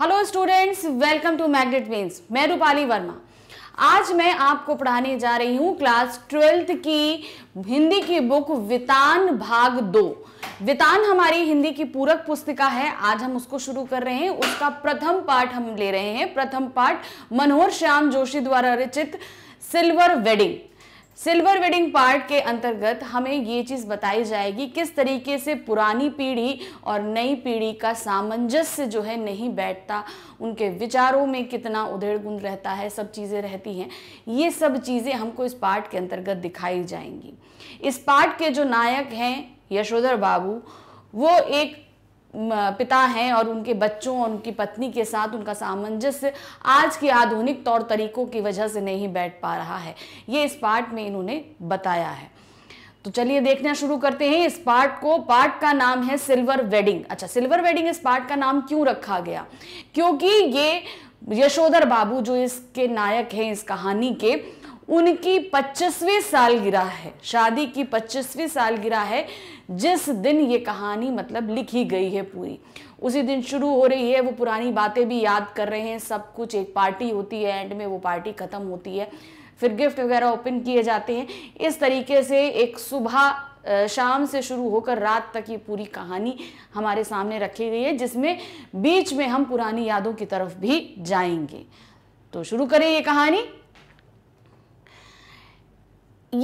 Hello students welcome to magnet means मैं रूपाली वर्मा आज मैं आपको पढ़ाने जा रही हूँ क्लास ट्वेल्थ की हिंदी की बुक वितान भाग दो वितान हमारी हिंदी की पूरक पुस्तिका है आज हम उसको शुरू कर रहे हैं उसका प्रथम पाठ हम ले रहे हैं प्रथम पाठ मनोहर श्याम जोशी द्वारा रचित silver wedding silver wedding part के अंतर्गत हमें ये चीज़ बताई जाएगी किस तरीके से पुरानी पीढ़ी और नई पीढ़ी का सामंजस्य जो है नहीं बैठता उनके विचारों में कितना उधेड़ गुंद रहता है सब चीज़ें रहती हैं ये सब चीज़ें हमको इस पार्ट के अंतर्गत दिखाई जाएंगी इस पार्ट के जो नायक हैं यशोधर बाबू वो एक पिता हैं और उनके बच्चों और उनकी पत्नी के साथ उनका सामंजस्य आज के आधुनिक तौर तरीकों की वजह से नहीं बैठ पा रहा है ये इस पार्ट में इन्होंने बताया है तो चलिए देखना शुरू करते हैं इस पार्ट को पार्ट का नाम है सिल्वर वेडिंग अच्छा सिल्वर वेडिंग इस पार्ट का नाम क्यों रखा गया क्योंकि ये यशोधर बाबू जो इसके नायक हैं इस कहानी के उनकी पच्चीसवीं सालगिरह है शादी की पच्चीसवीं सालगिरह है जिस दिन ये कहानी मतलब लिखी गई है पूरी उसी दिन शुरू हो रही है वो पुरानी बातें भी याद कर रहे हैं सब कुछ एक पार्टी होती है एंड में वो पार्टी ख़त्म होती है फिर गिफ्ट वगैरह ओपन किए जाते हैं इस तरीके से एक सुबह शाम से शुरू होकर रात तक ये पूरी कहानी हमारे सामने रखी गई है जिसमें बीच में हम पुरानी यादों की तरफ भी जाएंगे तो शुरू करें ये कहानी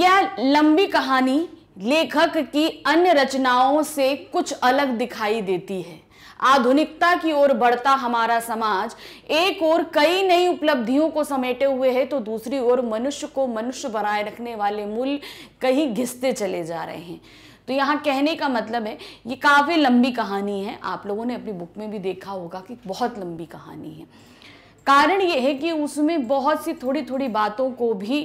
यह लंबी कहानी लेखक की अन्य रचनाओं से कुछ अलग दिखाई देती है आधुनिकता की ओर बढ़ता हमारा समाज एक ओर कई नई उपलब्धियों को समेटे हुए है तो दूसरी ओर मनुष्य को मनुष्य बनाए रखने वाले मूल्य कहीं घिसते चले जा रहे हैं तो यहाँ कहने का मतलब है ये काफ़ी लंबी कहानी है आप लोगों ने अपनी बुक में भी देखा होगा कि बहुत लंबी कहानी है कारण ये है कि उसमें बहुत सी थोड़ी थोड़ी बातों को भी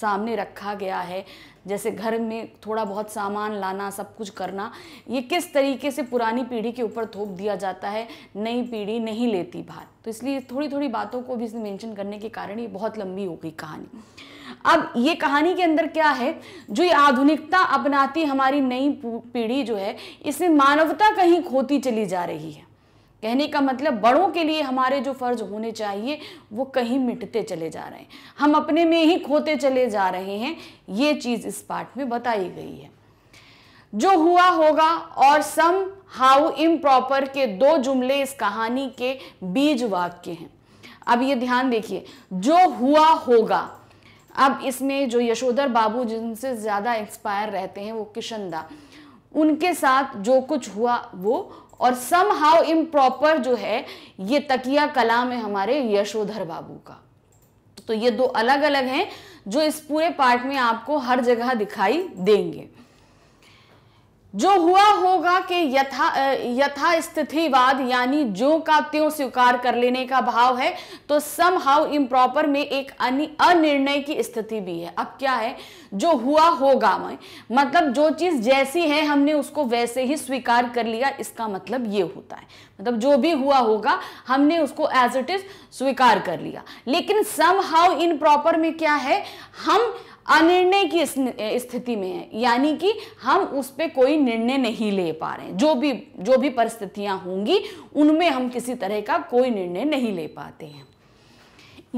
सामने रखा गया है जैसे घर में थोड़ा बहुत सामान लाना सब कुछ करना ये किस तरीके से पुरानी पीढ़ी के ऊपर थोप दिया जाता है नई पीढ़ी नहीं लेती भार तो इसलिए थोड़ी थोड़ी बातों को भी इसमें मेंशन करने के कारण ये बहुत लंबी हो गई कहानी अब ये कहानी के अंदर क्या है जो ये आधुनिकता अपनाती हमारी नई पीढ़ी जो है इसमें मानवता कहीं खोती चली जा रही है कहने का मतलब बड़ों के लिए हमारे जो फ़र्ज होने चाहिए वो कहीं मिटते चले जा रहे हैं हम अपने में ही खोते चले जा रहे हैं ये चीज़ इस पार्ट में बताई गई है जो हुआ होगा और सम हाउ इम प्रॉपर के दो जुमले इस कहानी के बीज वाक्य हैं अब ये ध्यान देखिए जो हुआ होगा अब इसमें जो यशोधर बाबू जिनसे ज़्यादा एक्सपायर रहते हैं वो किशनदा उनके साथ जो कुछ हुआ वो और सम हाउ इम प्रॉपर जो है ये तकिया कलाम है हमारे यशोधर बाबू का तो ये दो अलग अलग हैं जो इस पूरे पार्ट में आपको हर जगह दिखाई देंगे जो हुआ होगा कि यथा यथास्थितिवाद यानी जो का त्यों स्वीकार कर लेने का भाव है तो सम हाउ इम्प्रॉपर में एक अनिर्णय की स्थिति भी है अब क्या है जो हुआ होगा मैं मतलब जो चीज़ जैसी है हमने उसको वैसे ही स्वीकार कर लिया इसका मतलब ये होता है मतलब जो भी हुआ होगा हमने उसको एज इट इज स्वीकार कर लिया लेकिन सम हाउ इन प्रॉपर में क्या है हम अनिर्णय की स्थिति में है यानी कि हम उस पर कोई निर्णय नहीं ले पा रहे हैं जो भी जो भी परिस्थितियां होंगी उनमें हम किसी तरह का कोई निर्णय नहीं ले पाते हैं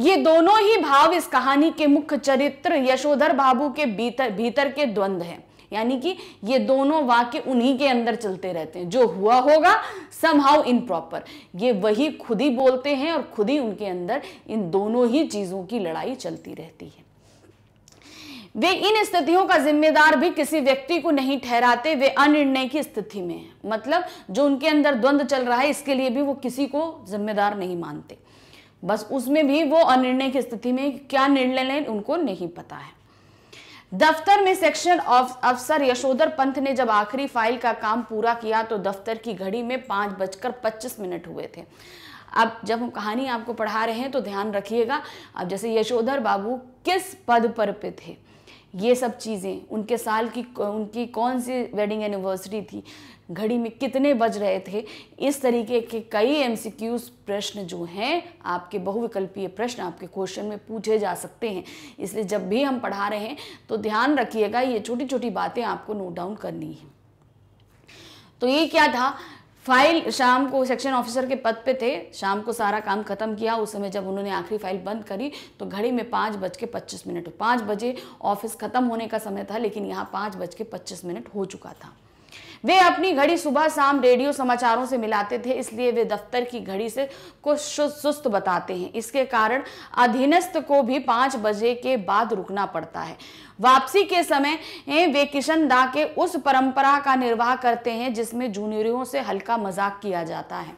ये दोनों ही भाव इस कहानी के मुख्य चरित्र यशोधर बाबू के भीतर भीतर के द्वंद्व हैं यानी कि ये दोनों वाक्य उन्हीं के अंदर चलते रहते हैं जो हुआ होगा सम हाउ इन प्रॉपर ये वही खुद ही बोलते हैं और खुद ही उनके अंदर इन दोनों ही चीज़ों की लड़ाई चलती रहती है वे इन स्थितियों का जिम्मेदार भी किसी व्यक्ति को नहीं ठहराते वे अनिर्णय की स्थिति में है मतलब जो उनके अंदर द्वंद्व चल रहा है इसके लिए भी वो किसी को जिम्मेदार नहीं मानते बस उसमें भी वो अनिर्णय की स्थिति में क्या निर्णय लें उनको नहीं पता है दफ्तर में सेक्शन अफसर यशोधर पंथ ने जब आखिरी फाइल का काम पूरा किया तो दफ्तर की घड़ी में पांच बजकर पच्चीस मिनट हुए थे अब जब हम कहानी आपको पढ़ा रहे हैं तो ध्यान रखिएगा अब जैसे यशोधर बाबू किस पद पर पे थे ये सब चीज़ें उनके साल की उनकी कौन सी वेडिंग एनिवर्सरी थी घड़ी में कितने बज रहे थे इस तरीके के कई एम प्रश्न जो हैं आपके बहुविकल्पीय प्रश्न आपके क्वेश्चन में पूछे जा सकते हैं इसलिए जब भी हम पढ़ा रहे हैं तो ध्यान रखिएगा ये छोटी छोटी बातें आपको नोट डाउन करनी है तो ये क्या था फाइल शाम को सेक्शन ऑफिसर के पद पे थे शाम को सारा काम खत्म किया उस समय जब उन्होंने आखिरी फाइल बंद करी तो घड़ी में पाँच बज के पच्चीस मिनट पाँच बजे ऑफिस खत्म होने का समय था लेकिन यहाँ पाँच बज के पच्चीस मिनट हो चुका था वे अपनी घड़ी सुबह शाम रेडियो समाचारों से मिलाते थे इसलिए वे दफ्तर की घड़ी से कुछ सुस्त बताते हैं इसके कारण अधीनस्थ को भी पांच बजे के बाद रुकना पड़ता है वापसी के समय वे किशन दा के उस परंपरा का निर्वाह करते हैं जिसमें जूनियरों से हल्का मजाक किया जाता है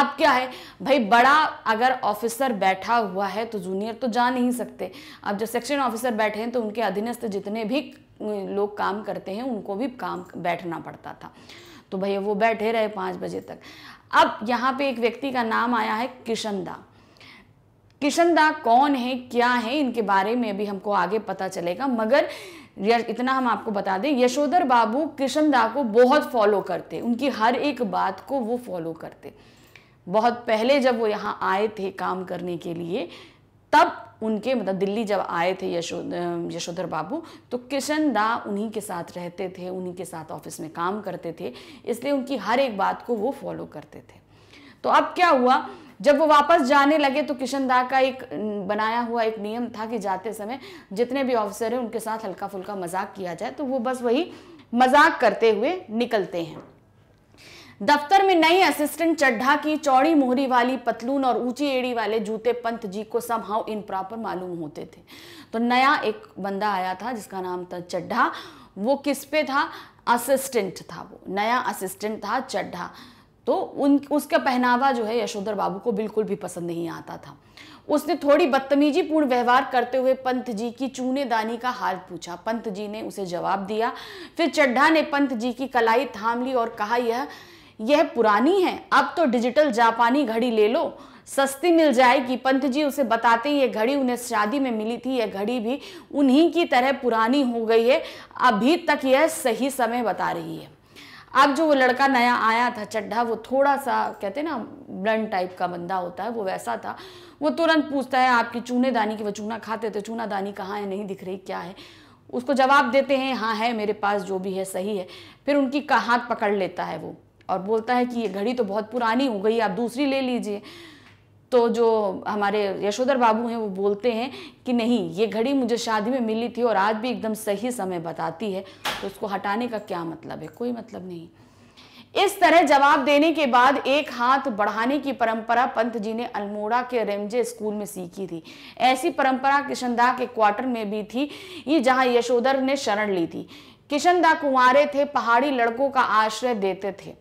अब क्या है भाई बड़ा अगर ऑफिसर बैठा हुआ है तो जूनियर तो जा नहीं सकते अब जब सेक्शन ऑफिसर बैठे हैं तो उनके अधीनस्थ जितने भी लोग काम करते हैं उनको भी काम बैठना पड़ता था तो भैया वो बैठे रहे पाँच बजे तक अब यहाँ पे एक व्यक्ति का नाम आया है किशन दा किशन दा कौन है क्या है इनके बारे में अभी हमको आगे पता चलेगा मगर इतना हम आपको बता दें यशोधर बाबू किशन दा को बहुत फॉलो करते उनकी हर एक बात को वो फॉलो करते बहुत पहले जब वो यहाँ आए थे काम करने के लिए तब उनके मतलब दिल्ली जब आए थे यशो यशोधर बाबू तो किशन दा उन्हीं के साथ रहते थे उन्हीं के साथ ऑफिस में काम करते थे इसलिए उनकी हर एक बात को वो फॉलो करते थे तो अब क्या हुआ जब वो वापस जाने लगे तो किशन दा का एक बनाया हुआ एक नियम था कि जाते समय जितने भी ऑफिसर हैं उनके साथ हल्का फुल्का मजाक किया जाए तो वो बस वही मजाक करते हुए निकलते हैं दफ्तर में नई असिस्टेंट चड्ढा की चौड़ी मोहरी वाली पतलून और ऊंची एड़ी वाले जूते पंत जी को समहाउ इन प्रॉपर मालूम होते थे तो नया एक बंदा आया था जिसका नाम था चड्ढा वो किस पे था असिस्टेंट था वो नया असिस्टेंट था चड्ढा तो उन उसका पहनावा जो है यशोधर बाबू को बिल्कुल भी पसंद नहीं आता था उसने थोड़ी बदतमीजी पूर्ण व्यवहार करते हुए पंत जी की चूने दानी का हाल पूछा पंत जी ने उसे जवाब दिया फिर चड्ढा ने पंत जी की कलाई थाम ली और कहा यह यह पुरानी है अब तो डिजिटल जापानी घड़ी ले लो सस्ती मिल जाएगी पंत जी उसे बताते हैं ये घड़ी उन्हें शादी में मिली थी यह घड़ी भी उन्हीं की तरह पुरानी हो गई है अभी तक यह सही समय बता रही है अब जो वो लड़का नया आया था चड्ढा वो थोड़ा सा कहते हैं ना ब्लंड टाइप का बंदा होता है वो वैसा था वो तुरंत पूछता है आपकी चूनेदानी की वो चूना खाते थे चूनादानी कहाँ है नहीं दिख रही क्या है उसको जवाब देते हैं हाँ है मेरे पास जो भी है सही है फिर उनकी हाथ पकड़ लेता है वो और बोलता है कि ये घड़ी तो बहुत पुरानी हो गई आप दूसरी ले लीजिए तो जो हमारे यशोधर बाबू हैं वो बोलते हैं कि नहीं ये घड़ी मुझे शादी में मिली थी और आज भी एकदम सही समय बताती है तो उसको हटाने का क्या मतलब है कोई मतलब नहीं इस तरह जवाब देने के बाद एक हाथ बढ़ाने की परंपरा पंत जी ने अल्मोड़ा के रेमजे स्कूल में सीखी थी ऐसी परंपरा किशनदा के क्वार्टर में भी थी ये जहाँ यशोधर ने शरण ली थी किशनदा कुंवरे थे पहाड़ी लड़कों का आश्रय देते थे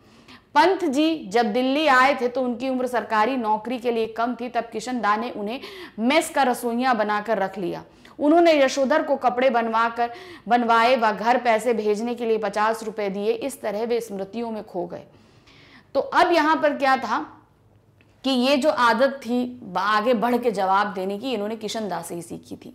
पंत जी जब दिल्ली आए थे तो उनकी उम्र सरकारी नौकरी के लिए कम थी तब किशन दा ने उन्हें मेस का रसोइया बनाकर रख लिया उन्होंने यशोधर को कपड़े बनवा कर बनवाए व घर पैसे भेजने के लिए पचास रुपए दिए इस तरह वे स्मृतियों में खो गए तो अब यहाँ पर क्या था कि ये जो आदत थी आगे बढ़ के जवाब देने की इन्होंने किशन दास से ही सीखी थी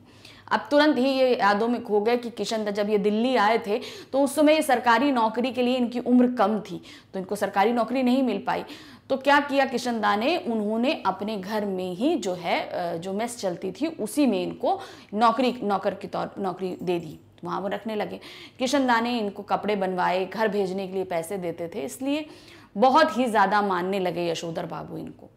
अब तुरंत ही ये यादों में खो गए कि किशन दा जब ये दिल्ली आए थे तो उस समय सरकारी नौकरी के लिए इनकी उम्र कम थी तो इनको सरकारी नौकरी नहीं मिल पाई तो क्या किया किशन दा ने उन्होंने अपने घर में ही जो है जो मेस चलती थी उसी में इनको नौकरी नौकर के तौर नौकरी दे दी तो वहाँ वो रखने लगे किशन दा ने इनको कपड़े बनवाए घर भेजने के लिए पैसे देते थे इसलिए बहुत ही ज़्यादा मानने लगे यशोधर बाबू इनको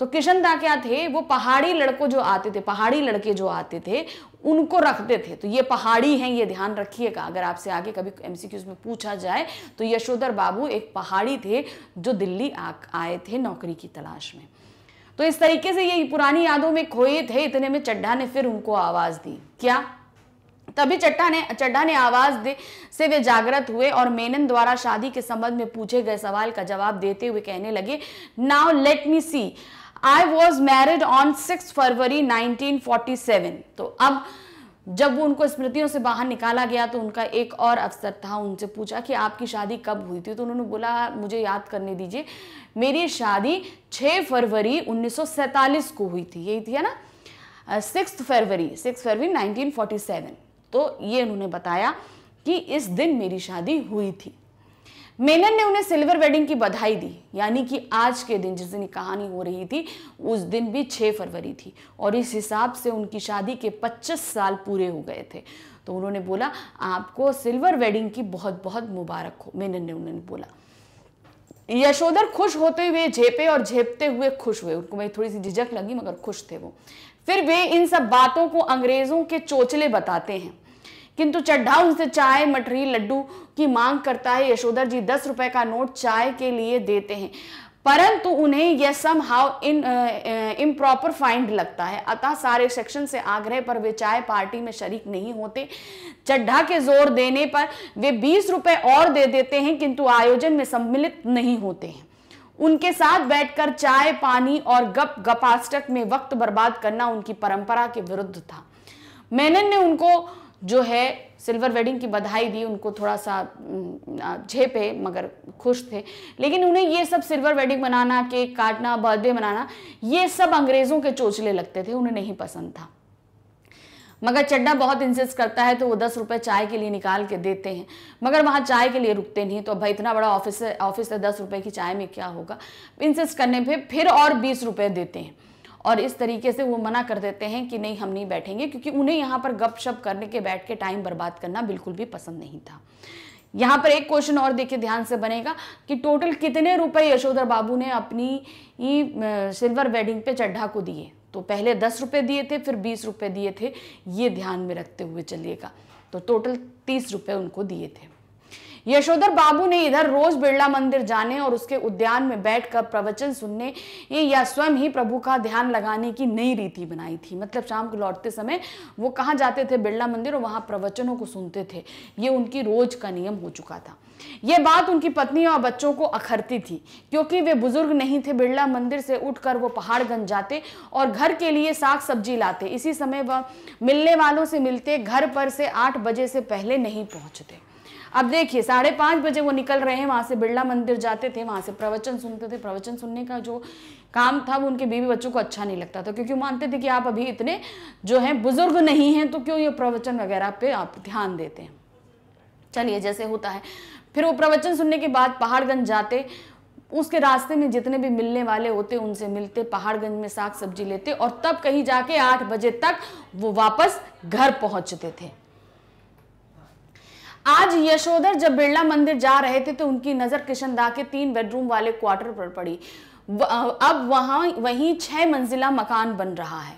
तो किशन दा क्या थे वो पहाड़ी लड़कों जो आते थे पहाड़ी लड़के जो आते थे उनको रखते थे तो ये पहाड़ी हैं ये ध्यान रखिएगा अगर आपसे आगे कभी एमसीक्यूज में पूछा जाए तो यशोधर बाबू एक पहाड़ी थे जो दिल्ली आए थे नौकरी की तलाश में तो इस तरीके से ये पुरानी यादों में खोए थे इतने में चड्ढा ने फिर उनको आवाज़ दी क्या तभी चट्टा ने चड्ढा ने आवाज दे से वे जागृत हुए और मेनन द्वारा शादी के संबंध में पूछे गए सवाल का जवाब देते हुए कहने लगे now let me see I was married on six February 1947 तो अब जब वो उनको स्मृतियों से बाहर निकाला गया तो उनका एक और अफसर था उनसे पूछा कि आपकी शादी कब हुई थी तो उन्होंने बोला मुझे याद करने दीजिए मेरी शादी 6 फरवरी 1947 को हुई थी यही थी है ना सिक्स फरवरी सिक्स फरवरी 1947 तो ये उन्होंने बताया कि इस दिन मेरी शादी हुई थी मेनन ने उन्हें सिल्वर वेडिंग की बधाई दी यानी कि आज के दिन जिस दिन कहानी हो रही थी उस दिन भी 6 फरवरी थी और इस हिसाब से उनकी शादी के 25 साल पूरे हो गए थे तो उन्होंने बोला आपको सिल्वर वेडिंग की बहुत बहुत मुबारक हो मेनन ने उन्होंने बोला यशोधर खुश होते हुए झेपे और झेपते हुए खुश हुए उनको मेरी थोड़ी सी झिझक लगी मगर खुश थे वो फिर वे इन सब बातों को अंग्रेजों के चोचले बताते हैं किंतु चड्ढा से चाय मठरी लड्डू की मांग करता है यशोधर जी दस रुपए का नोट चाय के लिए देते हैं परंतु उन्हें यह somehow in improper find लगता है अतः सारे सेक्शन से आग्रह पर वे चाय पार्टी में शरीक नहीं होते चड्ढा के जोर देने पर वे बीस रुपए और दे देते हैं किंतु आयोजन में सम्मिलित नहीं होते हैं उनके साथ बैठकर चाय पानी और गप गपास्टक में वक्त बर्बाद करना उनकी परंपरा के विरुद्ध था मैनन ने उनको जो है सिल्वर वेडिंग की बधाई दी उनको थोड़ा सा झेपे मगर खुश थे लेकिन उन्हें ये सब सिल्वर वेडिंग बनाना केक काटना बर्थडे मनाना ये सब अंग्रेज़ों के चोचले लगते थे उन्हें नहीं पसंद था मगर चड्डा बहुत इंसिस्ट करता है तो वो दस रुपये चाय के लिए निकाल के देते हैं मगर वहाँ चाय के लिए रुकते नहीं तो अब भाई इतना बड़ा ऑफिस है ऑफिस है दस रुपये की चाय में क्या होगा इंसिस्ट करने पे फिर और बीस रुपये देते हैं और इस तरीके से वो मना कर देते हैं कि नहीं हम नहीं बैठेंगे क्योंकि उन्हें यहाँ पर शप करने के बैठ के टाइम बर्बाद करना बिल्कुल भी पसंद नहीं था यहाँ पर एक क्वेश्चन और देखिए ध्यान से बनेगा कि टोटल कितने रुपए यशोधर बाबू ने अपनी सिल्वर वेडिंग पे चड्ढा को दिए तो पहले दस रुपये दिए थे फिर बीस रुपये दिए थे ये ध्यान में रखते हुए चलिएगा तो टोटल तीस रुपये उनको दिए थे यशोधर बाबू ने इधर रोज बिरला मंदिर जाने और उसके उद्यान में बैठकर प्रवचन सुनने या स्वयं ही प्रभु का ध्यान लगाने की नई रीति बनाई थी मतलब शाम को लौटते समय वो कहाँ जाते थे बिरला मंदिर और वहाँ प्रवचनों को सुनते थे ये उनकी रोज का नियम हो चुका था ये बात उनकी पत्नी और बच्चों को अखरती थी क्योंकि वे बुजुर्ग नहीं थे बिरला मंदिर से उठकर वो पहाड़गंज जाते और घर के लिए साग सब्जी लाते इसी समय वह मिलने वालों से मिलते घर पर से आठ बजे से पहले नहीं पहुंचते अब देखिए साढ़े पाँच बजे वो निकल रहे हैं वहाँ से बिरला मंदिर जाते थे वहाँ से प्रवचन सुनते थे प्रवचन सुनने का जो काम था वो उनके बीवी बच्चों को अच्छा नहीं लगता था क्योंकि मानते थे कि आप अभी इतने जो हैं बुजुर्ग नहीं हैं तो क्यों ये प्रवचन वगैरह पे आप ध्यान देते हैं चलिए जैसे होता है फिर वो प्रवचन सुनने के बाद पहाड़गंज जाते उसके रास्ते में जितने भी मिलने वाले होते उनसे मिलते पहाड़गंज में साग सब्जी लेते और तब कहीं जाके आठ बजे तक वो वापस घर पहुंचते थे आज यशोधर जब बिरला मंदिर जा रहे थे तो उनकी नजर किशनदा के तीन बेडरूम वाले क्वार्टर पर पड़ी अब वहाँ वहीं छह मंजिला मकान बन रहा है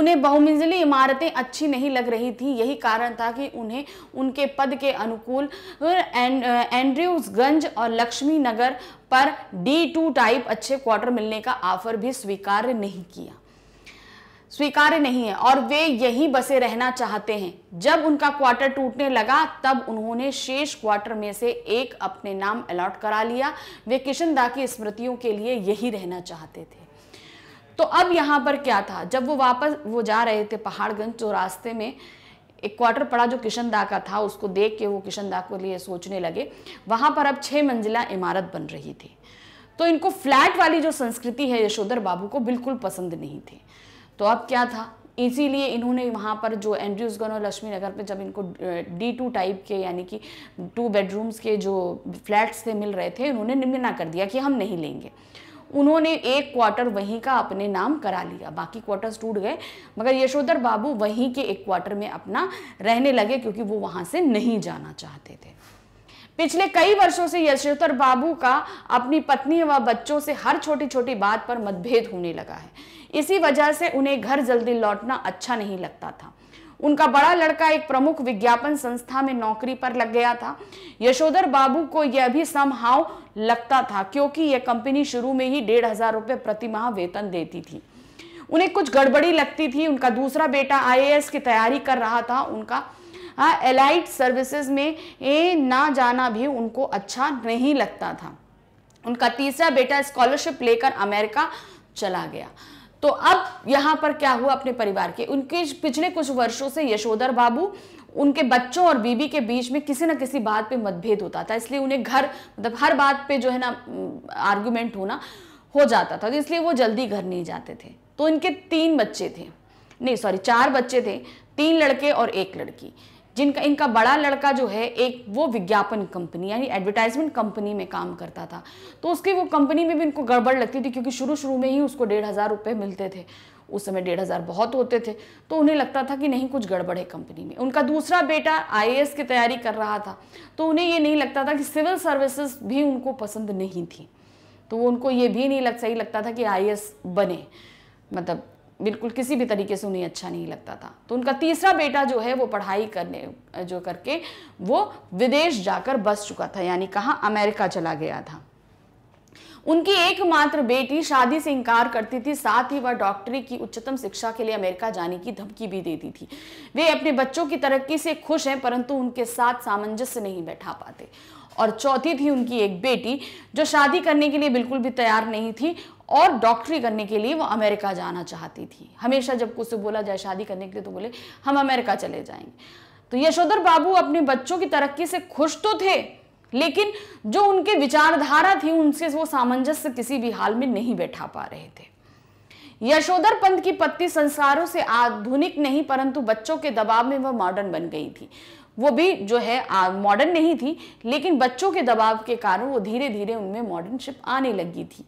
उन्हें बहुमंजिली इमारतें अच्छी नहीं लग रही थी यही कारण था कि उन्हें उनके पद के अनुकूल एं, एंड्रयूजगंज और लक्ष्मी नगर पर डी टू टाइप अच्छे क्वार्टर मिलने का ऑफर भी स्वीकार नहीं किया स्वीकार्य नहीं है और वे यही बसे रहना चाहते हैं जब उनका क्वार्टर टूटने लगा तब उन्होंने शेष क्वार्टर में से एक अपने नाम अलॉट करा लिया वे किशन दा की स्मृतियों के लिए यही रहना चाहते थे तो अब यहाँ पर क्या था जब वो वापस वो जा रहे थे पहाड़गंज तो रास्ते में एक क्वार्टर पड़ा जो किशनदा का था उसको देख के वो किशनदा के लिए सोचने लगे वहाँ पर अब छः मंजिला इमारत बन रही थी तो इनको फ्लैट वाली जो संस्कृति है यशोधर बाबू को बिल्कुल पसंद नहीं थी तो अब क्या था इसीलिए इन्होंने वहाँ पर जो गन और लक्ष्मी नगर पर जब इनको डी टू टाइप के यानी कि टू बेडरूम्स के जो फ्लैट्स थे मिल रहे थे उन्होंने निम्ना कर दिया कि हम नहीं लेंगे उन्होंने एक क्वार्टर वहीं का अपने नाम करा लिया बाकी क्वार्टर्स टूट गए मगर यशोधर बाबू वहीं के एक क्वार्टर में अपना रहने लगे क्योंकि वो वहाँ से नहीं जाना चाहते थे पिछले कई वर्षों से यशोधर बाबू का अपनी पत्नी व बच्चों से हर छोटी छोटी बात पर मतभेद होने लगा है इसी वजह से उन्हें घर जल्दी लौटना अच्छा नहीं लगता था उनका बड़ा लड़का एक प्रमुख विज्ञापन संस्था में नौकरी पर लग गया था यशोधर बाबू को यह भी समहाव लगता था क्योंकि यह कंपनी शुरू में ही डेढ़ हजार रुपये प्रति माह वेतन देती थी उन्हें कुछ गड़बड़ी लगती थी उनका दूसरा बेटा आईएएस की तैयारी कर रहा था उनका हाँ, एलाइट सर्विसेज में ए ना जाना भी उनको अच्छा नहीं लगता था उनका तीसरा बेटा स्कॉलरशिप लेकर अमेरिका चला गया तो अब यहाँ पर क्या हुआ अपने परिवार के उनके पिछले कुछ वर्षों से यशोधर बाबू उनके बच्चों और बीबी के बीच में किसी ना किसी बात पे मतभेद होता था इसलिए उन्हें घर मतलब हर बात पे जो है ना आर्गुमेंट होना हो जाता था तो इसलिए वो जल्दी घर नहीं जाते थे तो इनके तीन बच्चे थे नहीं सॉरी चार बच्चे थे तीन लड़के और एक लड़की जिनका इनका बड़ा लड़का जो है एक वो विज्ञापन कंपनी यानी एडवर्टाइजमेंट कंपनी में काम करता था तो उसकी वो कंपनी में भी इनको गड़बड़ लगती थी क्योंकि शुरू शुरू में ही उसको डेढ़ हज़ार रुपये मिलते थे उस समय डेढ़ हज़ार बहुत होते थे तो उन्हें लगता था कि नहीं कुछ गड़बड़ है कंपनी में उनका दूसरा बेटा आई की तैयारी कर रहा था तो उन्हें ये नहीं लगता था कि सिविल सर्विसेज भी उनको पसंद नहीं थी तो वो उनको ये भी नहीं लग सही लगता था कि आई बने मतलब बिल्कुल किसी भी तरीके से उन्हें अच्छा नहीं लगता था तो उनका तीसरा बेटा जो है वो पढ़ाई करने जो करके वो विदेश जाकर बस चुका था यानी कहाँ अमेरिका चला गया था उनकी एकमात्र बेटी शादी से इनकार करती थी साथ ही वह डॉक्टरी की उच्चतम शिक्षा के लिए अमेरिका जाने की धमकी भी देती थी वे अपने बच्चों की तरक्की से खुश हैं परंतु उनके साथ सामंजस्य नहीं बैठा पाते और चौथी थी उनकी एक बेटी जो शादी करने के लिए बिल्कुल भी तैयार नहीं थी और डॉक्टरी करने के लिए वो अमेरिका जाना चाहती थी हमेशा जब कुछ बोला जाए शादी करने के लिए तो बोले हम अमेरिका चले जाएंगे तो यशोधर बाबू अपने बच्चों की तरक्की से खुश तो थे लेकिन जो उनके विचारधारा थी उनसे वो सामंजस्य किसी भी हाल में नहीं बैठा पा रहे थे यशोधर पंथ की पत्नी संसारों से आधुनिक नहीं परंतु बच्चों के दबाव में वह मॉडर्न बन गई थी वो भी जो है मॉडर्न नहीं थी लेकिन बच्चों के दबाव के कारण वो धीरे धीरे उनमें मॉडर्नशिप आने लगी थी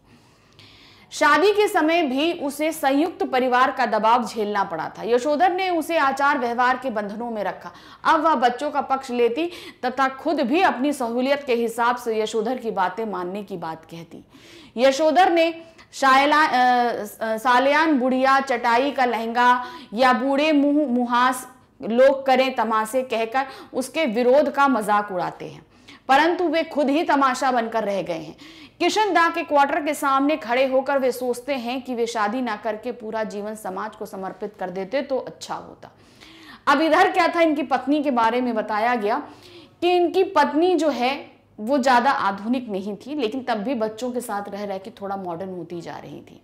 शादी के समय भी उसे संयुक्त परिवार का दबाव झेलना पड़ा था यशोधर ने उसे आचार व्यवहार के बंधनों में रखा अब वह बच्चों का पक्ष लेती तथा खुद भी अपनी सहूलियत के हिसाब से यशोधर की बातें मानने की बात कहती यशोधर ने शायला सालियान बुढ़िया चटाई का लहंगा या बूढ़े मुंह मुहास लोग करें तमाशे कहकर उसके विरोध का मजाक उड़ाते हैं परंतु वे खुद ही तमाशा बनकर रह गए हैं किशन दा के क्वार्टर के सामने खड़े होकर वे सोचते हैं कि वे शादी ना करके पूरा जीवन समाज को समर्पित कर देते तो अच्छा होता अब इधर क्या था इनकी पत्नी के बारे में बताया गया कि इनकी पत्नी जो है वो ज़्यादा आधुनिक नहीं थी लेकिन तब भी बच्चों के साथ रह रह के थोड़ा मॉडर्न होती जा रही थी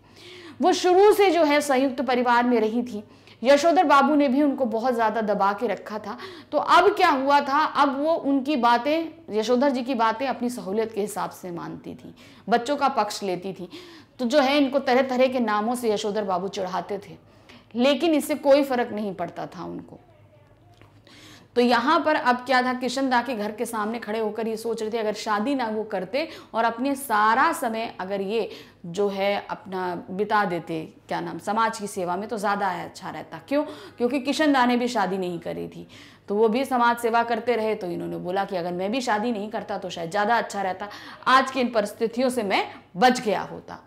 वो शुरू से जो है संयुक्त परिवार में रही थी यशोधर बाबू ने भी उनको बहुत ज़्यादा दबा के रखा था तो अब क्या हुआ था अब वो उनकी बातें यशोधर जी की बातें अपनी सहूलियत के हिसाब से मानती थी बच्चों का पक्ष लेती थी तो जो है इनको तरह तरह के नामों से यशोधर बाबू चढ़ाते थे लेकिन इससे कोई फर्क नहीं पड़ता था उनको तो यहाँ पर अब क्या था किशन दा के घर के सामने खड़े होकर ये सोच रहे थे अगर शादी ना वो करते और अपने सारा समय अगर ये जो है अपना बिता देते क्या नाम समाज की सेवा में तो ज़्यादा अच्छा रहता क्यों क्योंकि किशन दा ने भी शादी नहीं करी थी तो वो भी समाज सेवा करते रहे तो इन्होंने बोला कि अगर मैं भी शादी नहीं करता तो शायद ज़्यादा अच्छा रहता आज की इन परिस्थितियों से मैं बच गया होता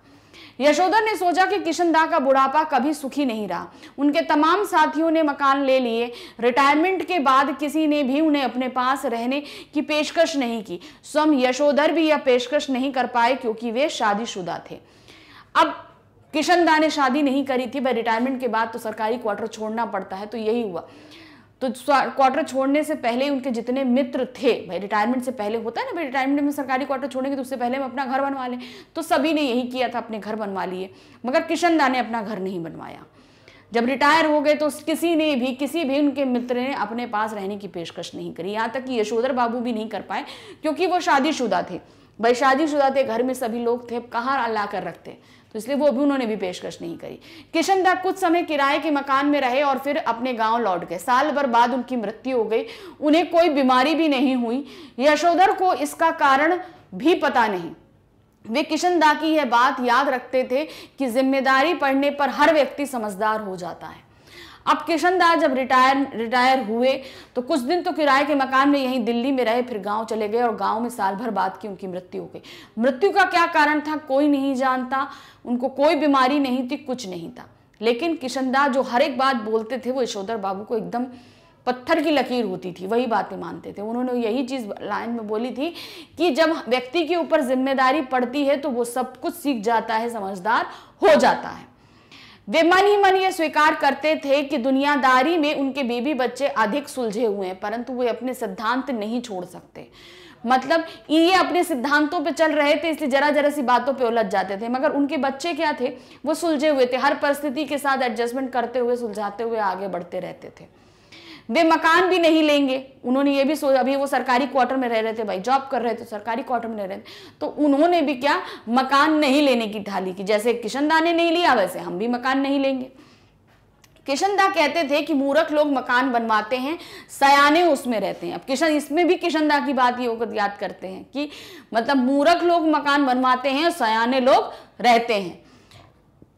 यशोधर ने सोचा कि किशनदा का बुढ़ापा कभी सुखी नहीं रहा उनके तमाम साथियों ने मकान ले लिए रिटायरमेंट के बाद किसी ने भी उन्हें अपने पास रहने की पेशकश नहीं की स्वयं यशोधर भी यह पेशकश नहीं कर पाए क्योंकि वे शादीशुदा थे अब किशनदा ने शादी नहीं करी थी भाई रिटायरमेंट के बाद तो सरकारी क्वार्टर छोड़ना पड़ता है तो यही हुआ तो क्वार्टर छोड़ने से पहले उनके जितने मित्र थे भाई रिटायरमेंट से पहले होता है ना भाई रिटायरमेंट में सरकारी क्वार्टर छोड़ेंगे तो उससे पहले हम अपना घर बनवा लें तो सभी ने यही किया था अपने घर बनवा लिए मगर किशन दा ने अपना घर नहीं बनवाया जब रिटायर हो गए तो किसी ने भी किसी भी उनके मित्र ने अपने पास रहने की पेशकश नहीं करी यहाँ तक कि यशोधर बाबू भी नहीं कर पाए क्योंकि वो शादीशुदा थे भाई शादीशुदा थे घर में सभी लोग थे कहाँ ला कर रखते तो इसलिए वो भी उन्होंने भी पेशकश नहीं करी किशन दा कुछ समय किराए के मकान में रहे और फिर अपने गांव लौट गए साल भर बाद उनकी मृत्यु हो गई उन्हें कोई बीमारी भी नहीं हुई यशोधर को इसका कारण भी पता नहीं वे किशन दा की यह बात याद रखते थे कि जिम्मेदारी पढ़ने पर हर व्यक्ति समझदार हो जाता है अब किशन दास जब रिटायर रिटायर हुए तो कुछ दिन तो किराए के मकान में यहीं दिल्ली में रहे फिर गांव चले गए और गांव में साल भर बाद की उनकी मृत्यु हो गई मृत्यु का क्या कारण था कोई नहीं जानता उनको कोई बीमारी नहीं थी कुछ नहीं था लेकिन किशन दास जो हर एक बात बोलते थे वो यशोधर बाबू को एकदम पत्थर की लकीर होती थी वही बातें मानते थे उन्होंने यही चीज़ लाइन में बोली थी कि जब व्यक्ति के ऊपर जिम्मेदारी पड़ती है तो वो सब कुछ सीख जाता है समझदार हो जाता है वे मन ही मन ये स्वीकार करते थे कि दुनियादारी में उनके बेबी बच्चे अधिक सुलझे हुए हैं परंतु वे अपने सिद्धांत नहीं छोड़ सकते मतलब ये अपने सिद्धांतों पे चल रहे थे इसलिए जरा जरा सी बातों पे उलझ जाते थे मगर उनके बच्चे क्या थे वो सुलझे हुए थे हर परिस्थिति के साथ एडजस्टमेंट करते हुए सुलझाते हुए आगे बढ़ते रहते थे वे मकान भी नहीं लेंगे उन्होंने ये भी सोचा अभी वो सरकारी क्वार्टर में रह रहे थे भाई जॉब कर रहे थे सरकारी क्वार्टर में रह रहे थे तो उन्होंने भी क्या मकान नहीं लेने की ढाली की जैसे किशनदा ने नहीं लिया वैसे हम भी मकान नहीं लेंगे किशनदा कहते थे कि मूर्ख लोग मकान बनवाते हैं सयाने उसमें रहते हैं अब किशन इसमें भी किशनदा की बात ये याद करते हैं कि मतलब मूर्ख लोग मकान बनवाते हैं सयाने लोग रहते हैं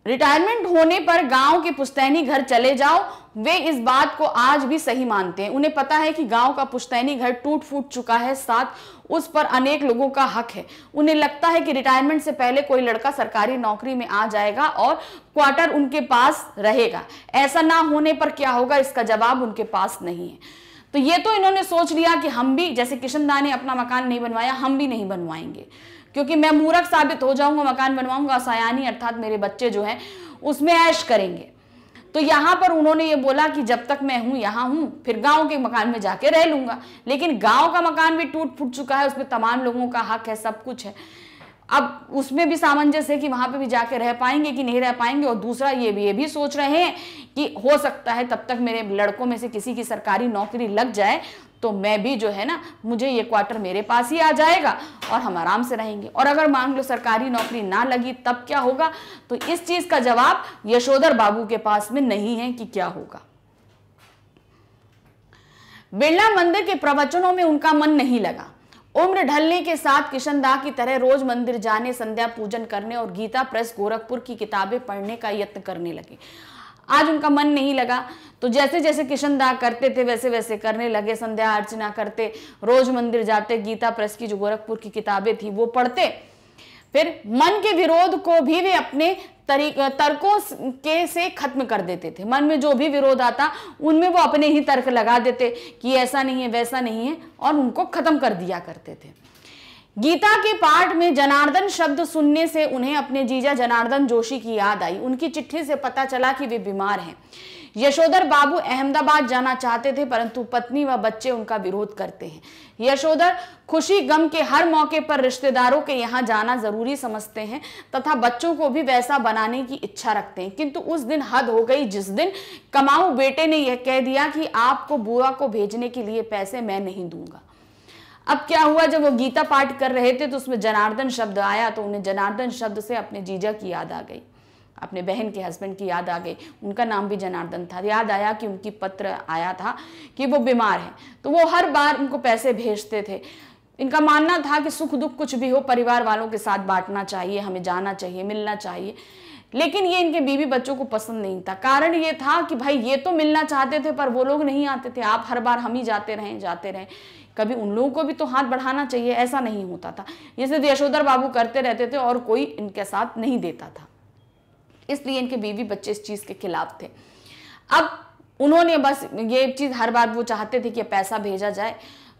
रिटायरमेंट होने पर गांव के पुश्तैनी घर चले जाओ वे इस बात को आज भी सही मानते हैं उन्हें पता है कि गांव का पुश्तैनी घर टूट फूट चुका है साथ उस पर अनेक लोगों का हक है उन्हें लगता है कि रिटायरमेंट से पहले कोई लड़का सरकारी नौकरी में आ जाएगा और क्वार्टर उनके पास रहेगा ऐसा ना होने पर क्या होगा इसका जवाब उनके पास नहीं है तो ये तो इन्होंने सोच लिया कि हम भी जैसे किशन दा ने अपना मकान नहीं बनवाया हम भी नहीं बनवाएंगे क्योंकि मैं मूर्ख साबित हो जाऊंगा मकान बनवाऊंगा सयानी अर्थात मेरे बच्चे जो है उसमें ऐश करेंगे तो यहाँ पर उन्होंने ये बोला कि जब तक मैं हूँ यहाँ हूँ फिर गांव के मकान में जाके रह लूंगा लेकिन गांव का मकान भी टूट फूट चुका है उसमें तमाम लोगों का हक है सब कुछ है अब उसमें भी सामंजस्य है कि वहां पे भी जाके रह पाएंगे कि नहीं रह पाएंगे और दूसरा ये भी ये भी सोच रहे हैं कि हो सकता है तब तक मेरे लड़कों में से किसी की सरकारी नौकरी लग जाए तो मैं भी जो है ना मुझे ये क्वार्टर मेरे पास ही आ जाएगा और हम आराम से रहेंगे और अगर मान लो सरकारी नौकरी ना लगी तब क्या होगा तो इस चीज़ का जवाब यशोधर बाबू के पास में नहीं है कि क्या होगा बिरला मंदिर के प्रवचनों में उनका मन नहीं लगा उम्र ढलने के साथ किशन दाह की तरह रोज मंदिर जाने संध्या पूजन करने और गीता प्रेस गोरखपुर की किताबें पढ़ने का यत्न करने लगे आज उनका मन नहीं लगा तो जैसे जैसे किशन दा करते थे वैसे वैसे करने लगे संध्या अर्चना करते रोज मंदिर जाते गीता प्रेस की जो गोरखपुर की किताबें थी वो पढ़ते फिर मन के विरोध को भी वे अपने तर्कों के से खत्म कर देते थे मन में जो भी विरोध आता उनमें वो अपने ही तर्क लगा देते कि ऐसा नहीं है वैसा नहीं है और उनको खत्म कर दिया करते थे गीता के पाठ में जनार्दन शब्द सुनने से उन्हें अपने जीजा जनार्दन जोशी की याद आई उनकी चिट्ठी से पता चला कि वे बीमार हैं यशोधर बाबू अहमदाबाद जाना चाहते थे परंतु पत्नी व बच्चे उनका विरोध करते हैं यशोधर खुशी गम के हर मौके पर रिश्तेदारों के यहाँ जाना जरूरी समझते हैं तथा बच्चों को भी वैसा बनाने की इच्छा रखते हैं किंतु उस दिन हद हो गई जिस दिन कमाऊ बेटे ने यह कह दिया कि आपको बुआ को भेजने के लिए पैसे मैं नहीं दूंगा अब क्या हुआ जब वो गीता पाठ कर रहे थे तो उसमें जनार्दन शब्द आया तो उन्हें जनार्दन शब्द से अपने जीजा की याद आ गई अपने बहन के हस्बैंड की याद आ गई उनका नाम भी जनार्दन था याद आया कि उनकी पत्र आया था कि वो बीमार हैं तो वो हर बार उनको पैसे भेजते थे इनका मानना था कि सुख दुख कुछ भी हो परिवार वालों के साथ बांटना चाहिए हमें जाना चाहिए मिलना चाहिए लेकिन ये इनके बीवी बच्चों को पसंद नहीं था कारण ये था कि भाई ये तो मिलना चाहते थे पर वो लोग नहीं आते थे आप हर बार हम ही जाते रहें जाते रहें कभी उन लोगों को भी तो हाथ बढ़ाना चाहिए ऐसा नहीं होता था ये सिर्फ यशोधर बाबू करते रहते थे और कोई इनके साथ नहीं देता था इसलिए इनके बीवी बच्चे इस चीज़ के खिलाफ थे अब उन्होंने बस ये चीज़ हर बार वो चाहते थे कि पैसा भेजा जाए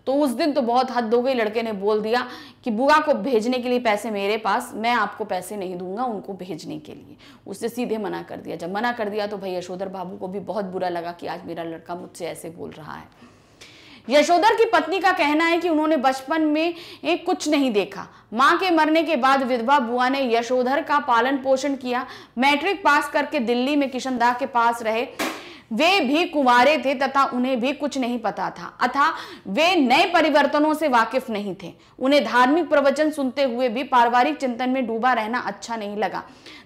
तो उस दिन तो बहुत हद हो गई लड़के ने बोल दिया कि बुआ को भेजने के लिए पैसे मेरे पास मैं आपको पैसे नहीं दूंगा उनको भेजने के लिए उससे सीधे मना कर दिया जब मना कर दिया तो भाई यशोधर बाबू को भी बहुत बुरा लगा कि आज मेरा लड़का मुझसे ऐसे बोल रहा है यशोधर की पत्नी का कहना है कि उन्होंने बचपन में कुछ नहीं देखा मां के मरने के बाद विधवा बुआ ने यशोधर का पालन पोषण किया मैट्रिक पास करके दिल्ली में किशनदा के पास रहे वे भी कुंवरे थे तथा उन्हें भी कुछ नहीं पता था अथा वे नए परिवर्तनों से वाकिफ नहीं थे उन्हें धार्मिक प्रवचन सुनते हुए भी पारिवारिक चिंतन में डूबा रहना अच्छा नहीं लगा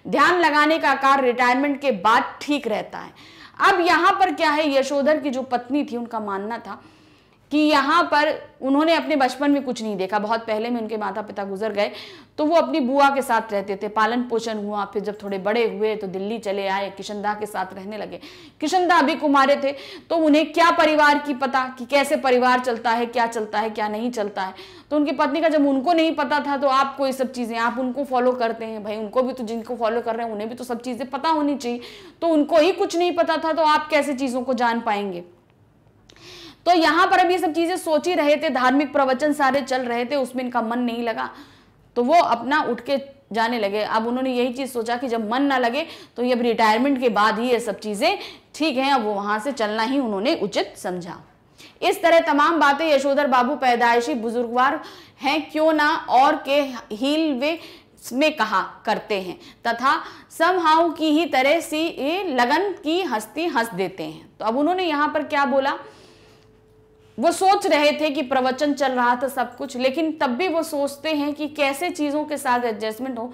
ध्यान लगाने का कार्य रिटायरमेंट के बाद ठीक रहता है अब यहाँ पर क्या है यशोधर की जो पत्नी थी उनका मानना था कि यहाँ पर उन्होंने अपने बचपन में कुछ नहीं देखा बहुत पहले में उनके माता पिता गुजर गए तो वो अपनी बुआ के साथ रहते थे पालन पोषण हुआ फिर जब थोड़े बड़े हुए तो दिल्ली चले आए किशनदा के साथ रहने लगे किशनदा अभी कुमारे थे तो उन्हें क्या परिवार की पता कि कैसे परिवार चलता है क्या चलता है क्या नहीं चलता है तो उनकी पत्नी का जब उनको नहीं पता था तो आपको ये सब चीज़ें आप उनको फॉलो करते हैं भाई उनको भी तो जिनको फॉलो कर रहे हैं उन्हें भी तो सब चीज़ें पता होनी चाहिए तो उनको ही कुछ नहीं पता था तो आप कैसे चीज़ों को जान पाएंगे तो यहां पर अभी ये सब चीजें सोच ही रहे थे धार्मिक प्रवचन सारे चल रहे थे उसमें इनका मन नहीं लगा तो वो अपना उठ के जाने लगे अब उन्होंने यही चीज़ सोचा कि जब मन ना लगे तो ये अब रिटायरमेंट के बाद ही ये सब चीज़ें ठीक हैं अब वो वहां से चलना ही उन्होंने उचित समझा इस तरह तमाम बातें यशोधर बाबू पैदायशी बुजुर्गवार हैं क्यों ना और के हील वे में कहा करते हैं तथा समहाउ की ही तरह सी लगन की हस्ती हंस देते हैं तो अब उन्होंने यहाँ पर क्या बोला वो सोच रहे थे कि प्रवचन चल रहा था सब कुछ लेकिन तब भी वो सोचते हैं कि कैसे चीज़ों के साथ एडजस्टमेंट हो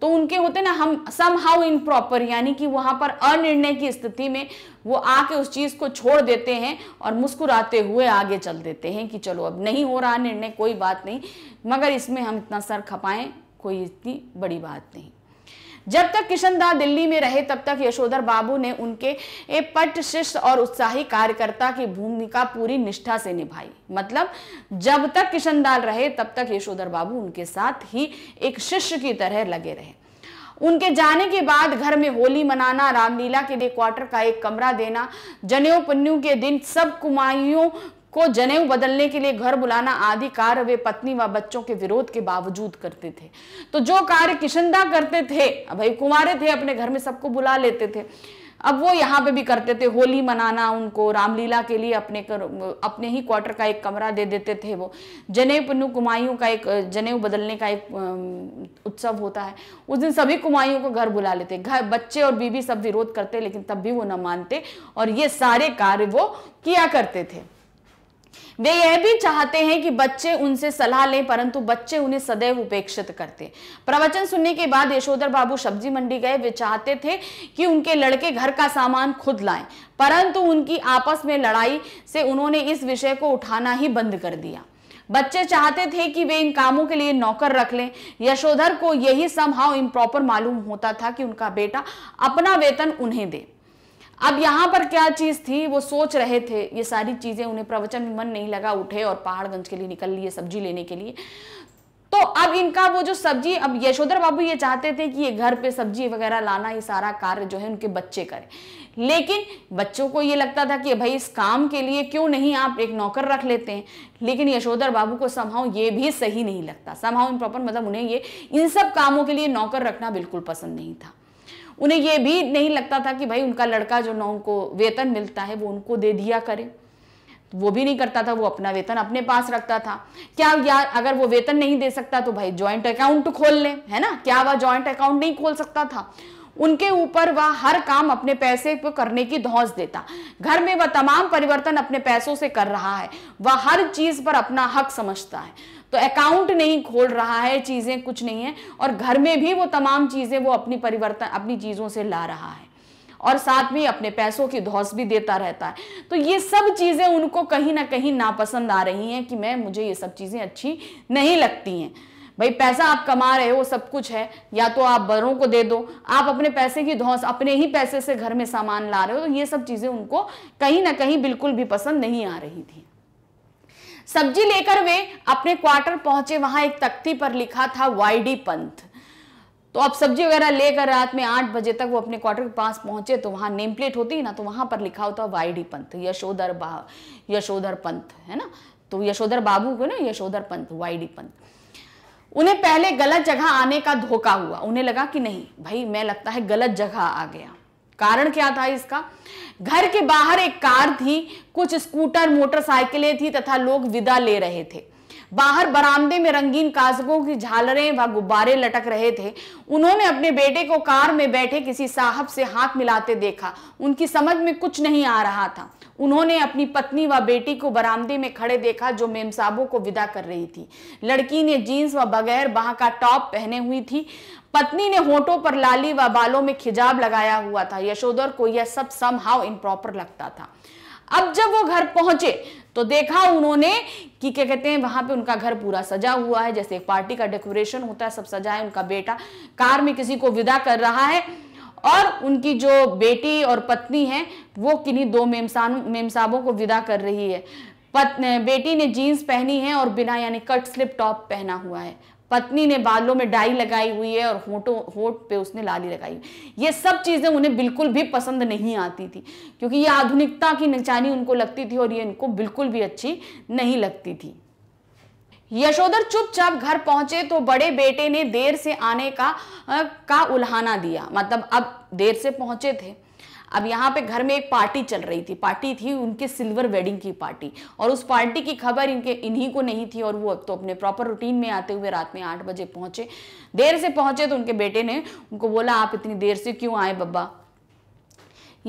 तो उनके होते ना हम सम हाउ इन प्रॉपर यानी कि वहाँ पर अनिर्णय की स्थिति में वो आके उस चीज़ को छोड़ देते हैं और मुस्कुराते हुए आगे चल देते हैं कि चलो अब नहीं हो रहा निर्णय कोई बात नहीं मगर इसमें हम इतना सर खपाएं कोई इतनी बड़ी बात नहीं जब तक किशन दिल्ली में रहे तब तक यशोधर बाबू ने उनके पट शिष्ट और उत्साही कार्यकर्ता की भूमिका पूरी निष्ठा से निभाई मतलब जब तक किशनदाल रहे तब तक यशोधर बाबू उनके साथ ही एक शिष्य की तरह लगे रहे उनके जाने के बाद घर में होली मनाना रामलीला के लिए क्वार्टर का एक कमरा देना जनेऊ पन्नू के दिन सब कुमाइयों को जनेऊ बदलने के लिए घर बुलाना आदि कार्य वे पत्नी व बच्चों के विरोध के बावजूद करते थे तो जो कार्य किशनदा करते थे भाई कुमारे थे अपने घर में सबको बुला लेते थे अब वो यहाँ पे भी करते थे होली मनाना उनको रामलीला के लिए अपने कर, अपने ही क्वार्टर का एक कमरा दे देते थे वो जनेऊ पन्नू कुमायूं का एक जनेऊ बदलने का एक उत्सव होता है उस दिन सभी कुमायों को घर बुला लेते घर बच्चे और बीबी सब विरोध करते लेकिन तब भी वो न मानते और ये सारे कार्य वो किया करते थे वे यह भी चाहते हैं कि बच्चे उनसे सलाह लें परंतु बच्चे उन्हें सदैव उपेक्षित करते प्रवचन सुनने के बाद यशोधर बाबू सब्जी मंडी गए वे चाहते थे कि उनके लड़के घर का सामान खुद लाएं परंतु उनकी आपस में लड़ाई से उन्होंने इस विषय को उठाना ही बंद कर दिया बच्चे चाहते थे कि वे इन कामों के लिए नौकर रख लें यशोधर को यही समहाउ इम्प्रॉपर मालूम होता था कि उनका बेटा अपना वेतन उन्हें दे अब यहां पर क्या चीज थी वो सोच रहे थे ये सारी चीजें उन्हें प्रवचन में मन नहीं लगा उठे और पहाड़गंज के लिए निकल लिए सब्जी लेने के लिए तो अब इनका वो जो सब्जी अब यशोधर बाबू ये चाहते थे कि ये घर पे सब्जी वगैरह लाना ये सारा कार्य जो है उनके बच्चे करें लेकिन बच्चों को ये लगता था कि भाई इस काम के लिए क्यों नहीं आप एक नौकर रख लेते हैं लेकिन यशोधर बाबू को समहाउ ये भी सही नहीं लगता समहाउ इन प्रॉपर मतलब उन्हें ये इन सब कामों के लिए नौकर रखना बिल्कुल पसंद नहीं था उन्हें यह भी नहीं लगता था कि भाई उनका लड़का जो ना उनको वेतन मिलता है वो उनको दे दिया करे वो भी नहीं करता था वो अपना वेतन अपने पास रखता था क्या यार अगर वो वेतन नहीं दे सकता तो भाई ज्वाइंट अकाउंट खोल ले है ना क्या वह ज्वाइंट अकाउंट नहीं खोल सकता था उनके ऊपर वह हर काम अपने पैसे पर करने की धौस देता घर में वह तमाम परिवर्तन अपने पैसों से कर रहा है वह हर चीज पर अपना हक समझता है तो अकाउंट नहीं खोल रहा है चीज़ें कुछ नहीं है और घर में भी वो तमाम चीज़ें वो अपनी परिवर्तन अपनी चीज़ों से ला रहा है और साथ में अपने पैसों की धौस भी देता रहता है तो ये सब चीज़ें उनको कहीं ना कहीं नापसंद आ रही हैं कि मैं मुझे ये सब चीज़ें अच्छी नहीं लगती हैं भाई पैसा आप कमा रहे हो सब कुछ है या तो आप बड़ों को दे दो आप अपने पैसे की धौस अपने ही पैसे से घर में सामान ला रहे हो तो ये सब चीज़ें उनको कहीं ना कहीं बिल्कुल भी पसंद नहीं आ रही थी सब्जी लेकर वे अपने क्वार्टर पहुंचे वहां एक तख्ती पर लिखा था वाईडी पंथ तो अब सब्जी वगैरह लेकर रात में आठ बजे तक वो अपने क्वार्टर के पास पहुंचे तो वहां नेम प्लेट होती है ना तो वहां पर लिखा होता वाईडी पंथ यशोधर बा यशोधर पंथ है ना तो यशोधर बाबू को ना यशोधर पंथ वाई डी पंथ उन्हें पहले गलत जगह आने का धोखा हुआ उन्हें लगा कि नहीं भाई मैं लगता है गलत जगह आ गया कारण क्या था इसका घर के बाहर एक कार थी कुछ स्कूटर मोटरसाइकिलें थी तथा लोग विदा ले रहे थे बाहर बरामदे में रंगीन काजकों की झालरें व गुब्बारे लटक रहे थे उन्होंने अपने बेटे को कार में बैठे किसी साहब से हाथ मिलाते देखा उनकी समझ में कुछ नहीं आ रहा था उन्होंने अपनी पत्नी व बेटी को बरामदे में खड़े देखा जो मेमसाबो को विदा कर रही थी लड़की ने जीन्स व बगैर बाह का टॉप पहने हुई थी पत्नी ने होठों पर लाली व बालों में खिजाब लगाया हुआ था यशोदर को यह सब सम हाउ इम्प्रॉपर लगता था अब जब वो घर पहुंचे तो देखा उन्होंने कि क्या कहते हैं वहां पे उनका घर पूरा सजा हुआ है जैसे एक पार्टी का डेकोरेशन होता है सब सजा है उनका बेटा कार में किसी को विदा कर रहा है और उनकी जो बेटी और पत्नी है वो किन्हीं दो मेमसान मेमसाबों को विदा कर रही है पत बेटी ने जीन्स पहनी है और बिना यानी कट स्लिप टॉप पहना हुआ है पत्नी ने बालों में डाई लगाई हुई है और होटों होठ पे उसने लाली लगाई ये सब चीज़ें उन्हें बिल्कुल भी पसंद नहीं आती थी क्योंकि ये आधुनिकता की निचानी उनको लगती थी और ये इनको बिल्कुल भी अच्छी नहीं लगती थी यशोधर चुपचाप घर पहुंचे तो बड़े बेटे ने देर से आने का आ, का उल्हाना दिया मतलब अब देर से पहुंचे थे अब यहाँ पे घर में एक पार्टी चल रही थी पार्टी थी उनके सिल्वर वेडिंग की पार्टी और उस पार्टी की खबर इनके इन्हीं को नहीं थी और वो अब तो अपने प्रॉपर रूटीन में आते हुए रात में आठ बजे पहुंचे देर से पहुंचे तो उनके बेटे ने उनको बोला आप इतनी देर से क्यों आए बब्बा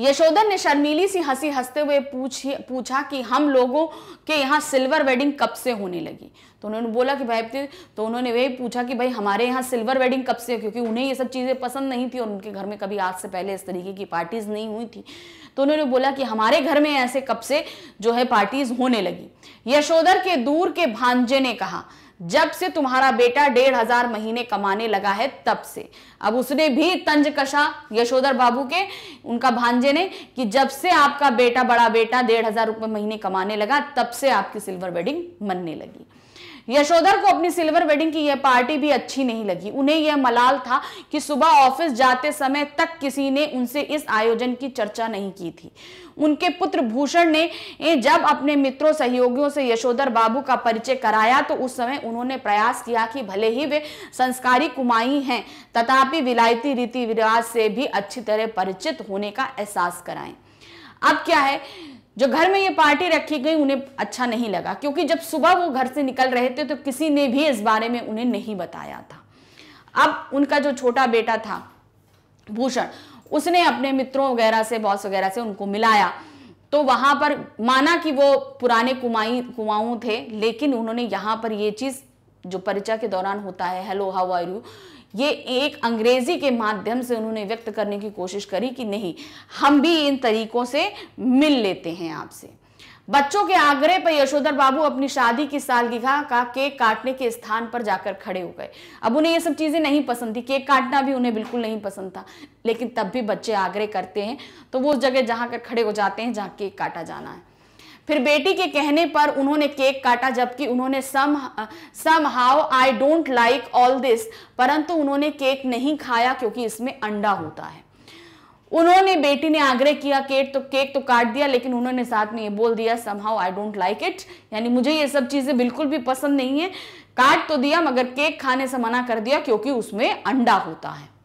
यशोदर ने शर्मीली सी हंसी हंसते हुए पूछा कि हम लोगों के यहाँ सिल्वर वेडिंग कब से होने लगी तो उन्होंने बोला कि भाई तो उन्होंने वही पूछा कि भाई हमारे यहाँ सिल्वर वेडिंग कब से क्योंकि उन्हें ये सब चीज़ें पसंद नहीं थी और उनके घर में कभी आज से पहले इस तरीके की पार्टीज़ नहीं हुई थी तो उन्होंने बोला कि हमारे घर में ऐसे कब से जो है पार्टीज़ होने लगी यशोधर के दूर के भांजे ने कहा जब से तुम्हारा बेटा डेढ़ हजार महीने कमाने लगा है तब से अब उसने भी तंज कशा यशोधर बाबू के उनका भांजे ने कि जब से आपका बेटा बड़ा बेटा डेढ़ हजार रुपये महीने कमाने लगा तब से आपकी सिल्वर वेडिंग मनने लगी यशोधर को अपनी सिल्वर वेडिंग की यह पार्टी भी अच्छी नहीं लगी उन्हें यह मलाल था कि सुबह ऑफिस जाते समय तक किसी ने उनसे इस आयोजन की चर्चा नहीं की थी उनके पुत्र भूषण ने जब अपने मित्रों सहयोगियों से यशोधर बाबू का परिचय कराया तो उस समय उन्होंने प्रयास किया कि भले ही वे संस्कारी कुमाई हैं तथापि विलायती रीति रिवाज से भी अच्छी तरह परिचित होने का एहसास कराएं अब क्या है जो घर में ये पार्टी रखी गई उन्हें अच्छा नहीं लगा क्योंकि जब सुबह वो घर से निकल रहे थे तो किसी ने भी इस बारे में उन्हें नहीं बताया था अब उनका जो छोटा बेटा था भूषण उसने अपने मित्रों वगैरह से बॉस वगैरह से उनको मिलाया तो वहां पर माना कि वो पुराने कुमाई कुमाऊं थे लेकिन उन्होंने यहाँ पर ये चीज़ जो परिचय के दौरान होता है हेलो हाउ आर यू ये एक अंग्रेजी के माध्यम से उन्होंने व्यक्त करने की कोशिश करी कि नहीं हम भी इन तरीकों से मिल लेते हैं आपसे बच्चों के आग्रह पर यशोधर बाबू अपनी शादी की सालगिरह का केक काटने के स्थान पर जाकर खड़े हो गए अब उन्हें ये सब चीज़ें नहीं पसंद थी केक काटना भी उन्हें बिल्कुल नहीं पसंद था लेकिन तब भी बच्चे आग्रह करते हैं तो वो उस जगह जहाँ कर खड़े हो जाते हैं जहाँ केक काटा जाना है फिर बेटी के कहने पर उन्होंने केक काटा जबकि उन्होंने some somehow I don't like all this परंतु उन्होंने केक नहीं खाया क्योंकि इसमें अंडा होता है उन्होंने बेटी ने आग्रह किया केक तो केक तो काट दिया लेकिन उन्होंने साथ में ये बोल दिया somehow I don't like it यानी मुझे ये सब चीज़ें बिल्कुल भी पसंद नहीं है काट तो दिया मगर केक खाने से मना कर दिया क्योंकि उसमें अंडा होता है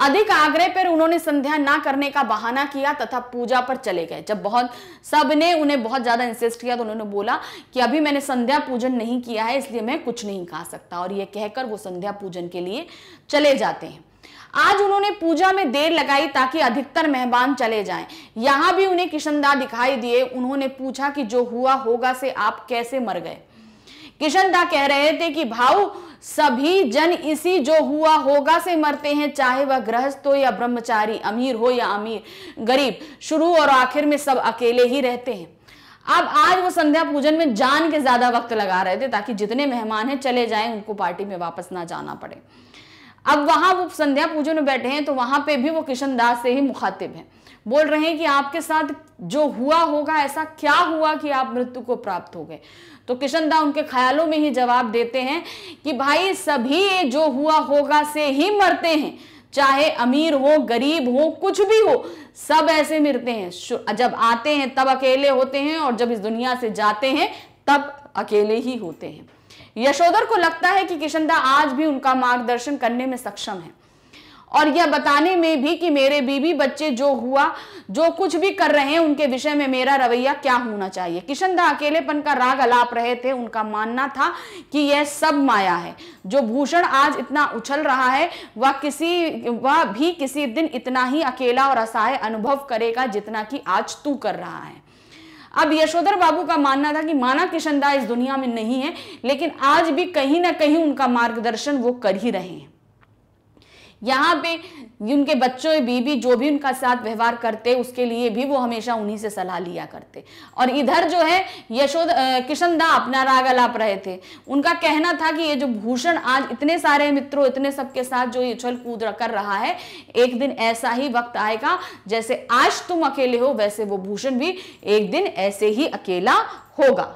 अधिक आग्रह पर उन्होंने संध्या ना करने का बहाना किया तथा पूजा पर चले गए जब बहुत सब ने उन्हें बहुत ज़्यादा इंसिस्ट किया तो उन्होंने बोला कि अभी मैंने संध्या पूजन नहीं किया है इसलिए मैं कुछ नहीं खा सकता और ये कहकर वो संध्या पूजन के लिए चले जाते हैं आज उन्होंने पूजा में देर लगाई ताकि अधिकतर मेहमान चले जाएं। यहां भी उन्हें किशनदा दिखाई दिए उन्होंने पूछा कि जो हुआ होगा से आप कैसे मर गए किशनदा कह रहे थे कि भाव सभी जन इसी जो हुआ होगा से मरते हैं चाहे वह गृहस्थ हो या ब्रह्मचारी अमीर हो या अमीर गरीब शुरू और आखिर में सब अकेले ही रहते हैं अब आज वो संध्या पूजन में जान के ज्यादा वक्त लगा रहे थे ताकि जितने मेहमान हैं चले जाएं उनको पार्टी में वापस ना जाना पड़े अब वहां वो संध्या पूजन में बैठे हैं तो वहां पे भी वो किशन दास से ही मुखातिब हैं बोल रहे हैं कि आपके साथ जो हुआ होगा ऐसा क्या हुआ कि आप मृत्यु को प्राप्त हो गए तो किशन दास उनके ख्यालों में ही जवाब देते हैं कि भाई सभी जो हुआ होगा से ही मरते हैं चाहे अमीर हो गरीब हो कुछ भी हो सब ऐसे मिलते हैं जब आते हैं तब अकेले होते हैं और जब इस दुनिया से जाते हैं तब अकेले ही होते हैं यशोधर को लगता है कि किशनदा आज भी उनका मार्गदर्शन करने में सक्षम है और यह बताने में भी कि मेरे बीबी बच्चे जो हुआ जो कुछ भी कर रहे हैं उनके विषय में मेरा रवैया क्या होना चाहिए किशनदा अकेलेपन का राग अलाप रहे थे उनका मानना था कि यह सब माया है जो भूषण आज इतना उछल रहा है वह किसी वह भी किसी दिन इतना ही अकेला और असहाय अनुभव करेगा जितना कि आज तू कर रहा है अब यशोधर बाबू का मानना था कि माना किशनदा इस दुनिया में नहीं है लेकिन आज भी कहीं ना कहीं उनका मार्गदर्शन वो कर ही रहे हैं यहाँ पे उनके बच्चों बीवी जो भी उनका साथ व्यवहार करते उसके लिए भी वो हमेशा उन्हीं से सलाह लिया करते और इधर जो है यशोद किशन दा अपना राग अलाप रहे थे उनका कहना था कि ये जो भूषण आज इतने सारे मित्रों इतने सबके साथ जो ये उछल कूद कर रहा है एक दिन ऐसा ही वक्त आएगा जैसे आज तुम अकेले हो वैसे वो भूषण भी एक दिन ऐसे ही अकेला होगा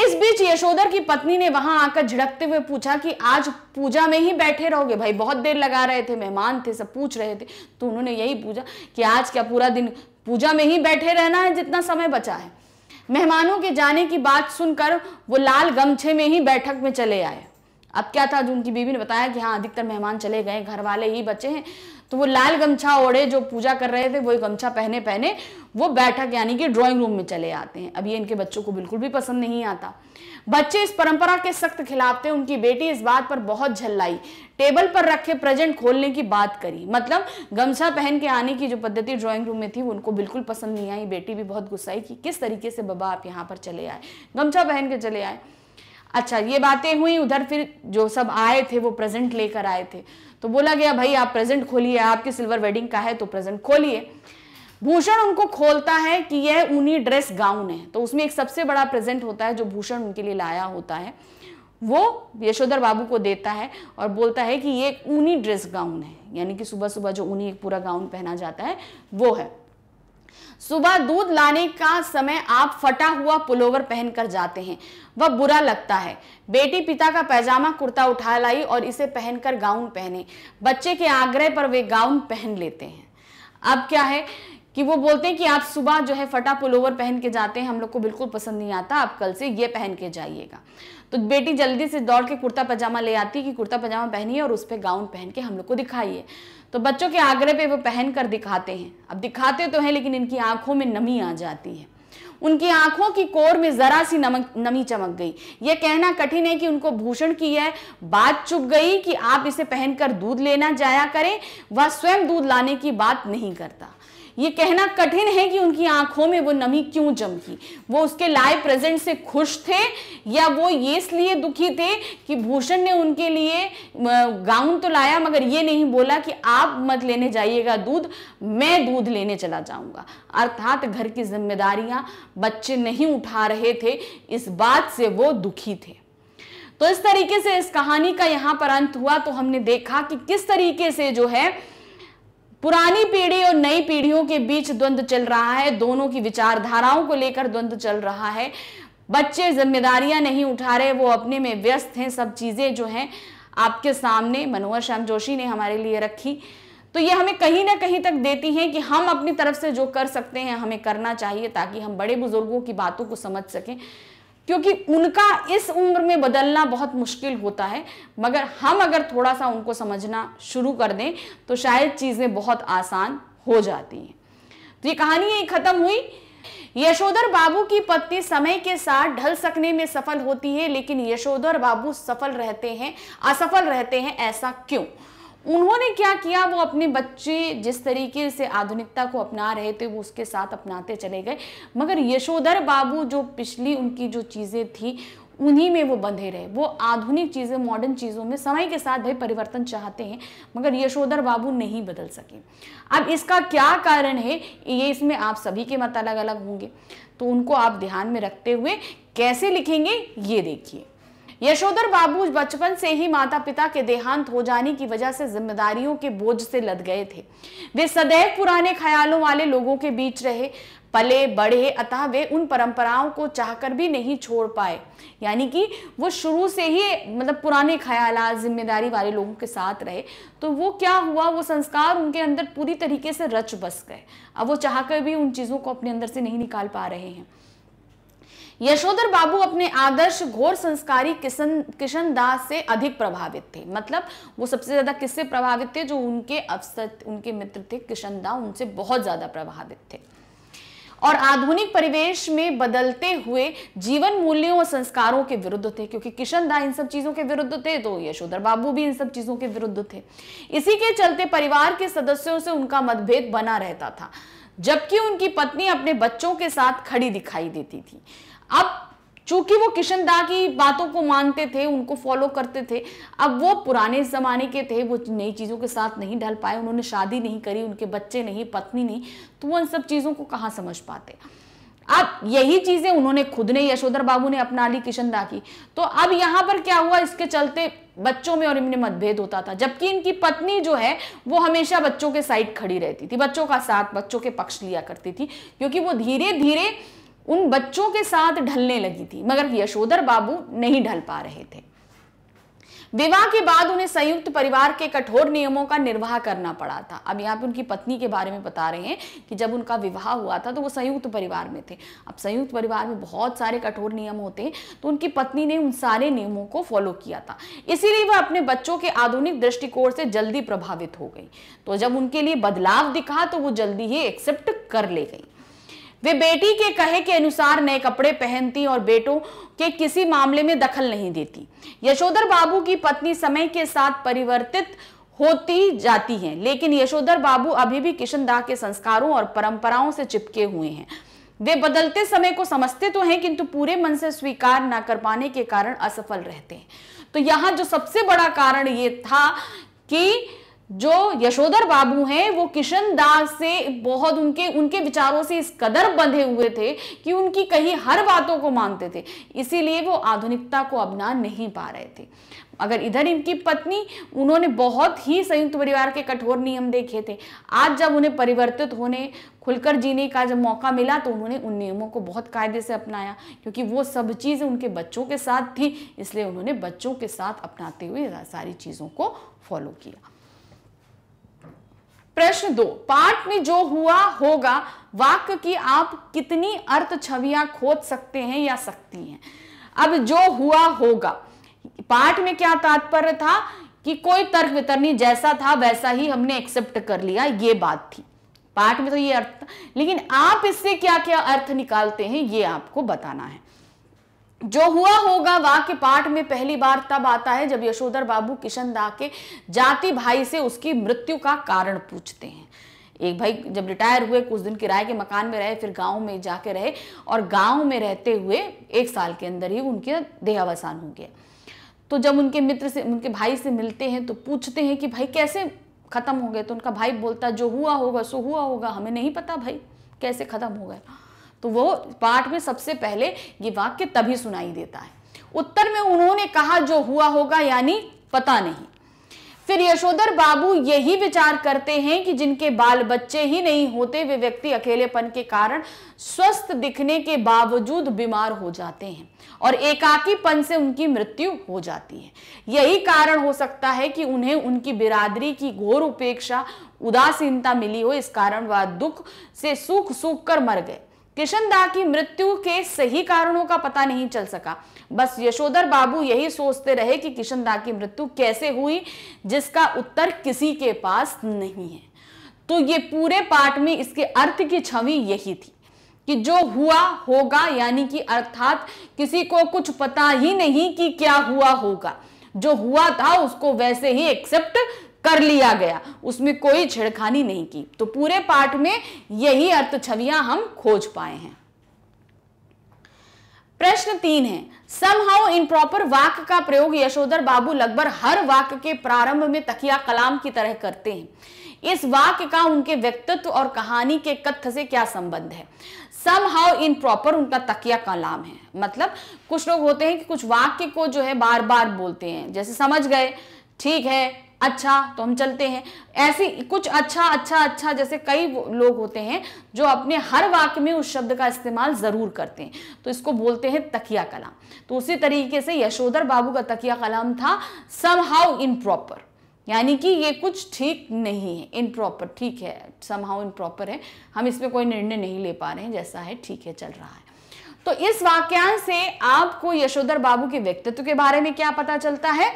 इस बीच यशोदर की पत्नी ने वहां आकर झिड़कते हुए पूछा कि आज पूजा में ही बैठे रहोगे भाई बहुत देर लगा रहे थे मेहमान थे सब पूछ रहे थे तो उन्होंने यही पूछा कि आज क्या पूरा दिन पूजा में ही बैठे रहना है जितना समय बचा है मेहमानों के जाने की बात सुनकर वो लाल गमछे में ही बैठक में चले आए अब क्या था जो उनकी बीवी ने बताया कि हाँ अधिकतर मेहमान चले गए घर वाले ही बचे हैं तो वो लाल गमछा ओढ़े जो पूजा कर रहे थे वही गमछा पहने पहने वो बैठक यानी कि ड्राइंग रूम में चले आते हैं अब ये इनके बच्चों को बिल्कुल भी पसंद नहीं आता बच्चे इस परंपरा के सख्त खिलाफ थे उनकी बेटी इस बात पर बहुत झल्लाई टेबल पर रखे प्रेजेंट खोलने की बात करी मतलब गमछा पहन के आने की जो पद्धति ड्राइंग रूम में थी वो उनको बिल्कुल पसंद नहीं आई बेटी भी बहुत गुस्साई कि किस तरीके से बाबा आप यहाँ पर चले आए गमछा पहन के चले आए अच्छा ये बातें हुई उधर फिर जो सब आए थे वो प्रेजेंट लेकर आए थे तो बोला गया भाई आप प्रेजेंट खोलिए आपकी सिल्वर वेडिंग का है तो प्रेजेंट खोलिए भूषण उनको खोलता है कि यह ऊनी ड्रेस गाउन है तो उसमें एक सबसे बड़ा प्रेजेंट होता है जो भूषण उनके लिए लाया होता है वो यशोधर बाबू को देता है और बोलता है कि ये ऊनी ड्रेस गाउन है यानी कि सुबह सुबह जो ऊनी एक पूरा गाउन पहना जाता है वो है सुबह दूध लाने का समय आप फटा हुआ पुलोवर पहनकर जाते हैं वह बुरा लगता है बेटी पिता का पैजामा कुर्ता उठा लाई और इसे पहनकर गाउन पहने बच्चे के आग्रह पर वे गाउन पहन लेते हैं अब क्या है कि वो बोलते हैं कि आप सुबह जो है फटा पुलोवर पहन के जाते हैं हम लोग को बिल्कुल पसंद नहीं आता आप कल से ये पहन के जाइएगा तो बेटी जल्दी से दौड़ के कुर्ता पजामा ले आती है कि कुर्ता पजामा पहनिए और उस पर गाउन पहन के हम लोग को दिखाइए तो बच्चों के आग्रह पे वो पहन कर दिखाते हैं अब दिखाते तो हैं लेकिन इनकी आंखों में नमी आ जाती है उनकी आंखों की कोर में जरा सी नमक नमी चमक गई यह कहना कठिन है कि उनको भूषण की है बात चुप गई कि आप इसे पहनकर दूध लेना जाया करें वह स्वयं दूध लाने की बात नहीं करता ये कहना कठिन है कि उनकी आंखों में वो नमी क्यों चमकी वो उसके लाइव प्रेजेंट से खुश थे या वो ये इसलिए दुखी थे कि भूषण ने उनके लिए गाउन तो लाया मगर ये नहीं बोला कि आप मत लेने जाइएगा दूध मैं दूध लेने चला जाऊंगा अर्थात घर की जिम्मेदारियां बच्चे नहीं उठा रहे थे इस बात से वो दुखी थे तो इस तरीके से इस कहानी का यहाँ पर अंत हुआ तो हमने देखा कि किस तरीके से जो है पुरानी पीढ़ी और नई पीढ़ियों के बीच द्वंद्व चल रहा है दोनों की विचारधाराओं को लेकर द्वंद्व चल रहा है बच्चे जिम्मेदारियां नहीं उठा रहे वो अपने में व्यस्त हैं सब चीज़ें जो हैं आपके सामने मनोहर श्याम जोशी ने हमारे लिए रखी तो ये हमें कहीं ना कहीं तक देती हैं कि हम अपनी तरफ से जो कर सकते हैं हमें करना चाहिए ताकि हम बड़े बुजुर्गों की बातों को समझ सकें क्योंकि उनका इस उम्र में बदलना बहुत मुश्किल होता है मगर हम अगर थोड़ा सा उनको समझना शुरू कर दें तो शायद चीज़ें बहुत आसान हो जाती हैं तो ये कहानी यही ख़त्म हुई यशोधर बाबू की पत्नी समय के साथ ढल सकने में सफल होती है लेकिन यशोधर बाबू सफल रहते हैं असफल रहते हैं ऐसा क्यों उन्होंने क्या किया वो अपने बच्चे जिस तरीके से आधुनिकता को अपना रहे थे वो उसके साथ अपनाते चले गए मगर यशोधर बाबू जो पिछली उनकी जो चीज़ें थी उन्हीं में वो बंधे रहे वो आधुनिक चीज़ें मॉडर्न चीज़ों में समय के साथ भाई परिवर्तन चाहते हैं मगर यशोधर बाबू नहीं बदल सके अब इसका क्या कारण है ये इसमें आप सभी के मत अलग अलग होंगे तो उनको आप ध्यान में रखते हुए कैसे लिखेंगे ये देखिए यशोधर बाबू बचपन से ही माता पिता के देहांत हो जाने की वजह से जिम्मेदारियों के बोझ से लद गए थे वे सदैव पुराने ख्यालों वाले लोगों के बीच रहे पले बढ़े अतः वे उन परंपराओं को चाहकर भी नहीं छोड़ पाए यानी कि वो शुरू से ही मतलब पुराने ख्याल जिम्मेदारी वाले लोगों के साथ रहे तो वो क्या हुआ वो संस्कार उनके अंदर पूरी तरीके से रच बस गए अब वो चाहकर भी उन चीज़ों को अपने अंदर से नहीं निकाल पा रहे हैं यशोधर बाबू अपने आदर्श घोर संस्कारी किशन किशन दास से अधिक प्रभावित थे मतलब वो सबसे ज्यादा किससे प्रभावित थे जो उनके अवसर उनके मित्र थे किशन दास उनसे बहुत ज्यादा प्रभावित थे और आधुनिक परिवेश में बदलते हुए जीवन मूल्यों और संस्कारों के विरुद्ध थे क्योंकि किशन दा इन सब चीजों के विरुद्ध थे तो यशोधर बाबू भी इन सब चीजों के विरुद्ध थे इसी के चलते परिवार के सदस्यों से उनका मतभेद बना रहता था जबकि उनकी पत्नी अपने बच्चों के साथ खड़ी दिखाई देती थी अब चूंकि वो किशन दा की बातों को मानते थे उनको फॉलो करते थे अब वो पुराने ज़माने के थे वो नई चीज़ों के साथ नहीं ढल पाए उन्होंने शादी नहीं करी उनके बच्चे नहीं पत्नी नहीं तो वो इन सब चीज़ों को कहाँ समझ पाते अब यही चीज़ें उन्होंने खुद ने यशोधर बाबू ने अपना ली किशन दा की तो अब यहाँ पर क्या हुआ इसके चलते बच्चों में और इनमें मतभेद होता था जबकि इनकी पत्नी जो है वो हमेशा बच्चों के साइड खड़ी रहती थी बच्चों का साथ बच्चों के पक्ष लिया करती थी क्योंकि वो धीरे धीरे उन बच्चों के साथ ढलने लगी थी मगर यशोधर बाबू नहीं ढल पा रहे थे विवाह के बाद उन्हें संयुक्त परिवार के कठोर नियमों का निर्वाह करना पड़ा था अब यहाँ पे उनकी पत्नी के बारे में बता रहे हैं कि जब उनका विवाह हुआ था तो वो संयुक्त परिवार में थे अब संयुक्त परिवार में बहुत सारे कठोर नियम होते हैं तो उनकी पत्नी ने उन सारे नियमों को फॉलो किया था इसीलिए वह अपने बच्चों के आधुनिक दृष्टिकोण से जल्दी प्रभावित हो गई तो जब उनके लिए बदलाव दिखा तो वो जल्दी ही एक्सेप्ट कर ले गई वे बेटी के कहे के अनुसार नए कपड़े पहनती और बेटों के किसी मामले में दखल नहीं देती यशोधर बाबू की पत्नी समय के साथ परिवर्तित होती जाती हैं लेकिन यशोधर बाबू अभी भी किशनदाह के संस्कारों और परंपराओं से चिपके हुए हैं वे बदलते समय को समझते तो हैं किंतु पूरे मन से स्वीकार ना कर पाने के कारण असफल रहते हैं तो यहाँ जो सबसे बड़ा कारण ये था कि जो यशोधर बाबू हैं वो किशन दास से बहुत उनके उनके विचारों से इस कदर बंधे हुए थे कि उनकी कहीं हर बातों को मानते थे इसीलिए वो आधुनिकता को अपना नहीं पा रहे थे अगर इधर इनकी पत्नी उन्होंने बहुत ही संयुक्त परिवार के कठोर नियम देखे थे आज जब उन्हें परिवर्तित होने खुलकर जीने का जब मौका मिला तो उन्होंने उन नियमों को बहुत कायदे से अपनाया क्योंकि वो सब चीज़ें उनके बच्चों के साथ थी इसलिए उन्होंने बच्चों के साथ अपनाते हुए सारी चीज़ों को फॉलो किया प्रश्न दो पाठ में जो हुआ होगा वाक्य की आप कितनी अर्थ छवियां खोज सकते हैं या सकती हैं अब जो हुआ होगा पाठ में क्या तात्पर्य था कि कोई तर्क वितरणी जैसा था वैसा ही हमने एक्सेप्ट कर लिया ये बात थी पाठ में तो ये अर्थ था लेकिन आप इससे क्या क्या अर्थ निकालते हैं ये आपको बताना है जो हुआ होगा वाक्य पाठ में पहली बार तब आता है जब यशोधर बाबू किशन दा के जाति भाई से उसकी मृत्यु का कारण पूछते हैं एक भाई जब रिटायर हुए कुछ दिन किराए के मकान में रहे फिर गांव में जाके रहे और गांव में रहते हुए एक साल के अंदर ही उनके देहावसान हो गया तो जब उनके मित्र से उनके भाई से मिलते हैं तो पूछते हैं कि भाई कैसे खत्म हो गए तो उनका भाई बोलता जो हुआ होगा सो हुआ होगा हमें नहीं पता भाई कैसे खत्म हो गया तो वो पाठ में सबसे पहले ये वाक्य तभी सुनाई देता है उत्तर में उन्होंने कहा जो हुआ होगा यानी पता नहीं फिर यशोधर बाबू यही विचार करते हैं कि जिनके बाल बच्चे ही नहीं होते वे व्यक्ति अकेलेपन के कारण स्वस्थ दिखने के बावजूद बीमार हो जाते हैं और एकाकीपन से उनकी मृत्यु हो जाती है यही कारण हो सकता है कि उन्हें उनकी बिरादरी की घोर उपेक्षा उदासीनता मिली हो इस कारण वह दुख से सूख सूख कर मर गए किशन दा की मृत्यु के सही कारणों का पता नहीं चल सका बस यशोधर बाबू यही सोचते रहे कि किशन दा की मृत्यु कैसे हुई जिसका उत्तर किसी के पास नहीं है तो ये पूरे पाठ में इसके अर्थ की छवि यही थी कि जो हुआ होगा यानी कि अर्थात किसी को कुछ पता ही नहीं कि क्या हुआ होगा जो हुआ था उसको वैसे ही एक्सेप्ट कर लिया गया उसमें कोई छेड़खानी नहीं की तो पूरे पाठ में यही अर्थ छवियां हम खोज पाए हैं प्रश्न तीन है समहाउ इन प्रॉपर वाक का प्रयोग यशोधर बाबू लगभग हर वाक के प्रारंभ में तकिया कलाम की तरह करते हैं इस वाक्य का उनके व्यक्तित्व और कहानी के कथ से क्या संबंध है सम हाउ इन प्रॉपर उनका तकिया कलाम है मतलब कुछ लोग होते हैं कि कुछ वाक्य को जो है बार बार बोलते हैं जैसे समझ गए ठीक है अच्छा तो हम चलते हैं ऐसे कुछ अच्छा अच्छा अच्छा जैसे कई लोग होते हैं जो अपने हर वाक्य में उस शब्द का इस्तेमाल ज़रूर करते हैं तो इसको बोलते हैं तकिया कलाम तो उसी तरीके से यशोधर बाबू का तकिया कलाम था सम हाउ इन प्रॉपर यानी कि ये कुछ ठीक नहीं है इन प्रॉपर ठीक है समहाउ इन प्रॉपर है हम इसमें कोई निर्णय नहीं ले पा रहे हैं जैसा है ठीक है चल रहा है तो इस वाक्यांश से आपको यशोधर बाबू के व्यक्तित्व के बारे में क्या पता चलता है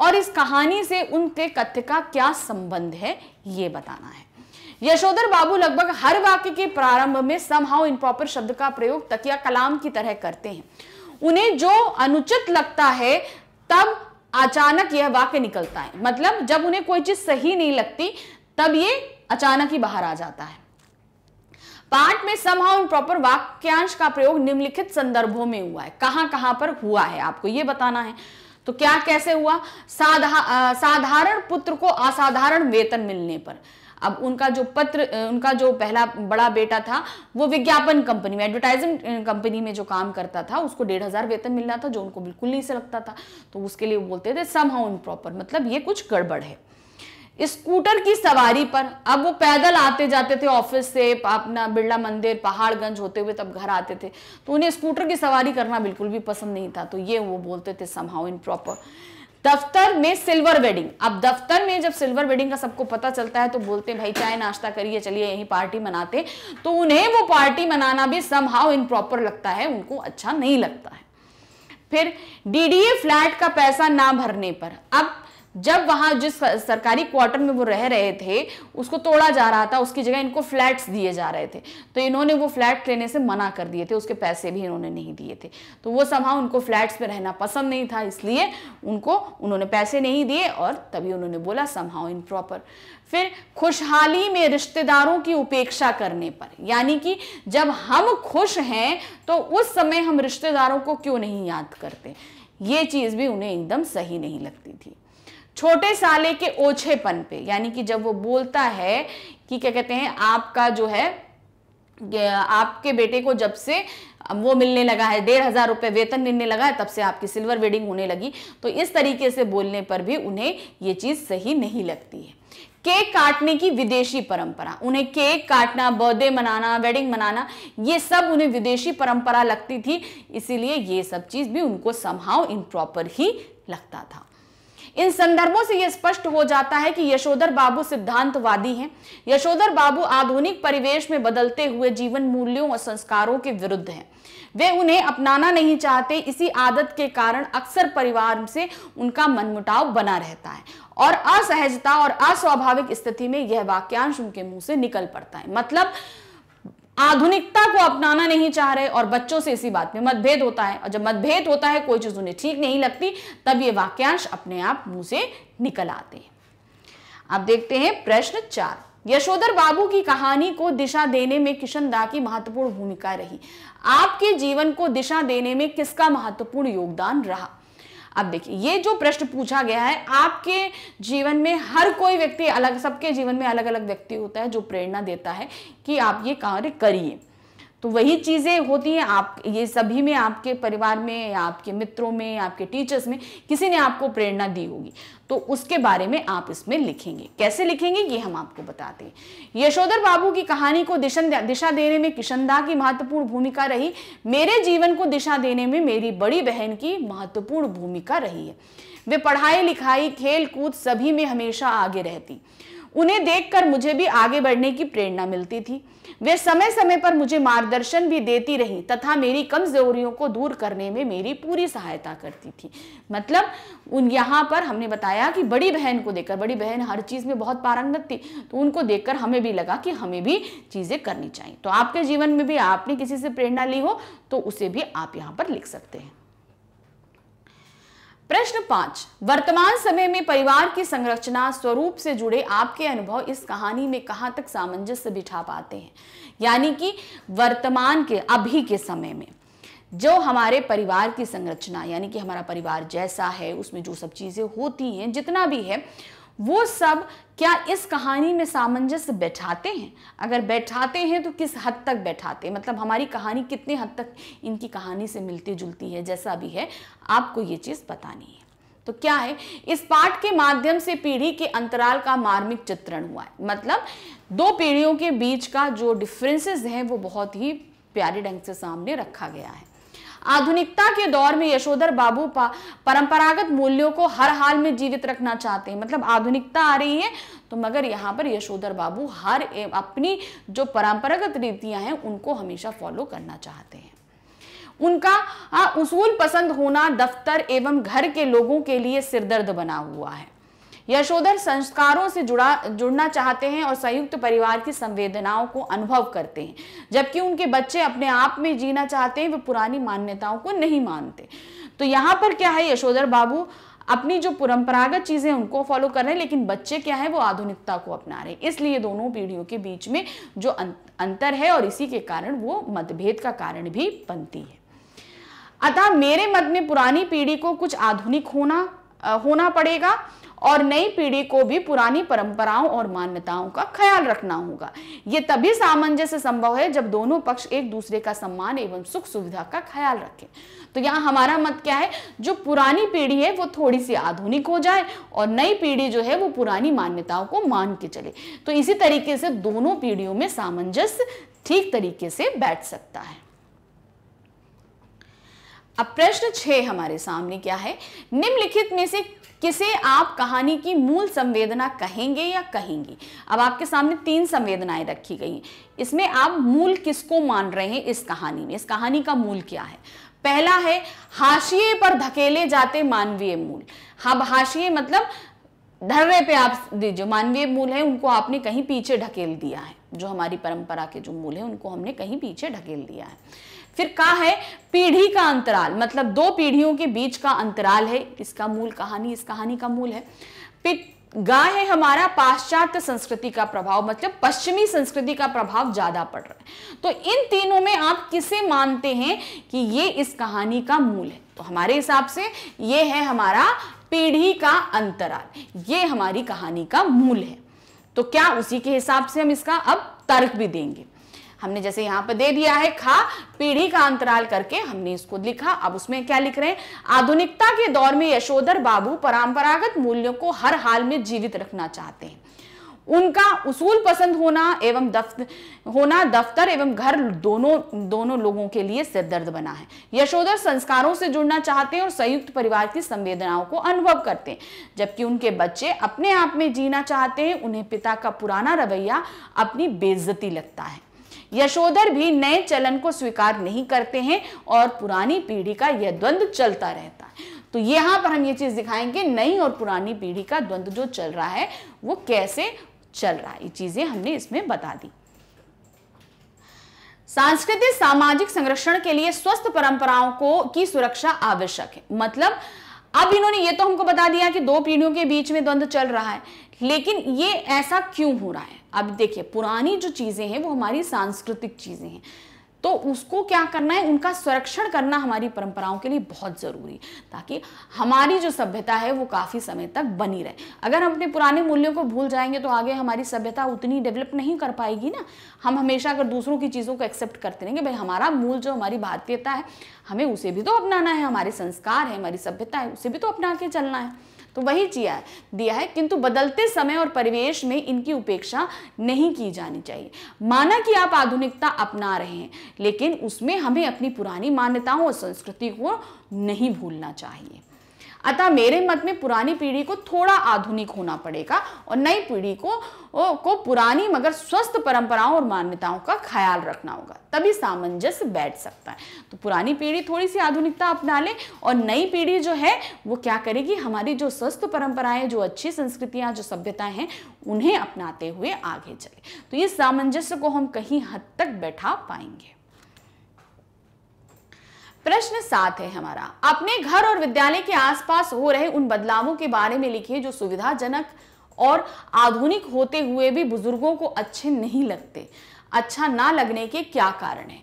और इस कहानी से उनके कथ्य का क्या संबंध है ये बताना है यशोधर बाबू लगभग हर वाक्य के प्रारंभ में समहाउ प्रॉपर शब्द का प्रयोग तकिया कलाम की तरह करते हैं उन्हें जो अनुचित लगता है तब अचानक यह वाक्य निकलता है मतलब जब उन्हें कोई चीज सही नहीं लगती तब ये अचानक ही बाहर आ जाता है पाठ में समहाउ इम्प्रॉपर वाक्यांश का प्रयोग निम्नलिखित संदर्भों में हुआ है कहां कहां पर हुआ है आपको ये बताना है तो क्या कैसे हुआ साधा साधारण पुत्र को असाधारण वेतन मिलने पर अब उनका जो पत्र उनका जो पहला बड़ा बेटा था वो विज्ञापन कंपनी में एडवर्टाइजिंग कंपनी में जो काम करता था उसको डेढ़ हज़ार वेतन मिलना था जो उनको बिल्कुल नहीं से लगता था तो उसके लिए बोलते थे सम हाउ प्रॉपर मतलब ये कुछ गड़बड़ है स्कूटर की सवारी पर अब वो पैदल आते जाते थे ऑफिस से अपना बिरला मंदिर पहाड़गंज होते हुए तब घर आते थे तो उन्हें स्कूटर की सवारी करना बिल्कुल भी पसंद नहीं था तो ये वो बोलते थे समहाउ इन प्रॉपर दफ्तर में सिल्वर वेडिंग अब दफ्तर में जब सिल्वर वेडिंग का सबको पता चलता है तो बोलते हैं भाई चाय नाश्ता करिए चलिए यहीं पार्टी मनाते तो उन्हें वो पार्टी मनाना भी समहाउ इन प्रॉपर लगता है उनको अच्छा नहीं लगता है फिर डीडीए फ्लैट का पैसा ना भरने पर अब जब वहाँ जिस सरकारी क्वार्टर में वो रह रहे थे उसको तोड़ा जा रहा था उसकी जगह इनको फ्लैट्स दिए जा रहे थे तो इन्होंने वो फ्लैट लेने से मना कर दिए थे उसके पैसे भी इन्होंने नहीं दिए थे तो वो सभा उनको फ्लैट्स में रहना पसंद नहीं था इसलिए उनको उन्होंने पैसे नहीं दिए और तभी उन्होंने बोला समहाउ इन प्रॉपर फिर खुशहाली में रिश्तेदारों की उपेक्षा करने पर यानी कि जब हम खुश हैं तो उस समय हम रिश्तेदारों को क्यों नहीं याद करते ये चीज़ भी उन्हें एकदम सही नहीं लगती थी छोटे साले के ओछेपन पे यानी कि जब वो बोलता है कि क्या कहते हैं आपका जो है आपके बेटे को जब से वो मिलने लगा है डेढ़ हज़ार रुपये वेतन मिलने लगा है तब से आपकी सिल्वर वेडिंग होने लगी तो इस तरीके से बोलने पर भी उन्हें ये चीज़ सही नहीं लगती है केक काटने की विदेशी परंपरा उन्हें केक काटना बर्थडे मनाना वेडिंग मनाना ये सब उन्हें विदेशी परंपरा लगती थी इसीलिए ये सब चीज़ भी उनको समहाव इम्प्रॉपर ही लगता था इन संदर्भों से यह स्पष्ट हो जाता है कि यशोधर बाबू सिद्धांतवादी हैं यशोधर बाबू आधुनिक परिवेश में बदलते हुए जीवन मूल्यों और संस्कारों के विरुद्ध हैं वे उन्हें अपनाना नहीं चाहते इसी आदत के कारण अक्सर परिवार से उनका मनमुटाव बना रहता है और असहजता और अस्वाभाविक स्थिति में यह वाक्यांश उनके मुंह से निकल पड़ता है मतलब आधुनिकता को अपनाना नहीं चाह रहे और बच्चों से इसी बात में मतभेद होता है और जब मतभेद होता है कोई चीज उन्हें ठीक नहीं लगती तब ये वाक्यांश अपने आप मुंह से निकल आते हैं अब देखते हैं प्रश्न चार यशोधर बाबू की कहानी को दिशा देने में किशन दा की महत्वपूर्ण भूमिका रही आपके जीवन को दिशा देने में किसका महत्वपूर्ण योगदान रहा अब देखिए ये जो प्रश्न पूछा गया है आपके जीवन में हर कोई व्यक्ति अलग सबके जीवन में अलग अलग व्यक्ति होता है जो प्रेरणा देता है कि आप ये कार्य करिए तो वही चीज़ें होती हैं आप ये सभी में आपके परिवार में या आपके मित्रों में आपके टीचर्स में किसी ने आपको प्रेरणा दी होगी तो उसके बारे में आप इसमें लिखेंगे कैसे लिखेंगे ये हम आपको बताते हैं यशोधर बाबू की कहानी को दिशा दिशा देने में किशनदा की महत्वपूर्ण भूमिका रही मेरे जीवन को दिशा देने में मेरी बड़ी बहन की महत्वपूर्ण भूमिका रही है वे पढ़ाई लिखाई खेल कूद सभी में हमेशा आगे रहती उन्हें देखकर मुझे भी आगे बढ़ने की प्रेरणा मिलती थी वे समय समय पर मुझे मार्गदर्शन भी देती रही तथा मेरी कमजोरियों को दूर करने में मेरी पूरी सहायता करती थी मतलब उन यहाँ पर हमने बताया कि बड़ी बहन को देखकर बड़ी बहन हर चीज़ में बहुत पारंगत थी तो उनको देखकर हमें भी लगा कि हमें भी चीज़ें करनी चाहिए तो आपके जीवन में भी आपने किसी से प्रेरणा ली हो तो उसे भी आप यहाँ पर लिख सकते हैं प्रश्न पांच वर्तमान समय में परिवार की संरचना स्वरूप से जुड़े आपके अनुभव इस कहानी में कहां तक सामंजस्य बिठा पाते हैं यानी कि वर्तमान के अभी के समय में जो हमारे परिवार की संरचना यानी कि हमारा परिवार जैसा है उसमें जो सब चीज़ें होती हैं जितना भी है वो सब क्या इस कहानी में सामंजस्य बैठाते हैं अगर बैठाते हैं तो किस हद तक बैठाते हैं मतलब हमारी कहानी कितने हद तक इनकी कहानी से मिलती जुलती है जैसा भी है आपको ये चीज़ बतानी है तो क्या है इस पाठ के माध्यम से पीढ़ी के अंतराल का मार्मिक चित्रण हुआ है मतलब दो पीढ़ियों के बीच का जो डिफरेंसेस हैं वो बहुत ही प्यारे ढंग से सामने रखा गया है आधुनिकता के दौर में यशोधर बाबू परंपरागत मूल्यों को हर हाल में जीवित रखना चाहते हैं मतलब आधुनिकता आ रही है तो मगर यहाँ पर यशोधर बाबू हर अपनी जो परंपरागत रीतियां हैं उनको हमेशा फॉलो करना चाहते हैं उनका हाँ, उसूल पसंद होना दफ्तर एवं घर के लोगों के लिए सिरदर्द बना हुआ है यशोधर संस्कारों से जुड़ा जुड़ना चाहते हैं और संयुक्त परिवार की संवेदनाओं को अनुभव करते हैं जबकि उनके बच्चे अपने आप में जीना चाहते हैं वे पुरानी मान्यताओं को नहीं मानते तो यहाँ पर क्या है यशोधर बाबू अपनी जो परंपरागत चीज़ें उनको फॉलो कर रहे हैं लेकिन बच्चे क्या है वो आधुनिकता को अपना रहे हैं इसलिए दोनों पीढ़ियों के बीच में जो अं, अंतर है और इसी के कारण वो मतभेद का कारण भी बनती है अतः मेरे मत में पुरानी पीढ़ी को कुछ आधुनिक होना आ, होना पड़ेगा और नई पीढ़ी को भी पुरानी परंपराओं और मान्यताओं का ख्याल रखना होगा ये तभी सामंजस्य संभव है जब दोनों पक्ष एक दूसरे का सम्मान एवं सुख सुविधा का ख्याल रखें तो यहाँ हमारा मत क्या है जो पुरानी पीढ़ी है वो थोड़ी सी आधुनिक हो जाए और नई पीढ़ी जो है वो पुरानी मान्यताओं को मान के चले तो इसी तरीके से दोनों पीढ़ियों में सामंजस्य ठीक तरीके से बैठ सकता है अब प्रश्न छह हमारे सामने क्या है निम्नलिखित में से किसे आप कहानी की मूल संवेदना कहेंगे या कहेंगी अब आपके सामने तीन संवेदनाएं रखी गई हैं इसमें आप मूल किसको मान रहे हैं इस कहानी में इस कहानी का मूल क्या है पहला है हाशिए पर धकेले जाते मानवीय मूल हब हाशिए मतलब धर्रे पे आप जो मानवीय मूल है उनको आपने कहीं पीछे ढकेल दिया है जो हमारी परंपरा के जो मूल है उनको हमने कहीं पीछे ढकेल दिया है फिर कहा है पीढ़ी का अंतराल मतलब दो पीढ़ियों के बीच का अंतराल है इसका मूल कहानी इस कहानी का मूल है गाय है हमारा पाश्चात्य संस्कृति का प्रभाव मतलब पश्चिमी संस्कृति का प्रभाव ज्यादा पड़ रहा है तो इन तीनों में आप किसे मानते हैं कि ये इस कहानी का मूल है तो हमारे हिसाब से ये है हमारा पीढ़ी का अंतराल ये हमारी कहानी का मूल है तो क्या उसी के हिसाब से हम इसका अब तर्क भी देंगे हमने जैसे यहाँ पर दे दिया है खा पीढ़ी का अंतराल करके हमने इसको लिखा अब उसमें क्या लिख रहे हैं आधुनिकता के दौर में यशोधर बाबू परंपरागत मूल्यों को हर हाल में जीवित रखना चाहते हैं उनका उसूल पसंद होना एवं दफ्तर होना दफ्तर एवं घर दोनों दोनों लोगों के लिए सिरदर्द बना है यशोधर संस्कारों से जुड़ना चाहते हैं और संयुक्त परिवार की संवेदनाओं को अनुभव करते हैं जबकि उनके बच्चे अपने आप में जीना चाहते हैं उन्हें पिता का पुराना रवैया अपनी बेइज्जती लगता है यशोधर भी नए चलन को स्वीकार नहीं करते हैं और पुरानी पीढ़ी का यह द्वंद चलता रहता है तो यहां पर हम ये चीज़ दिखाएंगे नई और पुरानी पीढ़ी का द्वंद्व जो चल रहा है वो कैसे चल रहा है ये चीज़ें हमने इसमें बता दी सांस्कृतिक सामाजिक संरक्षण के लिए स्वस्थ परंपराओं को की सुरक्षा आवश्यक है मतलब अब इन्होंने ये तो हमको बता दिया कि दो पीढ़ियों के बीच में द्वंद्व चल रहा है लेकिन ये ऐसा क्यों हो रहा है अब देखिए पुरानी जो चीज़ें हैं वो हमारी सांस्कृतिक चीज़ें हैं तो उसको क्या करना है उनका संरक्षण करना हमारी परंपराओं के लिए बहुत ज़रूरी ताकि हमारी जो सभ्यता है वो काफ़ी समय तक बनी रहे अगर हम अपने पुराने मूल्यों को भूल जाएंगे तो आगे हमारी सभ्यता उतनी डेवलप नहीं कर पाएगी ना हम हमेशा अगर दूसरों की चीज़ों को एक्सेप्ट करते रहेंगे भाई हमारा मूल जो हमारी भारतीयता है हमें उसे भी तो अपनाना है हमारे संस्कार है हमारी सभ्यता है उसे भी तो अपना के चलना है तो वही चिया दिया है किंतु बदलते समय और परिवेश में इनकी उपेक्षा नहीं की जानी चाहिए माना कि आप आधुनिकता अपना रहे हैं लेकिन उसमें हमें अपनी पुरानी मान्यताओं और संस्कृति को नहीं भूलना चाहिए अतः मेरे मत में पुरानी पीढ़ी को थोड़ा आधुनिक होना पड़ेगा और नई पीढ़ी को ओ, को पुरानी मगर स्वस्थ परंपराओं और मान्यताओं का ख्याल रखना होगा तभी सामंजस्य बैठ सकता है तो पुरानी पीढ़ी थोड़ी सी आधुनिकता अपना ले और नई पीढ़ी जो है वो क्या करेगी हमारी जो स्वस्थ परंपराएं जो अच्छी संस्कृतियाँ जो सभ्यताएं हैं उन्हें अपनाते हुए आगे चले तो ये सामंजस्य को हम कहीं हद तक बैठा पाएंगे प्रश्न सात है हमारा अपने घर और विद्यालय के आसपास हो रहे उन बदलावों के बारे में लिखिए जो सुविधाजनक और आधुनिक होते हुए भी बुजुर्गों को अच्छे नहीं लगते अच्छा ना लगने के क्या कारण है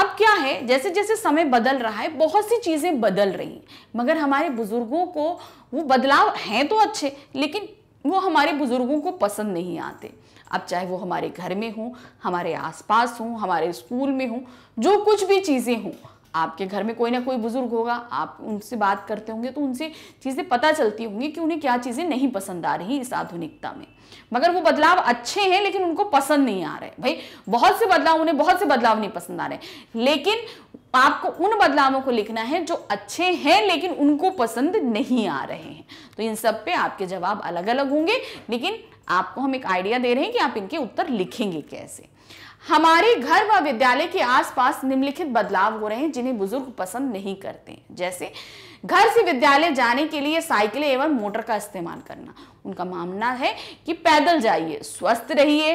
अब क्या है जैसे जैसे समय बदल रहा है बहुत सी चीज़ें बदल रही मगर हमारे बुजुर्गों को वो बदलाव हैं तो अच्छे लेकिन वो हमारे बुज़ुर्गों को पसंद नहीं आते अब चाहे वो हमारे घर में हों हमारे आसपास हों हमारे स्कूल में हों जो कुछ भी चीज़ें हों आपके घर में कोई ना कोई बुज़ुर्ग होगा आप उनसे बात करते होंगे तो उनसे चीज़ें पता चलती होंगी कि उन्हें क्या चीज़ें नहीं पसंद आ रही इस आधुनिकता में मगर वो बदलाव अच्छे हैं लेकिन उनको पसंद नहीं आ रहे भाई बहुत से बदलाव उन्हें बहुत से बदलाव नहीं पसंद आ रहे लेकिन आपको उन बदलावों को लिखना है जो अच्छे हैं लेकिन उनको पसंद नहीं आ रहे हैं तो इन सब पे आपके जवाब अलग अलग होंगे लेकिन आपको हम एक आइडिया दे रहे हैं कि आप इनके उत्तर लिखेंगे कैसे हमारे घर व विद्यालय के आसपास निम्नलिखित बदलाव हो रहे हैं जिन्हें बुजुर्ग पसंद नहीं करते हैं जैसे घर से विद्यालय जाने के लिए साइकिलें एवं मोटर का इस्तेमाल करना उनका मानना है कि पैदल जाइए स्वस्थ रहिए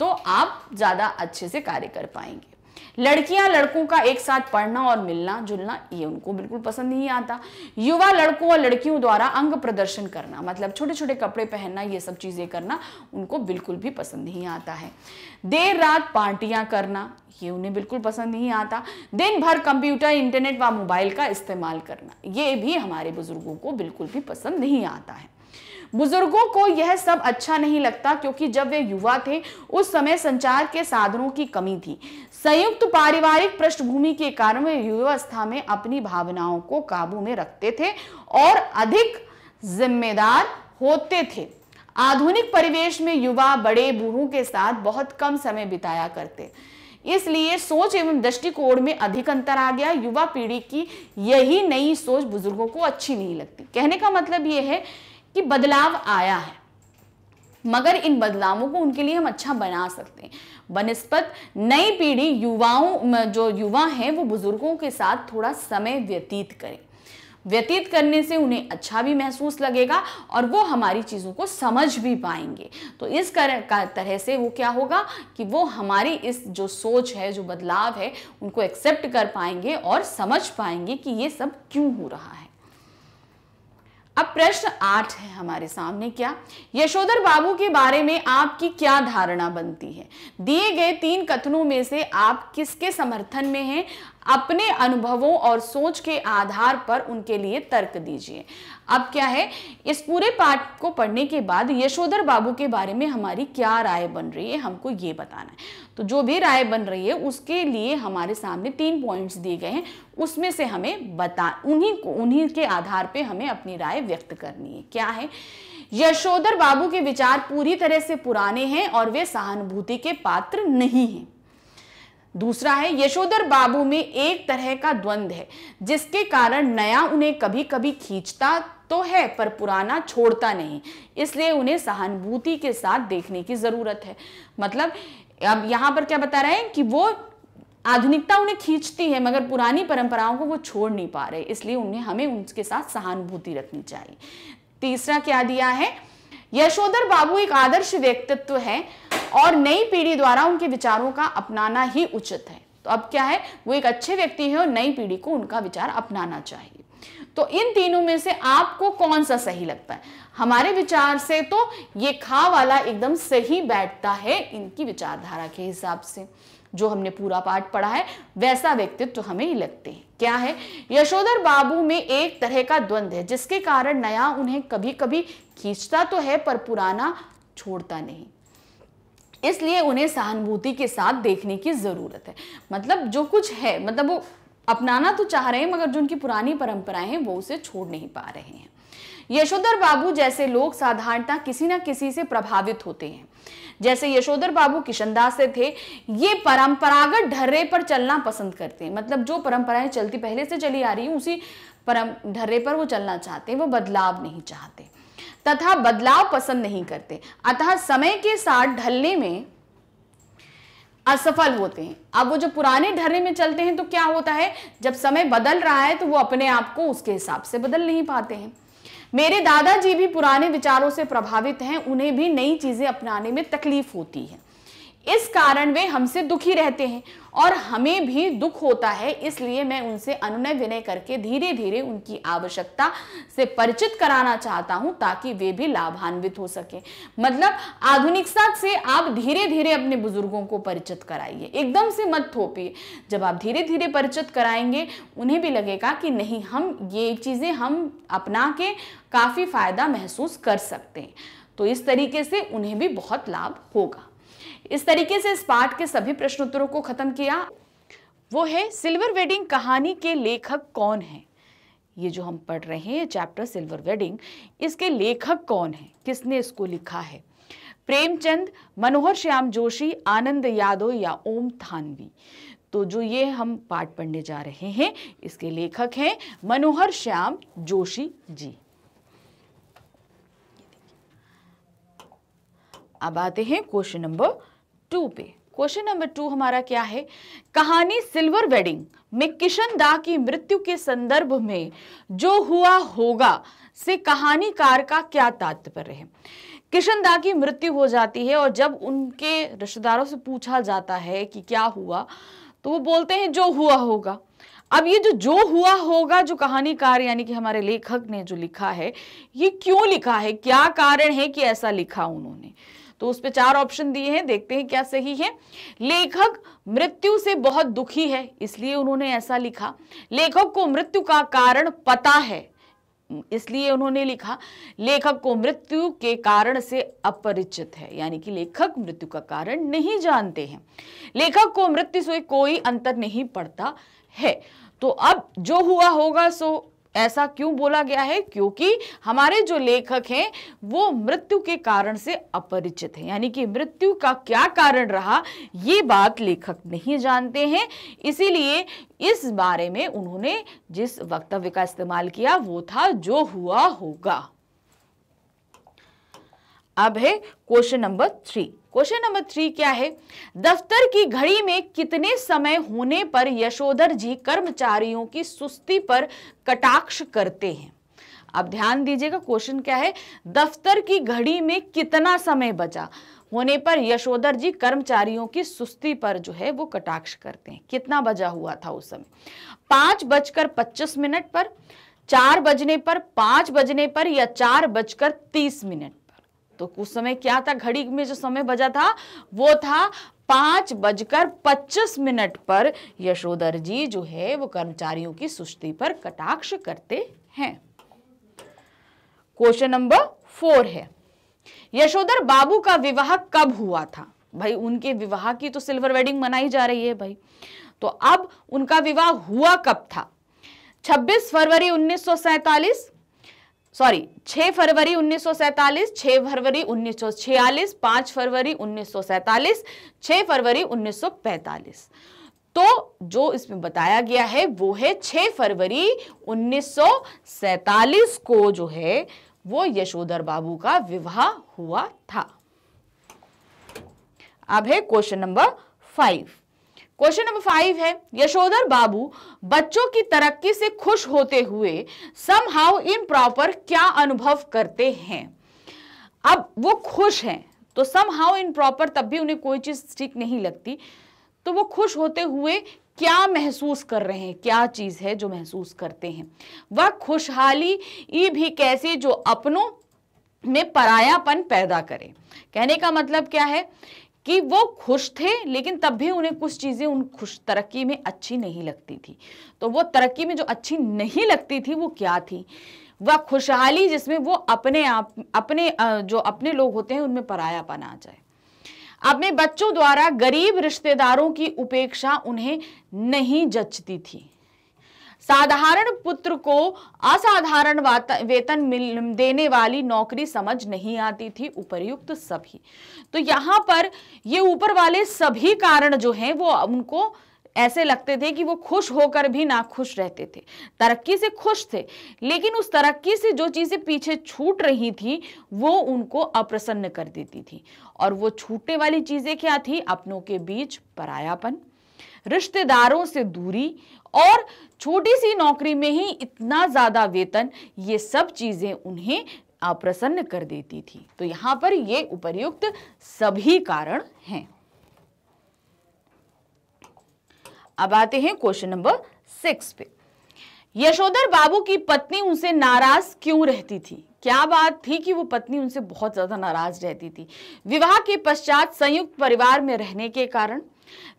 तो आप ज़्यादा अच्छे से कार्य कर पाएंगे लड़कियां लड़कों का एक साथ पढ़ना और मिलना जुलना ये उनको बिल्कुल पसंद नहीं आता युवा लड़कों और लड़कियों द्वारा अंग प्रदर्शन करना मतलब छोटे छोटे कपड़े पहनना ये सब चीज़ें करना उनको बिल्कुल भी पसंद नहीं आता है देर रात पार्टियां करना ये उन्हें बिल्कुल पसंद नहीं आता दिन भर कंप्यूटर इंटरनेट व मोबाइल का इस्तेमाल करना ये भी हमारे बुजुर्गों को बिल्कुल भी पसंद नहीं आता है बुजुर्गों को यह सब अच्छा नहीं लगता क्योंकि जब वे युवा थे उस समय संचार के साधनों की कमी थी संयुक्त पारिवारिक पृष्ठभूमि के कारण वे युवावस्था में अपनी भावनाओं को काबू में रखते थे और अधिक जिम्मेदार होते थे आधुनिक परिवेश में युवा बड़े बूढ़ों के साथ बहुत कम समय बिताया करते इसलिए सोच एवं दृष्टिकोण में अधिक अंतर आ गया युवा पीढ़ी की यही नई सोच बुजुर्गों को अच्छी नहीं लगती कहने का मतलब यह है कि बदलाव आया है मगर इन बदलावों को उनके लिए हम अच्छा बना सकते हैं बनस्पत नई पीढ़ी युवाओं जो युवा हैं वो बुजुर्गों के साथ थोड़ा समय व्यतीत करें व्यतीत करने से उन्हें अच्छा भी महसूस लगेगा और वो हमारी चीज़ों को समझ भी पाएंगे तो इस का तरह से वो क्या होगा कि वो हमारी इस जो सोच है जो बदलाव है उनको एक्सेप्ट कर पाएंगे और समझ पाएंगे कि ये सब क्यों हो रहा है अब प्रश्न आठ है हमारे सामने क्या यशोधर बाबू के बारे में आपकी क्या धारणा बनती है दिए गए तीन कथनों में से आप किसके समर्थन में हैं अपने अनुभवों और सोच के आधार पर उनके लिए तर्क दीजिए अब क्या है इस पूरे पाठ को पढ़ने के बाद यशोधर बाबू के बारे में हमारी क्या राय बन रही है हमको ये बताना है तो जो भी राय बन रही है उसके लिए हमारे सामने तीन पॉइंट्स दिए गए हैं उसमें से हमें बता उन्हीं को उन्हीं के आधार पे हमें अपनी राय व्यक्त करनी है क्या है यशोधर बाबू के विचार पूरी तरह से पुराने हैं और वे सहानुभूति के पात्र नहीं हैं दूसरा है यशोधर बाबू में एक तरह का द्वंद्व है जिसके कारण नया उन्हें कभी कभी खींचता तो है पर पुराना छोड़ता नहीं इसलिए उन्हें सहानुभूति के साथ देखने की ज़रूरत है मतलब अब यहाँ पर क्या बता रहे हैं कि वो आधुनिकता उन्हें खींचती है मगर पुरानी परंपराओं को वो छोड़ नहीं पा रहे इसलिए उन्हें हमें उनके साथ सहानुभूति रखनी चाहिए तीसरा क्या दिया है यशोधर बाबू एक आदर्श व्यक्तित्व है और नई पीढ़ी द्वारा उनके विचारों का अपनाना ही उचित है तो अब क्या है वो एक अच्छे व्यक्ति है और नई पीढ़ी को उनका विचार अपनाना चाहिए तो इन तीनों में से आपको कौन सा सही लगता है हमारे विचार से तो ये खा वाला एकदम सही बैठता है इनकी विचारधारा के हिसाब से जो हमने पूरा पाठ पढ़ा है वैसा व्यक्तित्व हमें ही लगते हैं क्या है यशोधर बाबू में एक तरह का द्वंद्व है जिसके कारण नया उन्हें कभी कभी खींचता तो है पर पुराना छोड़ता नहीं इसलिए उन्हें सहानुभूति के साथ देखने की ज़रूरत है मतलब जो कुछ है मतलब वो अपनाना तो चाह रहे हैं मगर जो उनकी पुरानी परंपराएं हैं वो उसे छोड़ नहीं पा रहे हैं यशोधर बाबू जैसे लोग साधारणता किसी ना किसी से प्रभावित होते हैं जैसे यशोधर बाबू किशनदास से थे ये परंपरागत ढर्रे पर चलना पसंद करते हैं मतलब जो परंपराएं चलती पहले से चली आ रही हैं उसी परम ढर्रे पर वो चलना चाहते हैं वो बदलाव नहीं चाहते तथा बदलाव पसंद नहीं करते अतः समय के साथ ढलने में असफल होते हैं अब वो जो पुराने ढर्रे में चलते हैं तो क्या होता है जब समय बदल रहा है तो वो अपने आप को उसके हिसाब से बदल नहीं पाते हैं मेरे दादाजी भी पुराने विचारों से प्रभावित हैं उन्हें भी नई चीज़ें अपनाने में तकलीफ होती है इस कारण वे हमसे दुखी रहते हैं और हमें भी दुख होता है इसलिए मैं उनसे अनुनय विनय करके धीरे धीरे उनकी आवश्यकता से परिचित कराना चाहता हूं ताकि वे भी लाभान्वित हो सके मतलब आधुनिकता से आप धीरे धीरे अपने बुजुर्गों को परिचित कराइए एकदम से मत थोपिए जब आप धीरे धीरे परिचित कराएंगे उन्हें भी लगेगा कि नहीं हम ये चीज़ें हम अपना के काफ़ी फायदा महसूस कर सकते हैं तो इस तरीके से उन्हें भी बहुत लाभ होगा इस तरीके से इस पाठ के सभी प्रश्नोत्तरों को खत्म किया वो है सिल्वर वेडिंग कहानी के लेखक कौन है ये जो हम पढ़ रहे हैं चैप्टर सिल्वर वेडिंग इसके लेखक कौन है किसने इसको लिखा है प्रेमचंद मनोहर श्याम जोशी आनंद यादव या ओम थानवी तो जो ये हम पाठ पढ़ने जा रहे हैं इसके लेखक हैं मनोहर श्याम जोशी जी अब आते हैं क्वेश्चन नंबर टू पे क्वेश्चन नंबर टू हमारा क्या है कहानी सिल्वर वेडिंग में किशन दा की मृत्यु के संदर्भ में जो हुआ होगा से कहानीकार का क्या तात्पर्य है किशन दा की मृत्यु हो जाती है और जब उनके रिश्तेदारों से पूछा जाता है कि क्या हुआ तो वो बोलते हैं जो हुआ होगा अब ये जो जो हुआ होगा जो कहानीकार यानी कि हमारे लेखक ने जो लिखा है ये क्यों लिखा है क्या कारण है कि ऐसा लिखा उन्होंने तो पर चार ऑप्शन दिए हैं देखते हैं क्या सही है लेखक मृत्यु से बहुत दुखी है इसलिए उन्होंने ऐसा लिखा लेखक को मृत्यु का कारण पता है इसलिए उन्होंने लिखा लेखक को मृत्यु के कारण से अपरिचित है यानी कि लेखक मृत्यु का कारण नहीं जानते हैं लेखक को मृत्यु से कोई अंतर नहीं पड़ता है तो अब जो हुआ होगा सो ऐसा क्यों बोला गया है क्योंकि हमारे जो लेखक हैं वो मृत्यु के कारण से अपरिचित हैं यानी कि मृत्यु का क्या कारण रहा ये बात लेखक नहीं जानते हैं इसीलिए इस बारे में उन्होंने जिस वक्तव्य का इस्तेमाल किया वो था जो हुआ होगा अब है question number three question number three क्या है दफ्तर की घड़ी में कितने समय होने पर यशोधर जी कर्मचारियों की सुस्ती पर कटाक्ष करते हैं अब ध्यान दीजिएगा क्वेश्चन क्या है दफ्तर की घड़ी में कितना समय बचा होने पर यशोधर जी कर्मचारियों की सुस्ती पर जो है वो कटाक्ष करते हैं कितना बजा हुआ था उस समय पांच बजकर पच्चीस मिनट पर चार बजने पर पांच बजने पर या चार बजकर तीस मिनट तो उस समय क्या था घड़ी में जो समय बजा था वो था पांच बजकर पच्चीस मिनट पर यशोधर जी जो है वो कर्मचारियों की सुस्ती पर कटाक्ष करते हैं क्वेश्चन नंबर फोर है यशोधर बाबू का विवाह कब हुआ था भाई उनके विवाह की तो सिल्वर वेडिंग मनाई जा रही है भाई तो अब उनका विवाह हुआ कब था 26 फरवरी 1947 सॉरी 6 फरवरी 1947, 6 फरवरी 1946, 5 फरवरी 1947, 6 फरवरी 1945 तो जो इसमें बताया गया है वो है 6 फरवरी 1947 को जो है वो यशोधर बाबू का विवाह हुआ था अब है question number five question number five है यशोधर बाबू बच्चों की तरक्की से खुश होते हुए समहाउ इन प्रॉपर क्या अनुभव करते हैं अब वो खुश हैं तो समहाउ इन प्रॉपर तब भी उन्हें कोई चीज़ ठीक नहीं लगती तो वो खुश होते हुए क्या महसूस कर रहे हैं क्या चीज़ है जो महसूस करते हैं वह खुशहाली ई भी कैसे जो अपनों में परायापन पैदा करे कहने का मतलब क्या है कि वो खुश थे लेकिन तब भी उन्हें कुछ चीज़ें उन खुश तरक्की में अच्छी नहीं लगती थी तो वो तरक्की में जो अच्छी नहीं लगती थी वो क्या थी वह खुशहाली जिसमें वो अपने आप अपने जो अपने लोग होते हैं उनमें परायापन आ जाए अपने बच्चों द्वारा गरीब रिश्तेदारों की उपेक्षा उन्हें नहीं जचती थी साधारण पुत्र को असाधारण वेतन मिल देने वाली नौकरी समझ नहीं आती थी उपरयुक्त सभी तो यहाँ पर ये ऊपर वाले सभी कारण जो हैं वो उनको ऐसे लगते थे कि वो खुश होकर भी ना खुश रहते थे तरक्की से खुश थे लेकिन उस तरक्की से जो चीज़ें पीछे छूट रही थी वो उनको अप्रसन्न कर देती थी और वो छूटने वाली चीज़ें क्या थी अपनों के बीच परायापन रिश्तेदारों से दूरी और छोटी सी नौकरी में ही इतना ज़्यादा वेतन ये सब चीज़ें उन्हें प्रसन्न कर देती थी तो यहां पर ये उपयुक्त सभी कारण हैं अब आते हैं क्वेश्चन नंबर सिक्स पे यशोधर बाबू की पत्नी उनसे नाराज क्यों रहती थी क्या बात थी कि वो पत्नी उनसे बहुत ज़्यादा नाराज रहती थी विवाह के पश्चात संयुक्त परिवार में रहने के कारण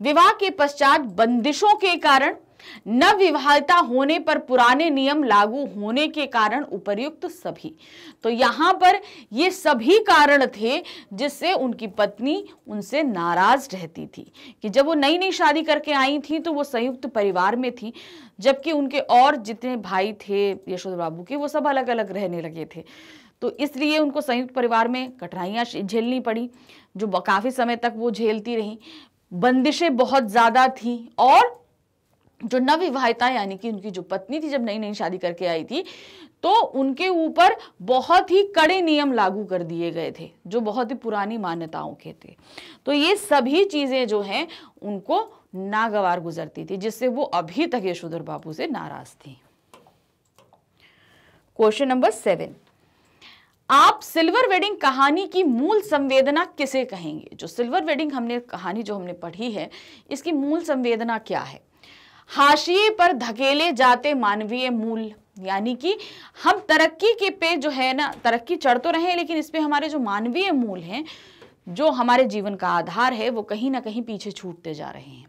विवाह के पश्चात बंदिशों के कारण नवविवाहिता होने पर पुराने नियम लागू होने के कारण उपर्युक्त सभी तो यहां पर ये सभी कारण थे जिससे उनकी पत्नी उनसे नाराज रहती थी कि जब वो नई नई शादी करके आई थी तो वो संयुक्त परिवार में थी जबकि उनके और जितने भाई थे यशोद बाबू के वो सब अलग अलग रहने लगे थे तो इसलिए उनको संयुक्त परिवार में कठिनाइयाँ झेलनी पड़ी जो काफ़ी समय तक वो झेलती रहीं बंदिशें बहुत ज़्यादा थीं और जो नवविवाहिता यानी कि उनकी जो पत्नी थी जब नई नई शादी करके आई थी तो उनके ऊपर बहुत ही कड़े नियम लागू कर दिए गए थे जो बहुत ही पुरानी मान्यताओं के थे तो ये सभी चीज़ें जो हैं उनको नागवार गुजरती थी जिससे वो अभी तक यशोधर बाबू से नाराज थी क्वेश्चन नंबर सेवन आप सिल्वर वेडिंग कहानी की मूल संवेदना किसे कहेंगे जो सिल्वर वेडिंग हमने कहानी जो हमने पढ़ी है इसकी मूल संवेदना क्या है हाशिए पर धकेले जाते मानवीय मूल यानी कि हम तरक्की के पे जो है ना तरक्की चढ़ तो रहे हैं लेकिन इस पे हमारे जो मानवीय मूल हैं जो हमारे जीवन का आधार है वो कहीं ना कहीं पीछे छूटते जा रहे हैं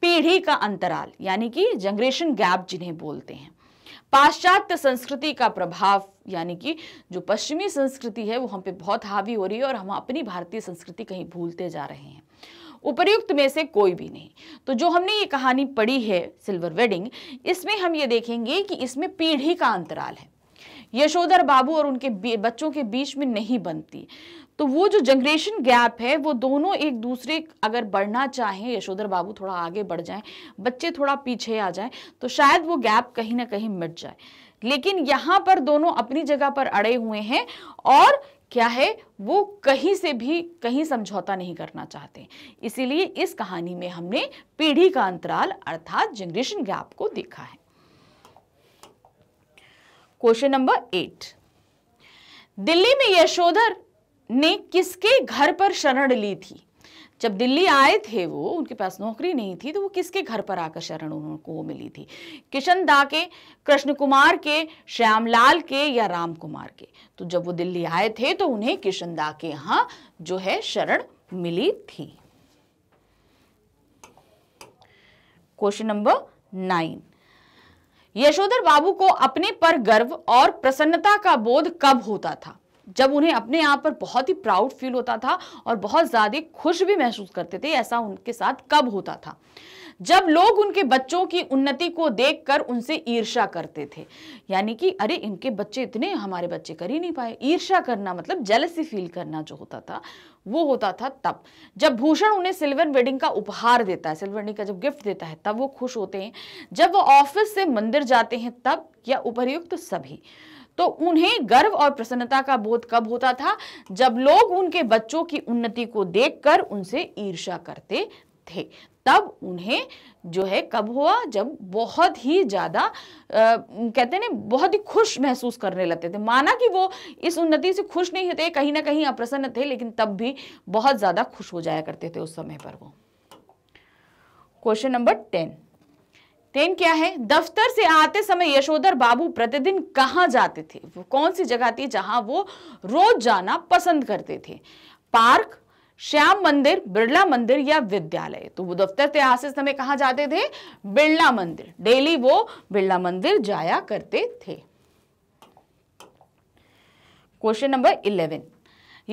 पीढ़ी का अंतराल यानी कि जनरेशन गैप जिन्हें बोलते हैं पाश्चात्य संस्कृति का प्रभाव यानी कि जो पश्चिमी संस्कृति है वो हम पे बहुत हावी हो रही है और हम अपनी भारतीय संस्कृति कहीं भूलते जा रहे हैं उपर्युक्त में से कोई भी नहीं तो जो हमने ये कहानी पढ़ी है सिल्वर वेडिंग इसमें हम ये देखेंगे कि इसमें पीढ़ी का अंतराल है यशोधर बाबू और उनके बच्चों के बीच में नहीं बनती तो वो जो जनरेशन गैप है वो दोनों एक दूसरे अगर बढ़ना चाहें यशोधर बाबू थोड़ा आगे बढ़ जाएं बच्चे थोड़ा पीछे आ जाएं तो शायद वो गैप कहीं ना कहीं मिट जाए लेकिन यहाँ पर दोनों अपनी जगह पर अड़े हुए हैं और क्या है वो कहीं से भी कहीं समझौता नहीं करना चाहते इसीलिए इस कहानी में हमने पीढ़ी का अंतराल अर्थात जनरेशन गैप को देखा है क्वेश्चन नंबर एट दिल्ली में यशोधर ने किसके घर पर शरण ली थी जब दिल्ली आए थे वो उनके पास नौकरी नहीं थी तो वो किसके घर पर आकर शरण उनको मिली थी किशन दा के कृष्ण कुमार के श्यामलाल के या राम कुमार के तो जब वो दिल्ली आए थे तो उन्हें किशनदा के यहाँ जो है शरण मिली थी question number nine Yashodhar Babu को अपने पर गर्व और प्रसन्नता का बोध कब होता था जब उन्हें अपने आप पर बहुत ही प्राउड फील होता था और बहुत ज़्यादा खुश भी महसूस करते थे ऐसा उनके साथ कब होता था जब लोग उनके बच्चों की उन्नति को देखकर उनसे ईर्षा करते थे यानी कि अरे इनके बच्चे इतने हमारे बच्चे कर ही नहीं पाए ईर्षा करना मतलब जलसी फील करना जो होता था वो होता था तब जब भूषण उन्हें सिल्वर वेडिंग का उपहार देता है सिल्वर वेडिंग का जब गिफ्ट देता है तब वो खुश होते हैं जब वो ऑफिस से मंदिर जाते हैं तब या उपरयुक्त तो सभी तो उन्हें गर्व और प्रसन्नता का बोध कब होता था जब लोग उनके बच्चों की उन्नति को देखकर उनसे ईर्षा करते थे तब उन्हें जो है कब हुआ जब बहुत ही ज़्यादा कहते ना बहुत ही खुश महसूस करने लगते थे माना कि वो इस उन्नति से खुश नहीं होते कहीं ना कहीं अप्रसन्न थे लेकिन तब भी बहुत ज़्यादा खुश हो जाया करते थे उस समय पर वो क्वेश्चन नंबर टेन टेन क्या है दफ्तर से आते समय यशोधर बाबू प्रतिदिन कहाँ जाते थे कौन सी जगह थी जहाँ वो रोज जाना पसंद करते थे पार्क श्याम मंदिर बिरला मंदिर या विद्यालय तो वो दफ्तर इतिहास समय कहा जाते थे बिरला मंदिर डेली वो बिरला मंदिर जाया करते थे question number eleven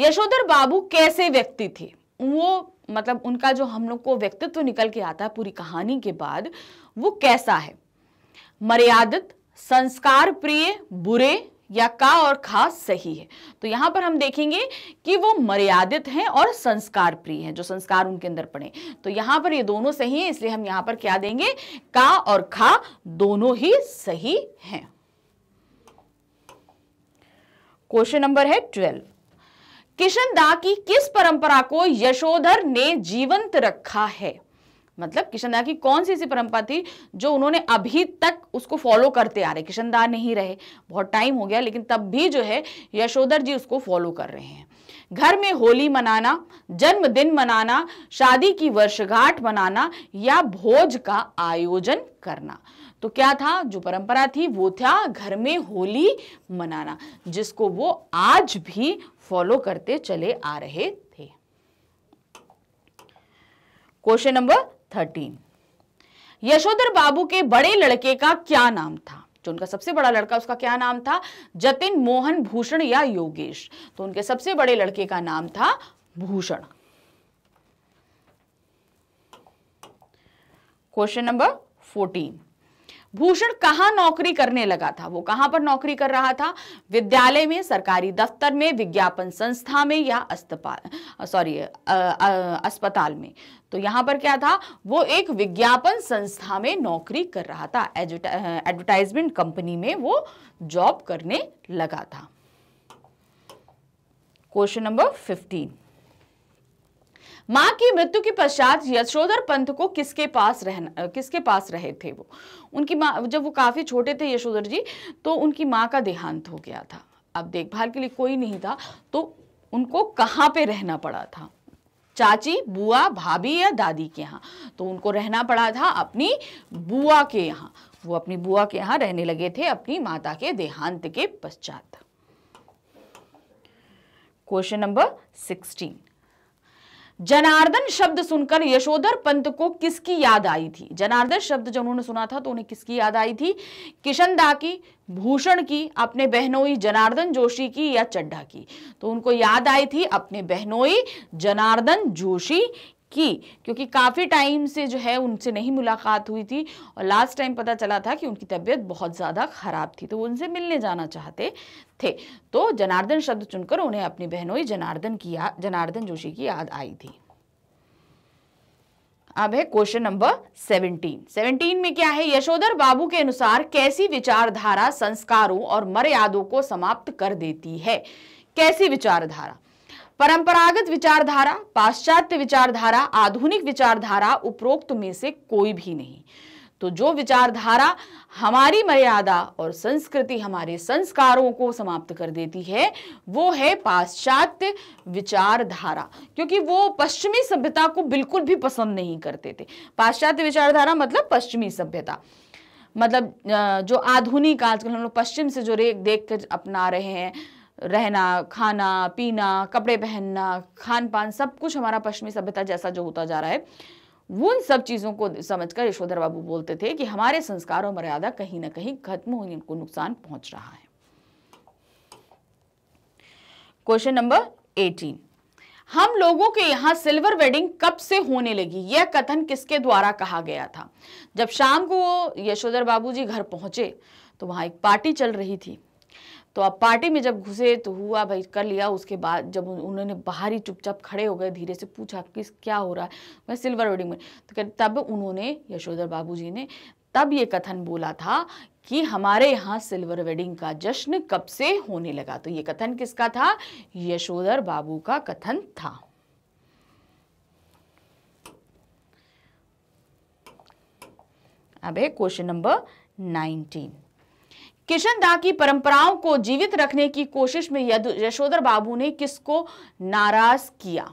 Yashodhar Babu कैसे व्यक्ति थे वो मतलब उनका जो हम लोग को व्यक्तित्व तो निकल के आता है पूरी कहानी के बाद वो कैसा है मर्यादित संस्कार प्रिय बुरे या का और खा सही है तो यहां पर हम देखेंगे कि वो मर्यादित हैं और संस्कार प्रिय हैं जो संस्कार उनके अंदर पड़े तो यहां पर ये दोनों सही हैं इसलिए हम यहां पर क्या देंगे का और खा दोनों ही सही हैं क्वेश्चन नंबर है ट्वेल्व किशन दा की किस परंपरा को यशोधर ने जीवंत रखा है मतलब किशनदा की कौन सी ऐसी परंपरा थी जो उन्होंने अभी तक उसको फॉलो करते आ रहे किशनदा नहीं रहे बहुत टाइम हो गया लेकिन तब भी जो है यशोधर जी उसको फॉलो कर रहे हैं घर में होली मनाना जन्मदिन मनाना शादी की वर्षगांठ मनाना या भोज का आयोजन करना तो क्या था जो परंपरा थी वो था घर में होली मनाना जिसको वो आज भी फॉलो करते चले आ रहे थे question number thirteen Yashodhar Babu के बड़े लड़के का क्या नाम था जो उनका सबसे बड़ा लड़का उसका क्या नाम था जतिन मोहन भूषण या योगेश तो उनके सबसे बड़े लड़के का नाम था Bhushan question number fourteen Bhushan कहां नौकरी करने लगा था वो कहां पर नौकरी कर रहा था विद्यालय में सरकारी दफ्तर में विज्ञापन संस्था में या अस्पताल सॉरी अस्पताल में तो यहां पर क्या था वो एक विज्ञापन संस्था में नौकरी कर रहा था एडवर्टाइजमेंट कंपनी में वो जॉब करने लगा था क्वेश्चन नंबर फिफ्टीन माँ की मृत्यु के पश्चात यशोधर पंत को किसके पास रहना किसके पास रहे थे वो उनकी माँ जब वो काफ़ी छोटे थे यशोधर जी तो उनकी माँ का देहांत हो गया था अब देखभाल के लिए कोई नहीं था तो उनको कहाँ पे रहना पड़ा था चाची बुआ भाभी या दादी के यहाँ तो उनको रहना पड़ा था अपनी बुआ के यहाँ वो अपनी बुआ के यहाँ रहने लगे थे अपनी माता के देहांत के पश्चात क्वेश्चन नंबर सिक्सटीन जनार्दन शब्द सुनकर यशोधर पंत को किसकी याद आई थी जनार्दन शब्द जब उन्होंने सुना था तो उन्हें किसकी याद आई थी किशनदा की भूषण की अपने बहनोई जनार्दन जोशी की या चड्ढा की तो उनको याद आई थी अपने बहनोई जनार्दन जोशी की क्योंकि काफ़ी टाइम से जो है उनसे नहीं मुलाकात हुई थी और लास्ट टाइम पता चला था कि उनकी तबीयत बहुत ज़्यादा ख़राब थी तो वो उनसे मिलने जाना चाहते थे तो जनार्दन शब्द चुनकर उन्हें अपनी बहनोई जनार्दन की जनार्दन जोशी की याद आई थी अब है क्वेश्चन नंबर 17। 17 में क्या है यशोधर बाबू के अनुसार कैसी विचारधारा संस्कारों और मर्यादों को समाप्त कर देती है कैसी विचारधारा परंपरागत विचारधारा पाश्चात्य विचारधारा आधुनिक विचारधारा उपरोक्त में से कोई भी नहीं तो जो विचारधारा हमारी मर्यादा और संस्कृति हमारे संस्कारों को समाप्त कर देती है वो है पाश्चात्य विचारधारा क्योंकि वो पश्चिमी सभ्यता को बिल्कुल भी पसंद नहीं करते थे पाश्चात्य विचारधारा मतलब पश्चिमी सभ्यता मतलब जो आधुनिक आजकल हम लोग पश्चिम से जो रेख देख कर अपना रहे हैं रहना खाना पीना कपड़े पहनना खान पान सब कुछ हमारा पश्चिमी सभ्यता जैसा जो होता जा रहा है उन सब चीज़ों को समझकर यशोधर बाबू बोलते थे कि हमारे संस्कार और मर्यादा कहीं ना कहीं खत्म होने को नुकसान पहुंच रहा है क्वेश्चन नंबर एटीन हम लोगों के यहाँ सिल्वर वेडिंग कब से होने लगी यह कथन किसके द्वारा कहा गया था जब शाम को यशोधर बाबू जी घर पहुंचे तो वहाँ एक पार्टी चल रही थी तो अब पार्टी में जब घुसे तो हुआ भाई कर लिया उसके बाद जब उन्होंने बाहर ही चुपचाप खड़े हो गए धीरे से पूछा किस क्या हो रहा है मैं सिल्वर वेडिंग में तो कह तब उन्होंने यशोधर जी ने तब ये कथन बोला था कि हमारे यहाँ सिल्वर वेडिंग का जश्न कब से होने लगा तो ये कथन किसका था यशोधर बाबू का कथन था अब है question number nineteen Kishan Da की परंपराओं को जीवित रखने की कोशिश में यशोधर बाबू ने किसको नाराज किया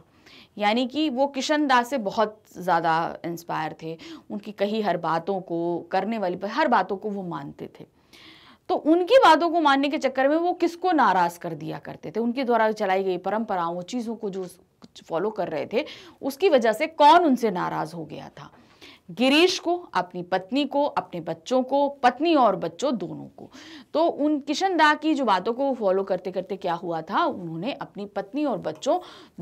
यानी कि वो किशन दा से बहुत ज़्यादा इंस्पायर थे उनकी कही हर बातों को करने वाली हर बातों को वो मानते थे तो उनकी बातों को मानने के चक्कर में वो किसको नाराज़ कर दिया करते थे उनके द्वारा चलाई गई परंपराओं चीज़ों को जो फॉलो कर रहे थे उसकी वजह से कौन उनसे नाराज़ हो गया था गिरीश को अपनी पत्नी को अपने बच्चों को पत्नी और बच्चों दोनों को तो उन किशन दा की जो बातों को फॉलो करते करते क्या हुआ था उन्होंने अपनी पत्नी और बच्चों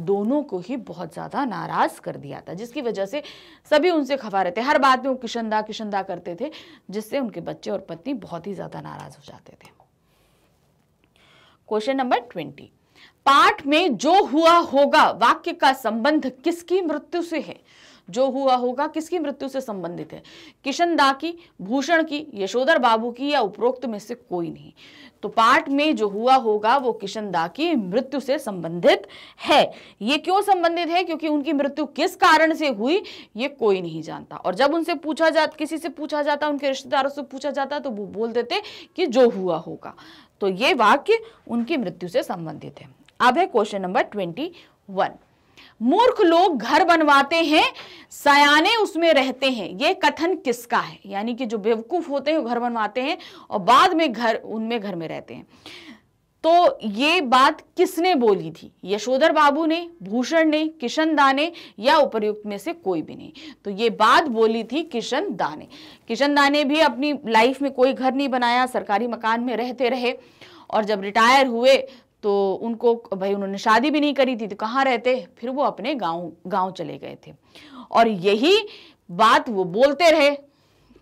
दोनों को ही बहुत ज़्यादा नाराज़ कर दिया था जिसकी वजह से सभी उनसे खफा रहते हर बात में वो किशन दा किशन दा करते थे जिससे उनके बच्चे और पत्नी बहुत ही ज़्यादा नाराज़ हो जाते थे क्वेश्चन नंबर ट्वेंटी पाठ में जो हुआ होगा वाक्य का संबंध किसकी मृत्यु से है जो हुआ होगा किसकी मृत्यु से संबंधित है किशन दा की भूषण की यशोधर बाबू की या उपरोक्त में से कोई नहीं तो पाठ में जो हुआ होगा वो किशन दा की मृत्यु से संबंधित है ये क्यों संबंधित है क्योंकि उनकी मृत्यु किस कारण से हुई ये कोई नहीं जानता और जब उनसे पूछा जा किसी से पूछा जाता उनके रिश्तेदारों से पूछा जाता तो वो बोल देते कि जो हुआ होगा तो ये वाक्य उनकी मृत्यु से संबंधित है अब है क्वेश्चन नंबर ट्वेंटी वन मूर्ख लोग घर बनवाते हैं सयाने उसमें रहते हैं ये कथन किसका है यानी कि जो बेवकूफ़ होते हैं वो घर बनवाते हैं और बाद में घर उनमें घर में रहते हैं तो ये बात किसने बोली थी यशोधर बाबू ने भूषण ने किशन दा ने या उपयुक्त में से कोई भी नहीं तो ये बात बोली थी किशन दा ने किशन दा ने भी अपनी लाइफ में कोई घर नहीं बनाया सरकारी मकान में रहते रहे और जब रिटायर हुए तो उनको भाई उन्होंने शादी भी नहीं करी थी तो कहाँ रहते फिर वो अपने गांव गांव चले गए थे और यही बात वो बोलते रहे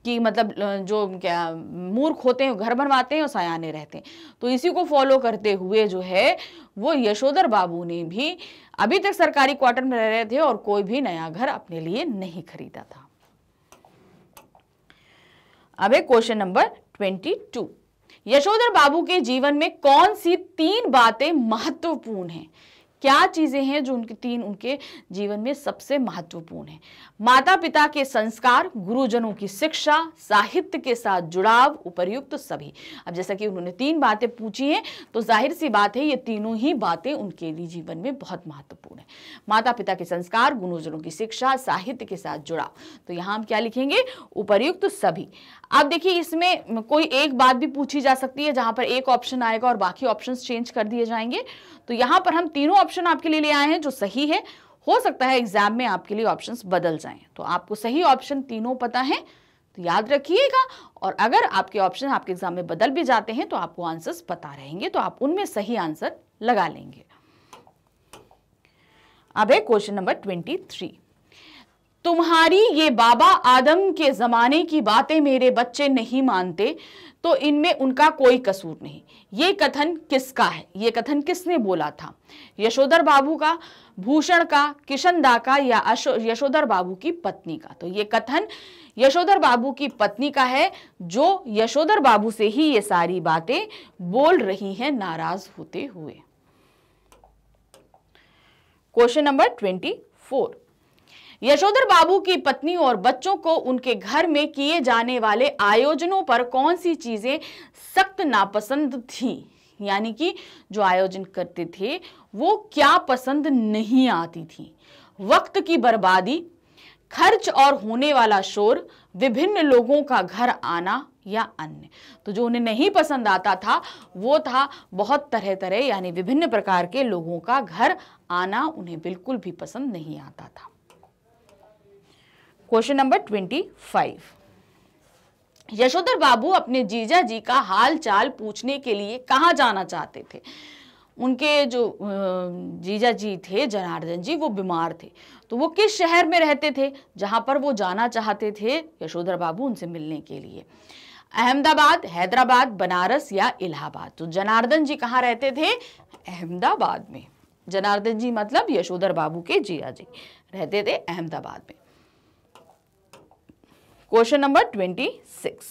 कि मतलब जो क्या मूर्ख होते हैं घर बनवाते हैं और सयाने रहते हैं तो इसी को फॉलो करते हुए जो है वो यशोधर बाबू ने भी अभी तक सरकारी क्वार्टर में रह रहे थे और कोई भी नया घर अपने लिए नहीं खरीदा था अब है question number twenty two Yashodhar Babu के जीवन में कौन सी तीन बातें महत्वपूर्ण हैं क्या चीज़ें हैं जो उनकी तीन उनके जीवन में सबसे महत्वपूर्ण है माता पिता के संस्कार गुरुजनों की शिक्षा साहित्य के साथ जुड़ाव उपर्युक्त सभी अब जैसा कि उन्होंने तीन बातें पूछी हैं तो जाहिर सी बात है ये तीनों ही बातें उनके लिए जीवन में बहुत महत्वपूर्ण है माता पिता के संस्कार गुरुजनों की शिक्षा साहित्य के साथ जुड़ाव तो यहाँ हम क्या लिखेंगे उपर्युक्त सभी अब देखिए इसमें कोई एक बात भी पूछी जा सकती है जहाँ पर एक ऑप्शन आएगा और बाकी ऑप्शन चेंज कर दिए जाएंगे तो यहाँ पर हम तीनों ऑप्शन आपके लिए ले आए हैं जो सही है हो सकता है एग्जाम में आपके लिए ऑप्शन बदल जाए तो आपको सही ऑप्शन तीनों पता है तो याद रखिएगा और अगर आपके ऑप्शन आपके एग्जाम में बदल भी जाते हैं तो आपको आंसर्स पता रहेंगे तो आप उनमें सही आंसर लगा लेंगे अब है क्वेश्चन नंबर ट्वेंटी थ्री तुम्हारी ये बाबा आदम के ज़माने की बातें मेरे बच्चे नहीं मानते तो इनमें उनका कोई कसूर नहीं ये कथन किसका है ये कथन किसने बोला था यशोधर बाबू का भूषण का किशन दा का या यशोधर बाबू की पत्नी का तो ये कथन यशोधर बाबू की पत्नी का है जो यशोधर बाबू से ही ये सारी बातें बोल रही हैं नाराज होते हुए question number twenty four Yashodhar Babu की पत्नी और बच्चों को उनके घर में किए जाने वाले आयोजनों पर कौन सी चीज़ें सख्त नापसंद थी यानी कि जो आयोजन करते थे वो क्या पसंद नहीं आती थी वक्त की बर्बादी खर्च और होने वाला शोर विभिन्न लोगों का घर आना या अन्य तो जो उन्हें नहीं पसंद आता था वो था बहुत तरह तरह यानी विभिन्न प्रकार के लोगों का घर आना उन्हें बिल्कुल भी पसंद नहीं आता था question number twenty five Yashodhar Babu अपने जीजा जी का हाल चाल पूछने के लिए कहाँ जाना चाहते थे उनके जो जीजा जी थे जनार्दन जी वो बीमार थे तो वो किस शहर में रहते थे जहाँ पर वो जाना चाहते थे यशोधर बाबू उनसे मिलने के लिए अहमदाबाद हैदराबाद बनारस या इलाहाबाद तो जनार्दन जी कहाँ रहते थे अहमदाबाद में जनार्दन जी मतलब यशोधर बाबू के जिया जी रहते थे अहमदाबाद में question number twenty six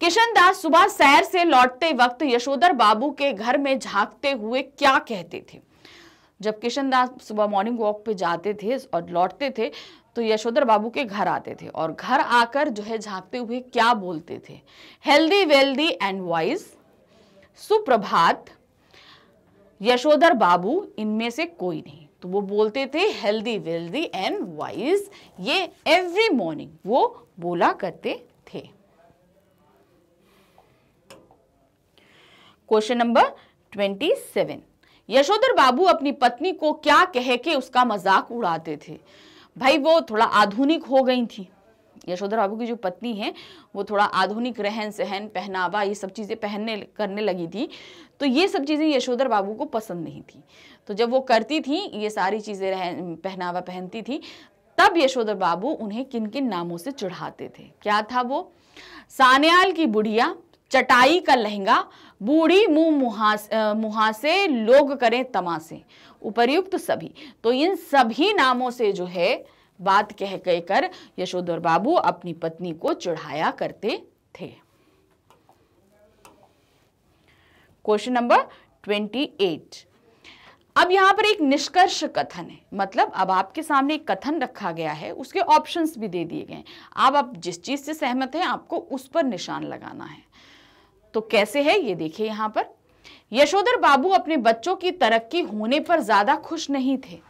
Kishan Das सुबह सैर से लौटते वक्त यशोधर बाबू के घर में झांकते हुए क्या कहते थे जब किशन दास सुबह मॉर्निंग वॉक पे जाते थे और लौटते थे तो यशोधर बाबू के घर आते थे और घर आकर जो है झांकते हुए क्या बोलते थे हेल्दी वेल्दी एंड वाइज सुप्रभात यशोधर बाबू इनमें से कोई नहीं तो वो बोलते थे हेल्दी वेल्दी एंड वाइज ये एवरी मॉर्निंग वो बोला करते थे question number twenty seven Yashodhar Babu अपनी पत्नी को क्या कह के उसका मजाक उड़ाते थे भाई वो थोड़ा आधुनिक हो गई थी यशोधर बाबू की जो पत्नी है वो थोड़ा आधुनिक रहन सहन पहनावा ये सब चीज़ें पहनने करने लगी थी तो ये सब चीज़ें यशोधर बाबू को पसंद नहीं थी तो जब वो करती थी ये सारी चीज़ें रह पहनावा पहनती थी तब यशोधर बाबू उन्हें किन किन नामों से चढ़ाते थे क्या था वो सान्याल की बुढ़िया चटाई का लहंगा बूढ़ी मुंह मुहा मुहासे लोग करें तमाशे उपर्युक्त सभी तो इन सभी नामों से जो है बात कह कह कर यशोधर बाबू अपनी पत्नी को चढ़ाया करते थे क्वेश्चन नंबर ट्वेंटी एट अब यहाँ पर एक निष्कर्ष कथन है मतलब अब आपके सामने एक कथन रखा गया है उसके ऑप्शंस भी दे दिए गए हैं आप अब जिस चीज़ से सहमत हैं आपको उस पर निशान लगाना है तो कैसे है ये देखिए यहाँ पर यशोधर बाबू अपने बच्चों की तरक्की होने पर ज़्यादा खुश नहीं थे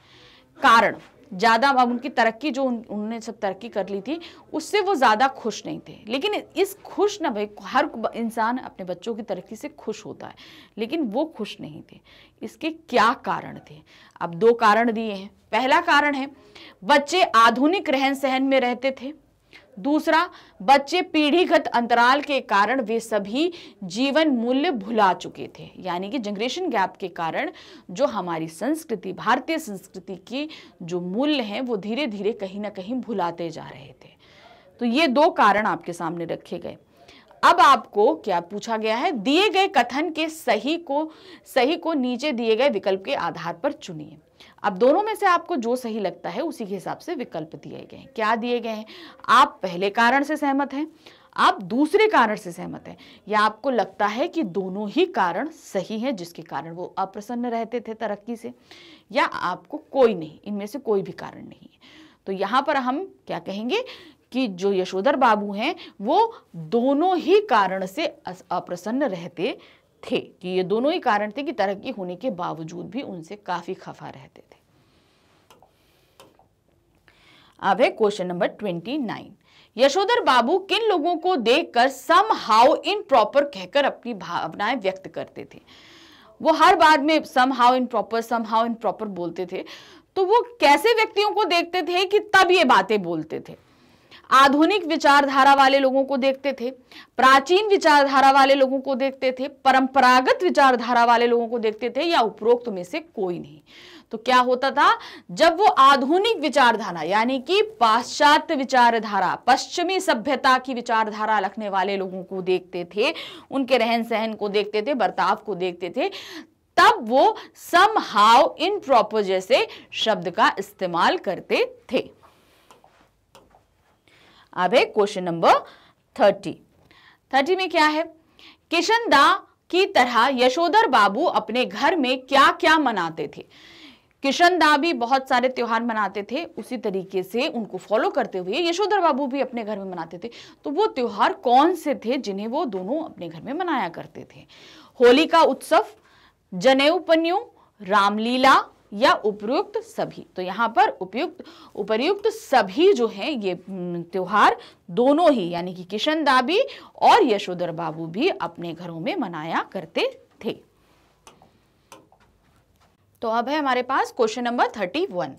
कारण ज़्यादा अब उनकी तरक्की जो उन, उन्होंने सब तरक्की कर ली थी उससे वो ज़्यादा खुश नहीं थे लेकिन इस खुश ना भाई हर इंसान अपने बच्चों की तरक्की से खुश होता है लेकिन वो खुश नहीं थे इसके क्या कारण थे अब दो कारण दिए हैं पहला कारण है बच्चे आधुनिक रहन सहन में रहते थे दूसरा बच्चे पीढ़ीगत अंतराल के कारण वे सभी जीवन मूल्य भुला चुके थे यानी कि जनरेशन गैप के कारण जो हमारी संस्कृति भारतीय संस्कृति की जो मूल्य हैं वो धीरे धीरे कहीं ना कहीं भुलाते जा रहे थे तो ये दो कारण आपके सामने रखे गए अब आपको क्या पूछा गया है दिए गए कथन के सही को सही को नीचे दिए गए विकल्प के आधार पर चुनिए अब दोनों में से आपको जो सही लगता है उसी के हिसाब से विकल्प दिए गए हैं क्या दिए गए हैं आप पहले कारण से सहमत हैं आप दूसरे कारण से सहमत हैं या आपको लगता है कि दोनों ही कारण सही हैं जिसके कारण वो अप्रसन्न रहते थे तरक्की से या आपको कोई नहीं इनमें से कोई भी कारण नहीं है तो यहाँ पर हम क्या कहेंगे कि जो यशोधर बाबू हैं वो दोनों ही कारण से अप्रसन्न रहते थे कि ये दोनों ही कारण थे कि तरक्की होने के बावजूद भी उनसे काफ़ी खफा रहते थे अब है question number twenty nine Yashodhar Babu किन लोगों को देखकर सम हाउ इन प्रॉपर कहकर अपनी भावनाएं व्यक्त करते थे वो हर बार में somehow improper somehow improper बोलते थे तो वो कैसे व्यक्तियों को देखते थे कि तब ये बातें बोलते थे आधुनिक विचारधारा वाले लोगों को देखते थे प्राचीन विचारधारा वाले लोगों को देखते थे परंपरागत विचारधारा वाले लोगों को देखते थे या उपरोक्त में से कोई नहीं तो क्या होता था जब वो आधुनिक विचारधारा यानी कि पाश्चात्य विचारधारा पश्चिमी सभ्यता की विचारधारा रखने वाले लोगों को देखते थे उनके रहन सहन को देखते थे बर्ताव को देखते थे तब वो सम हाउ इन प्रॉपर जैसे शब्द का इस्तेमाल करते थे अब है क्वेश्चन नंबर थर्टी थर्टी में क्या है किशन दा की तरह यशोधर बाबू अपने घर में क्या क्या मनाते थे किशन दा भी बहुत सारे त्यौहार मनाते थे उसी तरीके से उनको फॉलो करते हुए यशोधर बाबू भी अपने घर में मनाते थे तो वो त्यौहार कौन से थे जिन्हें वो दोनों अपने घर में मनाया करते थे होली का उत्सव जनेऊ पन्यू रामलीला या उपयुक्त सभी तो यहाँ पर उपयुक्त उपयुक्त सभी जो हैं ये त्यौहार दोनों ही यानी कि किशन दाबी और यशोधर बाबू भी अपने घरों में मनाया करते थे तो अब है हमारे पास question number thirty one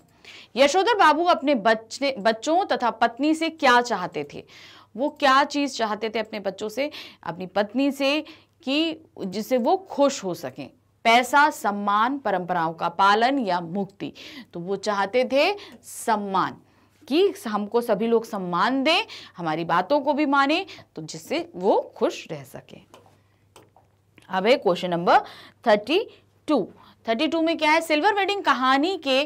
Yashodhar Babu अपने बच्चे बच्चों तथा पत्नी से क्या चाहते थे वो क्या चीज़ चाहते थे अपने बच्चों से अपनी पत्नी से कि जिससे वो खुश हो सकें पैसा सम्मान परंपराओं का पालन या मुक्ति तो वो चाहते थे सम्मान कि हमको सभी लोग सम्मान दें हमारी बातों को भी माने तो जिससे वो खुश रह सके अब है question number thirty two thirty two में क्या है सिल्वर वेडिंग कहानी के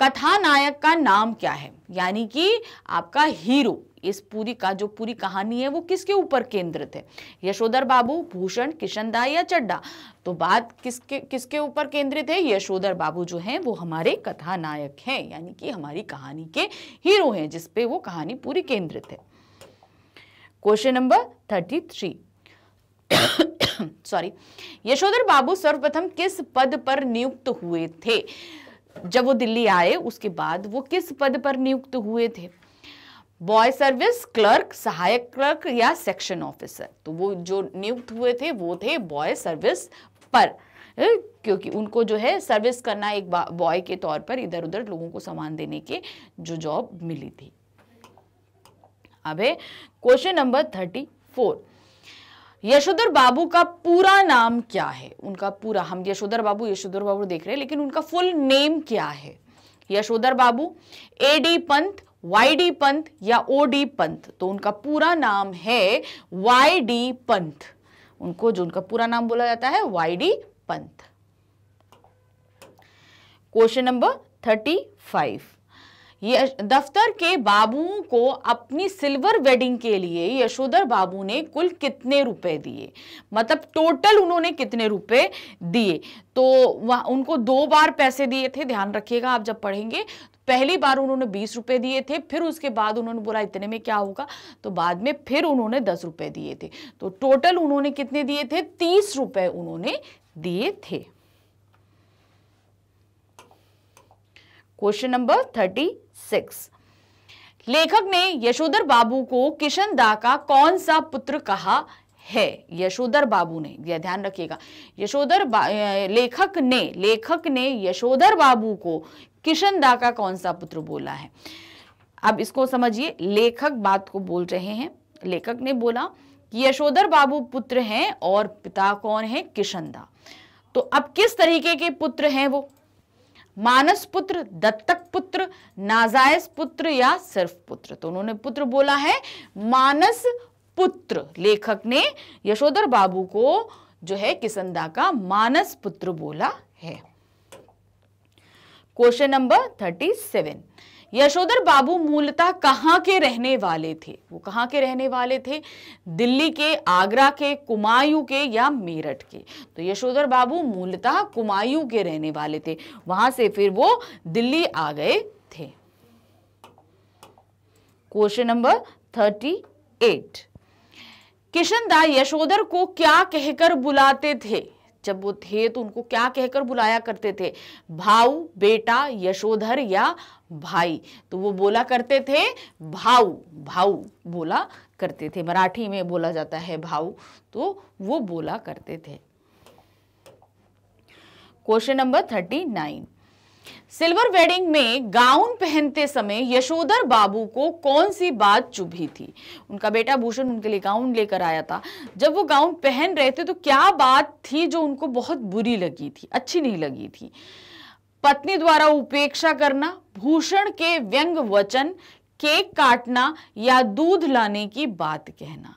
कथानायक का नाम क्या है यानी कि आपका हीरो इस पूरी का जो पूरी कहानी है वो किसके ऊपर केंद्रित है यशोधर बाबू भूषण किशन दा या चड्डा तो बात किसके किसके ऊपर केंद्रित है यशोधर बाबू जो हैं वो हमारे कथानायक हैं यानी कि हमारी कहानी के हीरो हैं जिसपे वो कहानी पूरी केंद्रित है question number thirty three sorry Yashodhar Babu सर्वप्रथम किस पद पर नियुक्त हुए थे जब वो दिल्ली आए उसके बाद वो किस पद पर नियुक्त हुए थे बॉय सर्विस क्लर्क सहायक क्लर्क या सेक्शन ऑफिसर तो वो जो नियुक्त हुए थे वो थे बॉय सर्विस पर क्योंकि उनको जो है सर्विस करना एक बॉय के तौर पर इधर उधर लोगों को सामान देने के जो जॉब मिली थी अब है question number thirty four Yashodhar Babu का पूरा नाम क्या है उनका पूरा हम यशोधर बाबू यशोधर बाबू देख रहे हैं लेकिन उनका फुल नेम क्या है Yashodhar Babu A D Pant Y D Pant या ओ डी पंत तो उनका पूरा नाम है वाई डी पंत उनको जो उनका पूरा नाम बोला जाता है Y D Pant question number thirty five ये दफ्तर के बाबुओं को अपनी सिल्वर वेडिंग के लिए यशोधर बाबू ने कुल कितने रुपए दिए मतलब टोटल उन्होंने कितने रुपए दिए तो वह उनको दो बार पैसे दिए थे ध्यान रखिएगा आप जब पढ़ेंगे पहली बार उन्होंने बीस रुपए दिए थे फिर उसके बाद उन्होंने बोला इतने में क्या होगा तो बाद में फिर उन्होंने दस रुपये दिए थे तो टोटल उन्होंने कितने दिए थे तीस रुपए उन्होंने दिए थे क्वेश्चन नंबर थर्टी सिक्स लेखक ने यशोधर बाबू को किशन दा का कौन सा पुत्र कहा है यशोधर बाबू ने यह ध्यान रखिएगा यशोधर लेखक ने लेखक ने यशोधर बाबू को किशन दा का कौन सा पुत्र बोला है अब इसको समझिए लेखक बात को बोल रहे हैं लेखक ने बोला कि यशोधर बाबू पुत्र हैं और पिता कौन है किशन दा तो अब किस तरीके के पुत्र हैं वो मानस पुत्र दत्तक पुत्र नाजायज पुत्र या सिर्फ पुत्र तो उन्होंने पुत्र बोला है मानस पुत्र लेखक ने यशोधर बाबू को जो है किसंदा का मानस पुत्र बोला है question number thirty seven Yashodhar Babu मूलतः कहाँ के रहने वाले थे वो कहाँ के रहने वाले थे दिल्ली के आगरा के कुमायूं के या मेरठ के तो यशोधर बाबू मूलतः कुमायूं के रहने वाले थे वहां से फिर वो दिल्ली आ गए थे question number thirty eight Kishan Da Yashodhar को क्या कहकर बुलाते थे जब वो थे तो उनको क्या कहकर बुलाया करते थे भाव बेटा यशोधर या भाई तो वो बोला करते थे भाऊ भाऊ बोला करते थे मराठी में बोला जाता है भाऊ तो वो बोला करते थे question number thirty nine silver wedding में गाउन पहनते समय यशोधर बाबू को कौन सी बात चुभी थी उनका बेटा भूषण उनके लिए गाउन लेकर आया था जब वो गाउन पहन रहे थे तो क्या बात थी जो उनको बहुत बुरी लगी थी अच्छी नहीं लगी थी पत्नी द्वारा उपेक्षा करना भूषण के व्यंग वचन केक काटना या दूध लाने की बात कहना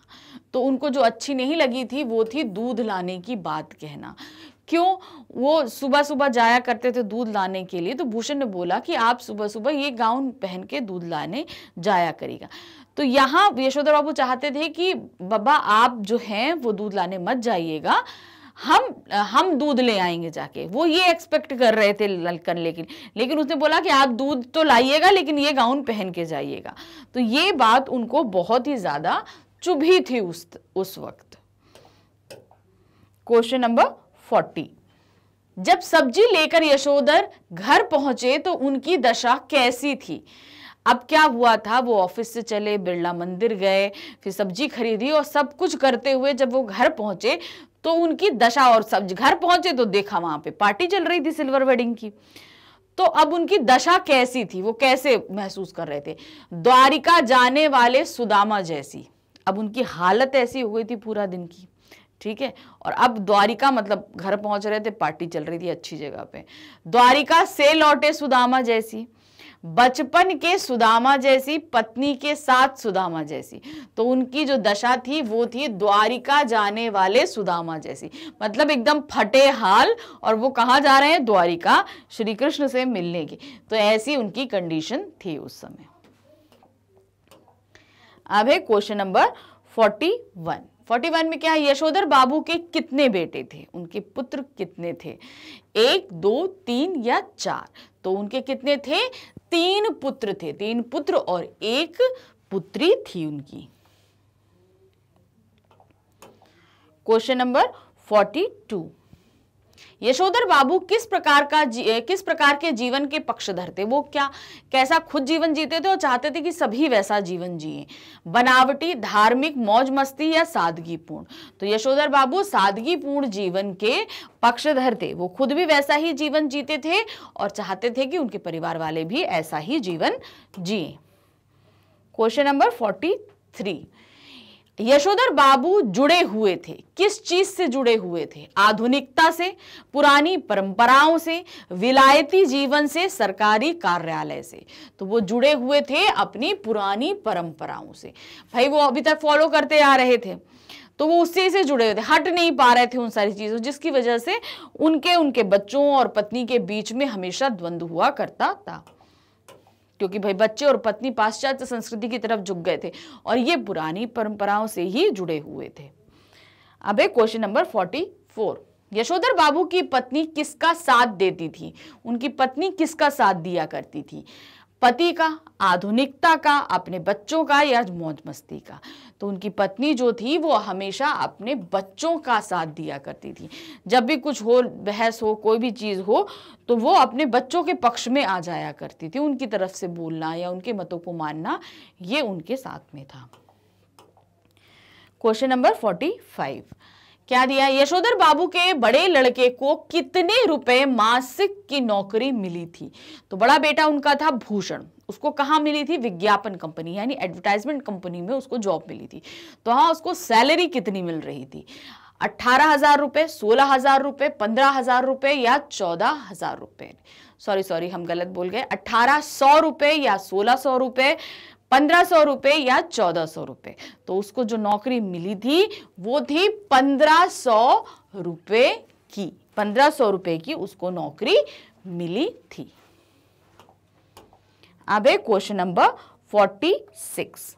तो उनको जो अच्छी नहीं लगी थी वो थी दूध लाने की बात कहना क्यों वो सुबह सुबह जाया करते थे दूध लाने के लिए तो भूषण ने बोला कि आप सुबह सुबह ये गाउन पहन के दूध लाने जाया करेगा तो यहाँ यशोधर बाबू चाहते थे कि बाबा आप जो हैं वो दूध लाने मत जाइएगा हम हम दूध ले आएंगे जाके वो ये एक्सपेक्ट कर रहे थे ललकन लेकिन लेकिन उसने बोला कि आप दूध तो लाइएगा लेकिन ये गाउन पहन के जाइएगा तो ये बात उनको बहुत ही ज़्यादा चुभी थी उस उस वक्त क्वेश्चन नंबर फोर्टी जब सब्जी लेकर यशोधर घर पहुंचे तो उनकी दशा कैसी थी अब क्या हुआ था वो ऑफिस से चले बिरला मंदिर गए फिर सब्जी खरीदी और सब कुछ करते हुए जब वो घर पहुंचे तो उनकी दशा और सब्जी घर पहुंचे तो देखा वहां पे पार्टी चल रही थी सिल्वर वेडिंग की तो अब उनकी दशा कैसी थी वो कैसे महसूस कर रहे थे द्वारिका जाने वाले सुदामा जैसी अब उनकी हालत ऐसी हो गई थी पूरा दिन की ठीक है और अब द्वारिका मतलब घर पहुंच रहे थे पार्टी चल रही थी अच्छी जगह पे द्वारिका से लौटे सुदामा जैसी बचपन के सुदामा जैसी पत्नी के साथ सुदामा जैसी तो उनकी जो दशा थी वो थी द्वारिका जाने वाले सुदामा जैसी मतलब एकदम फटे हाल और वो कहाँ जा रहे हैं द्वारिका श्री कृष्ण से मिलने की तो ऐसी उनकी कंडीशन थी उस समय अब है question number forty one forty one में क्या है यशोधर बाबू के कितने बेटे थे उनके पुत्र कितने थे एक दो तीन या चार तो उनके कितने थे तीन पुत्र थे तीन पुत्र और एक पुत्री थी उनकी question number forty two Yashodhar Babu किस प्रकार का किस प्रकार के जीवन के पक्षधर थे वो क्या कैसा खुद जीवन जीते थे और चाहते थे कि सभी वैसा जीवन जिए बनावटी धार्मिक मौज मस्ती या सादगीपूर्ण तो यशोधर बाबू सादगीपूर्ण जीवन के पक्षधर थे वो खुद भी वैसा ही जीवन जीते थे और चाहते थे कि उनके परिवार वाले भी ऐसा ही जीवन जिए question number forty three Yashodhar Babu जुड़े हुए थे किस चीज से जुड़े हुए थे आधुनिकता से पुरानी परंपराओं से विलायती जीवन से सरकारी कार्यालय से तो वो जुड़े हुए थे अपनी पुरानी परंपराओं से भाई वो अभी तक फॉलो करते आ रहे थे तो वो उससे से जुड़े हुए थे हट नहीं पा रहे थे उन सारी चीज़ों जिसकी वजह से उनके उनके बच्चों और पत्नी के बीच में हमेशा द्वंद्व हुआ करता था क्योंकि भाई बच्चे और पत्नी पाश्चात्य संस्कृति की तरफ झुक गए थे और ये पुरानी परंपराओं से ही जुड़े हुए थे अब एक question number forty four Yashodhar Babu की पत्नी किसका साथ देती थी उनकी पत्नी किसका साथ दिया करती थी पति का आधुनिकता का अपने बच्चों का या मौज मस्ती का तो उनकी पत्नी जो थी वो हमेशा अपने बच्चों का साथ दिया करती थी जब भी कुछ हो बहस हो कोई भी चीज़ हो तो वो अपने बच्चों के पक्ष में आ जाया करती थी उनकी तरफ से बोलना या उनके मतों को मानना ये उनके साथ में था क्वेश्चन नंबर फोर्टी फाइव क्या दिया यशोधर बाबू के बड़े लड़के को कितने रुपए मासिक की नौकरी मिली थी तो बड़ा बेटा उनका था भूषण उसको कहाँ मिली थी विज्ञापन कंपनी यानी एडवर्टाइजमेंट कंपनी में उसको जॉब मिली थी तो हाँ उसको सैलरी कितनी मिल रही थी अट्ठारह हजार रुपये सोलह हजार रुपये पंद्रह हजार रुपये या चौदह हजार रुपये सॉरी सॉरी हम गलत बोल गए अट्ठारह सौ रुपये या सोलह सौ रुपये पंद्रह सौ रुपए या चौदह सौ रुपए तो उसको जो नौकरी मिली थी वो थी पंद्रह सौ रुपये की पंद्रह सौ रुपए की उसको नौकरी मिली थी अब है question number forty six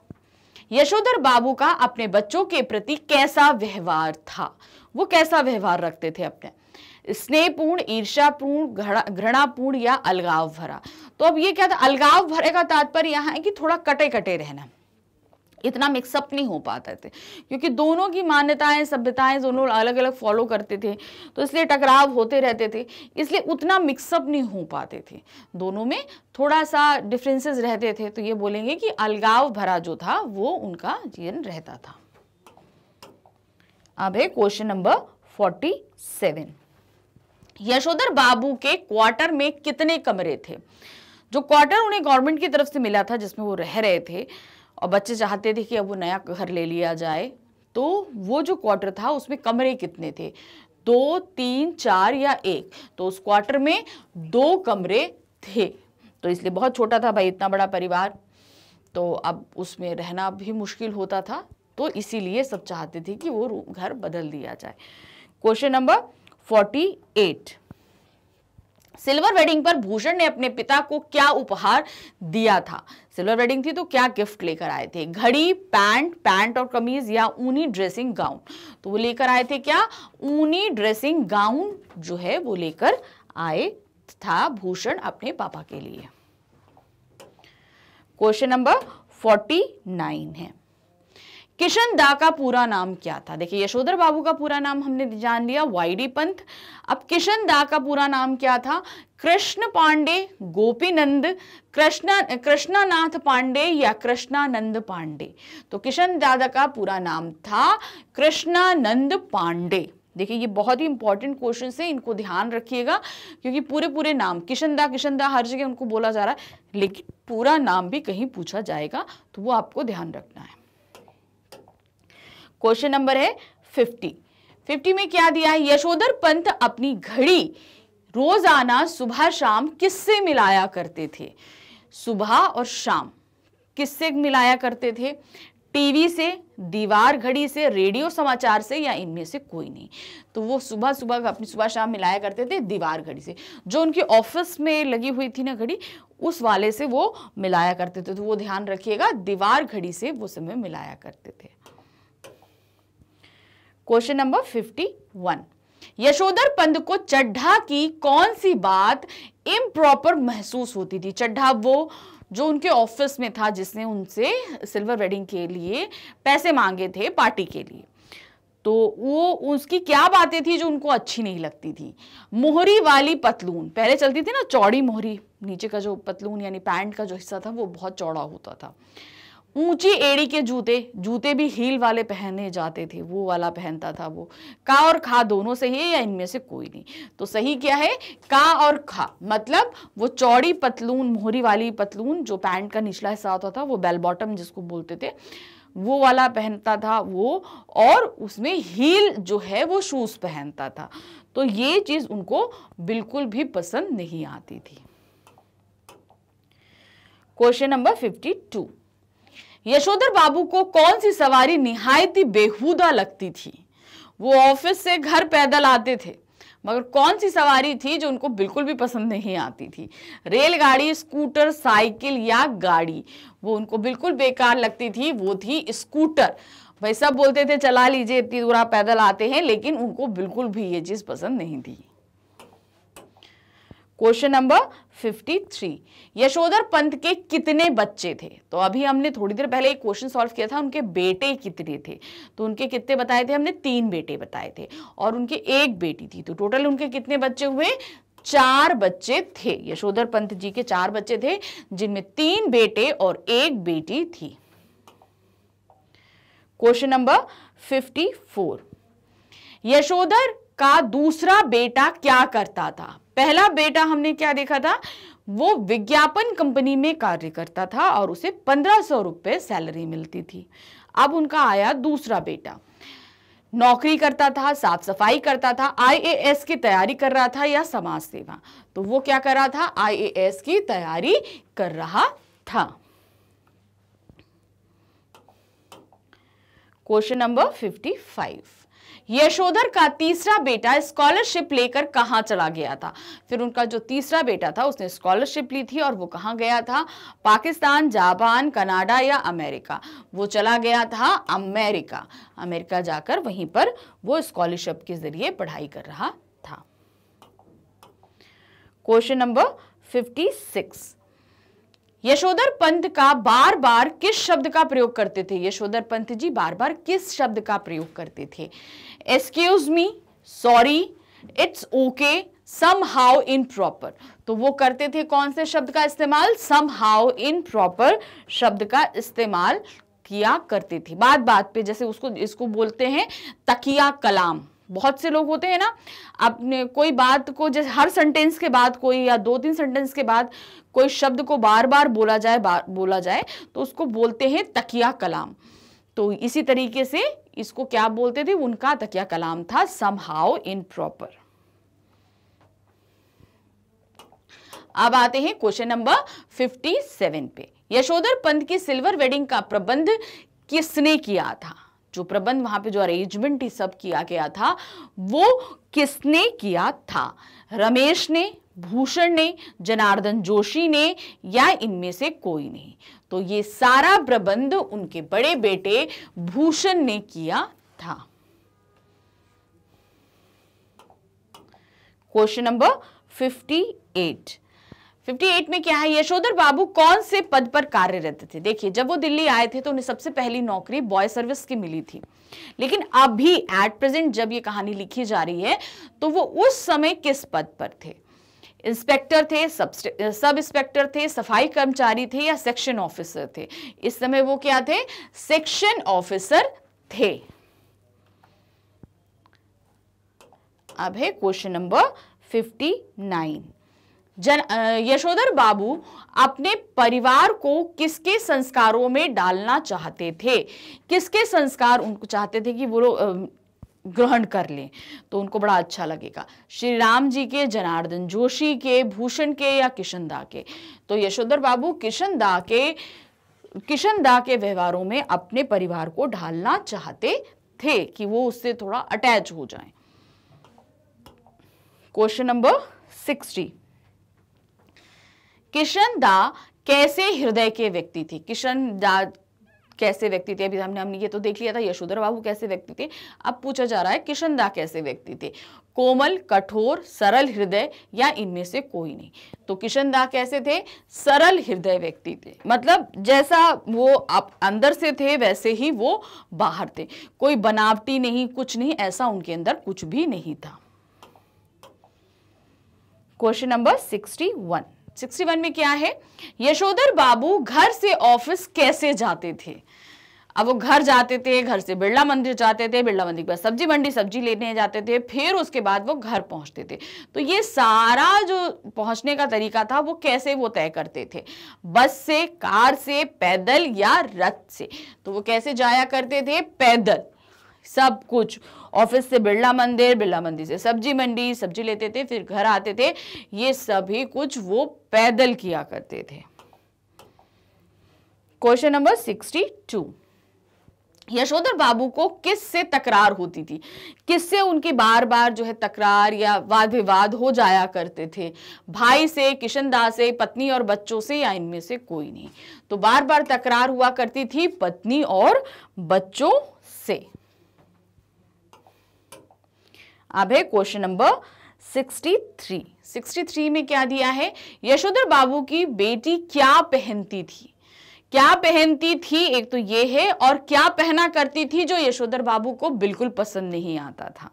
Yashodhar Babu का अपने बच्चों के प्रति कैसा व्यवहार था वो कैसा व्यवहार रखते थे अपने स्नेहपूर्ण ईर्षापूर्ण घृणापूर्ण या अलगाव भरा तो अब ये क्या था अलगाव भरे का तात्पर्य यहाँ है कि थोड़ा कटे कटे रहना इतना मिक्सअप नहीं हो पाते थे क्योंकि दोनों की मान्यताएं सभ्यताएं दोनों अलग अलग फॉलो करते थे तो इसलिए टकराव होते रहते थे इसलिए उतना मिक्सअप नहीं हो पाते थे दोनों में थोड़ा सा डिफरेंसेस रहते थे तो ये बोलेंगे कि अलगाव भरा जो था वो उनका जीवन रहता था अब है question number forty seven Yashodhar Babu के क्वार्टर में कितने कमरे थे जो क्वार्टर उन्हें गवर्नमेंट की तरफ से मिला था जिसमें वो रह रहे थे और बच्चे चाहते थे कि अब वो नया घर ले लिया जाए तो वो जो क्वार्टर था उसमें कमरे कितने थे दो तीन चार या एक तो उस क्वार्टर में दो कमरे थे तो इसलिए बहुत छोटा था भाई इतना बड़ा परिवार तो अब उसमें रहना भी मुश्किल होता था तो इसीलिए सब चाहते थे कि वो घर बदल दिया जाए क्वेश्चन नंबर 48 सिल्वर वेडिंग पर भूषण ने अपने पिता को क्या उपहार दिया था सिल्वर वेडिंग थी तो क्या गिफ्ट लेकर आए थे घड़ी पैंट पैंट और कमीज या ऊनी ड्रेसिंग गाउन तो वो लेकर आए थे क्या ऊनी ड्रेसिंग गाउन जो है वो लेकर आए था भूषण अपने पापा के लिए क्वेश्चन नंबर फोर्टी नाइन है किशन दा का पूरा नाम क्या था देखिए यशोधर बाबू का पूरा नाम हमने जान लिया वाईडी पंत अब किशन दा का पूरा नाम क्या था कृष्ण पांडे गोपीनंद कृष्णा कृष्णानाथ पांडे या कृष्णानंद पांडे तो किशन दादा का पूरा नाम था कृष्णानंद पांडे देखिए ये बहुत ही इंपॉर्टेंट क्वेश्चन है इनको ध्यान रखिएगा क्योंकि पूरे पूरे नाम किशनदा किशनदा हर जगह उनको बोला जा रहा है लेकिन पूरा नाम भी कहीं पूछा जाएगा तो वो आपको ध्यान रखना है क्वेश्चन नंबर है फिफ्टी फिफ्टी में क्या दिया है यशोधर पंत अपनी घड़ी रोजाना सुबह शाम किससे मिलाया करते थे सुबह और शाम किससे मिलाया करते थे टीवी से दीवार घड़ी से रेडियो समाचार से या इनमें से कोई नहीं तो वो सुबह सुबह अपनी सुबह शाम मिलाया करते थे दीवार घड़ी से जो उनके ऑफिस में लगी हुई थी ना घड़ी उस वाले से वो मिलाया करते थे तो वो ध्यान रखिएगा दीवार घड़ी से वो समय मिलाया करते थे question number fifty one Yashodhar Pant को चड्ढा की कौन सी बात इम्प्रॉपर महसूस होती थी चड्ढा वो जो उनके ऑफिस में था जिसने उनसे सिल्वर वेडिंग के लिए पैसे मांगे थे पार्टी के लिए तो वो उसकी क्या बातें थी जो उनको अच्छी नहीं लगती थी मोहरी वाली पतलून पहले चलती थी ना चौड़ी मोहरी नीचे का जो पतलून यानी पैंट का जो हिस्सा था वो बहुत चौड़ा होता था ऊंची एड़ी के जूते जूते भी हील वाले पहने जाते थे वो वाला पहनता था वो का और खा दोनों सही है या इनमें से कोई नहीं तो सही क्या है का और खा मतलब वो चौड़ी पतलून मोहरी वाली पतलून जो पैंट का निचला हिस्सा होता था वो बेल बॉटम जिसको बोलते थे वो वाला पहनता था वो और उसमें हील जो है वो शूज़ पहनता था तो ये चीज़ उनको बिल्कुल भी पसंद नहीं आती थी question number fifty two Yashodhar Babu को कौन सी सवारी निहायत ही बेहुदा लगती थी वो ऑफिस से घर पैदल आते थे मगर कौन सी सवारी थी जो उनको बिल्कुल भी पसंद नहीं आती थी रेलगाड़ी स्कूटर साइकिल या गाड़ी वो उनको बिल्कुल बेकार लगती थी वो थी स्कूटर भाई सब बोलते थे चला लीजिए इतनी दूर आप पैदल आते हैं लेकिन उनको बिल्कुल भी ये चीज़ पसंद नहीं थी क्वेश्चन नंबर 53 यशोधर पंत के कितने बच्चे थे तो अभी हमने थोड़ी देर पहले एक क्वेश्चन सॉल्व किया था उनके बेटे कितने थे तो उनके कितने बताए थे हमने तीन बेटे बताए थे और उनके एक बेटी थी तो टोटल उनके कितने बच्चे हुए चार बच्चे थे यशोधर पंत जी के चार बच्चे थे जिनमें तीन बेटे और एक बेटी थी क्वेश्चन नंबर 54 यशोधर का दूसरा बेटा क्या करता था पहला बेटा हमने क्या देखा था वो विज्ञापन कंपनी में कार्य करता था और उसे पंद्रह सौ रुपये सैलरी मिलती थी अब उनका आया दूसरा बेटा नौकरी करता था साफ सफाई करता था आईएएस की तैयारी कर रहा था या समाज सेवा तो वो क्या कर रहा था आईएएस की तैयारी कर रहा था question number fifty five Yashodhar का तीसरा बेटा स्कॉलरशिप लेकर कहाँ चला गया था फिर उनका जो तीसरा बेटा था उसने स्कॉलरशिप ली थी और वो कहाँ गया था पाकिस्तान जापान कनाडा या अमेरिका वो चला गया था अमेरिका अमेरिका जाकर वहीं पर वो स्कॉलरशिप के जरिए पढ़ाई कर रहा था question number fifty six Yashodhar Pant का बार बार किस शब्द का प्रयोग करते थे यशोधर पंत जी बार बार किस शब्द का प्रयोग करते थे excuse me sorry it's okay somehow improper तो वो करते थे कौन से शब्द का इस्तेमाल सम हाउ इन प्रॉपर शब्द का इस्तेमाल किया करते थे बात बात पे जैसे उसको इसको बोलते हैं तकिया कलाम बहुत से लोग होते हैं ना अपने कोई बात को जैसे हर सेंटेंस के बाद कोई या दो तीन सेंटेंस के बाद कोई शब्द को बार बार बोला जाए बार बोला जाए तो उसको बोलते हैं तकिया कलाम तो इसी तरीके से इसको क्या बोलते थे उनका तकिया कलाम था सम हाउ इन प्रॉपर अब आते हैं क्वेश्चन नंबर 57 पे यशोधर पंत की सिल्वर वेडिंग का प्रबंध किसने किया था जो प्रबंध वहां पे जो अरेंजमेंट सब किया गया था वो किसने किया था रमेश ने भूषण ने जनार्दन जोशी ने या इनमें से कोई नहीं तो ये सारा प्रबंध उनके बड़े बेटे भूषण ने किया था क्वेश्चन नंबर 58 58 में क्या है यशोधर बाबू कौन से पद पर कार्यरत थे देखिए जब वो दिल्ली आए थे तो उन्हें सबसे पहली नौकरी बॉय सर्विस की मिली थी लेकिन अभी एट प्रेजेंट जब ये कहानी लिखी जा रही है तो वो उस समय किस पद पर थे इंस्पेक्टर थे सब सब इंस्पेक्टर थे सफाई कर्मचारी थे या सेक्शन ऑफिसर थे इस समय वो क्या थे सेक्शन ऑफिसर थे अब है क्वेश्चन नंबर 59 जन यशोधर बाबू अपने परिवार को किसके संस्कारों में डालना चाहते थे किसके संस्कार उनको चाहते थे कि वो ग्रहण कर लें तो उनको बड़ा अच्छा लगेगा श्री राम जी के जनार्दन जोशी के भूषण के या किशन दा के तो यशोधर बाबू किशन दा के किशन दा के व्यवहारों में अपने परिवार को ढालना चाहते थे कि वो उससे थोड़ा अटैच हो जाए क्वेश्चन नंबर सिक्सटी किशन दा कैसे हृदय के व्यक्ति थे किशन दा कैसे व्यक्ति थे अभी हमने हमने ये तो देख लिया था यशोधर बाबू कैसे व्यक्ति थे अब पूछा जा रहा है किशन दा कैसे व्यक्ति थे कोमल कठोर सरल हृदय या इनमें से कोई नहीं तो किशन दा कैसे थे सरल हृदय व्यक्ति थे मतलब जैसा वो आप अंदर से थे वैसे ही वो बाहर थे कोई बनावटी नहीं कुछ नहीं ऐसा उनके अंदर कुछ भी नहीं था question number sixty one sixty one में क्या है यशोधर बाबू घर से ऑफिस कैसे जाते थे अब वो घर जाते थे घर से बिरला मंदिर जाते थे बिरला मंदिर के बाद सब्जी मंडी सब्जी लेने जाते थे फिर उसके बाद वो घर पहुंचते थे तो ये सारा जो पहुंचने का तरीका था वो कैसे वो तय करते थे बस से कार से पैदल या रथ से तो वो कैसे जाया करते थे पैदल सब कुछ ऑफिस से बिरला मंदिर बिरला मंदिर से सब्जी मंडी सब्जी लेते थे फिर घर आते थे ये सभी कुछ वो पैदल किया करते थे question number sixty two Yashodhar Babu को किस से तकरार होती थी किससे उनकी बार बार जो है तकरार या वाद विवाद हो जाया करते थे भाई से किशनदास से पत्नी और बच्चों से या इनमें से कोई नहीं तो बार बार तकरार हुआ करती थी पत्नी और बच्चों से अब है क्वेश्चन नंबर 63 63 में क्या दिया है यशोधर बाबू की बेटी क्या पहनती थी क्या पहनती थी एक तो ये है और क्या पहना करती थी जो यशोधर बाबू को बिल्कुल पसंद नहीं आता था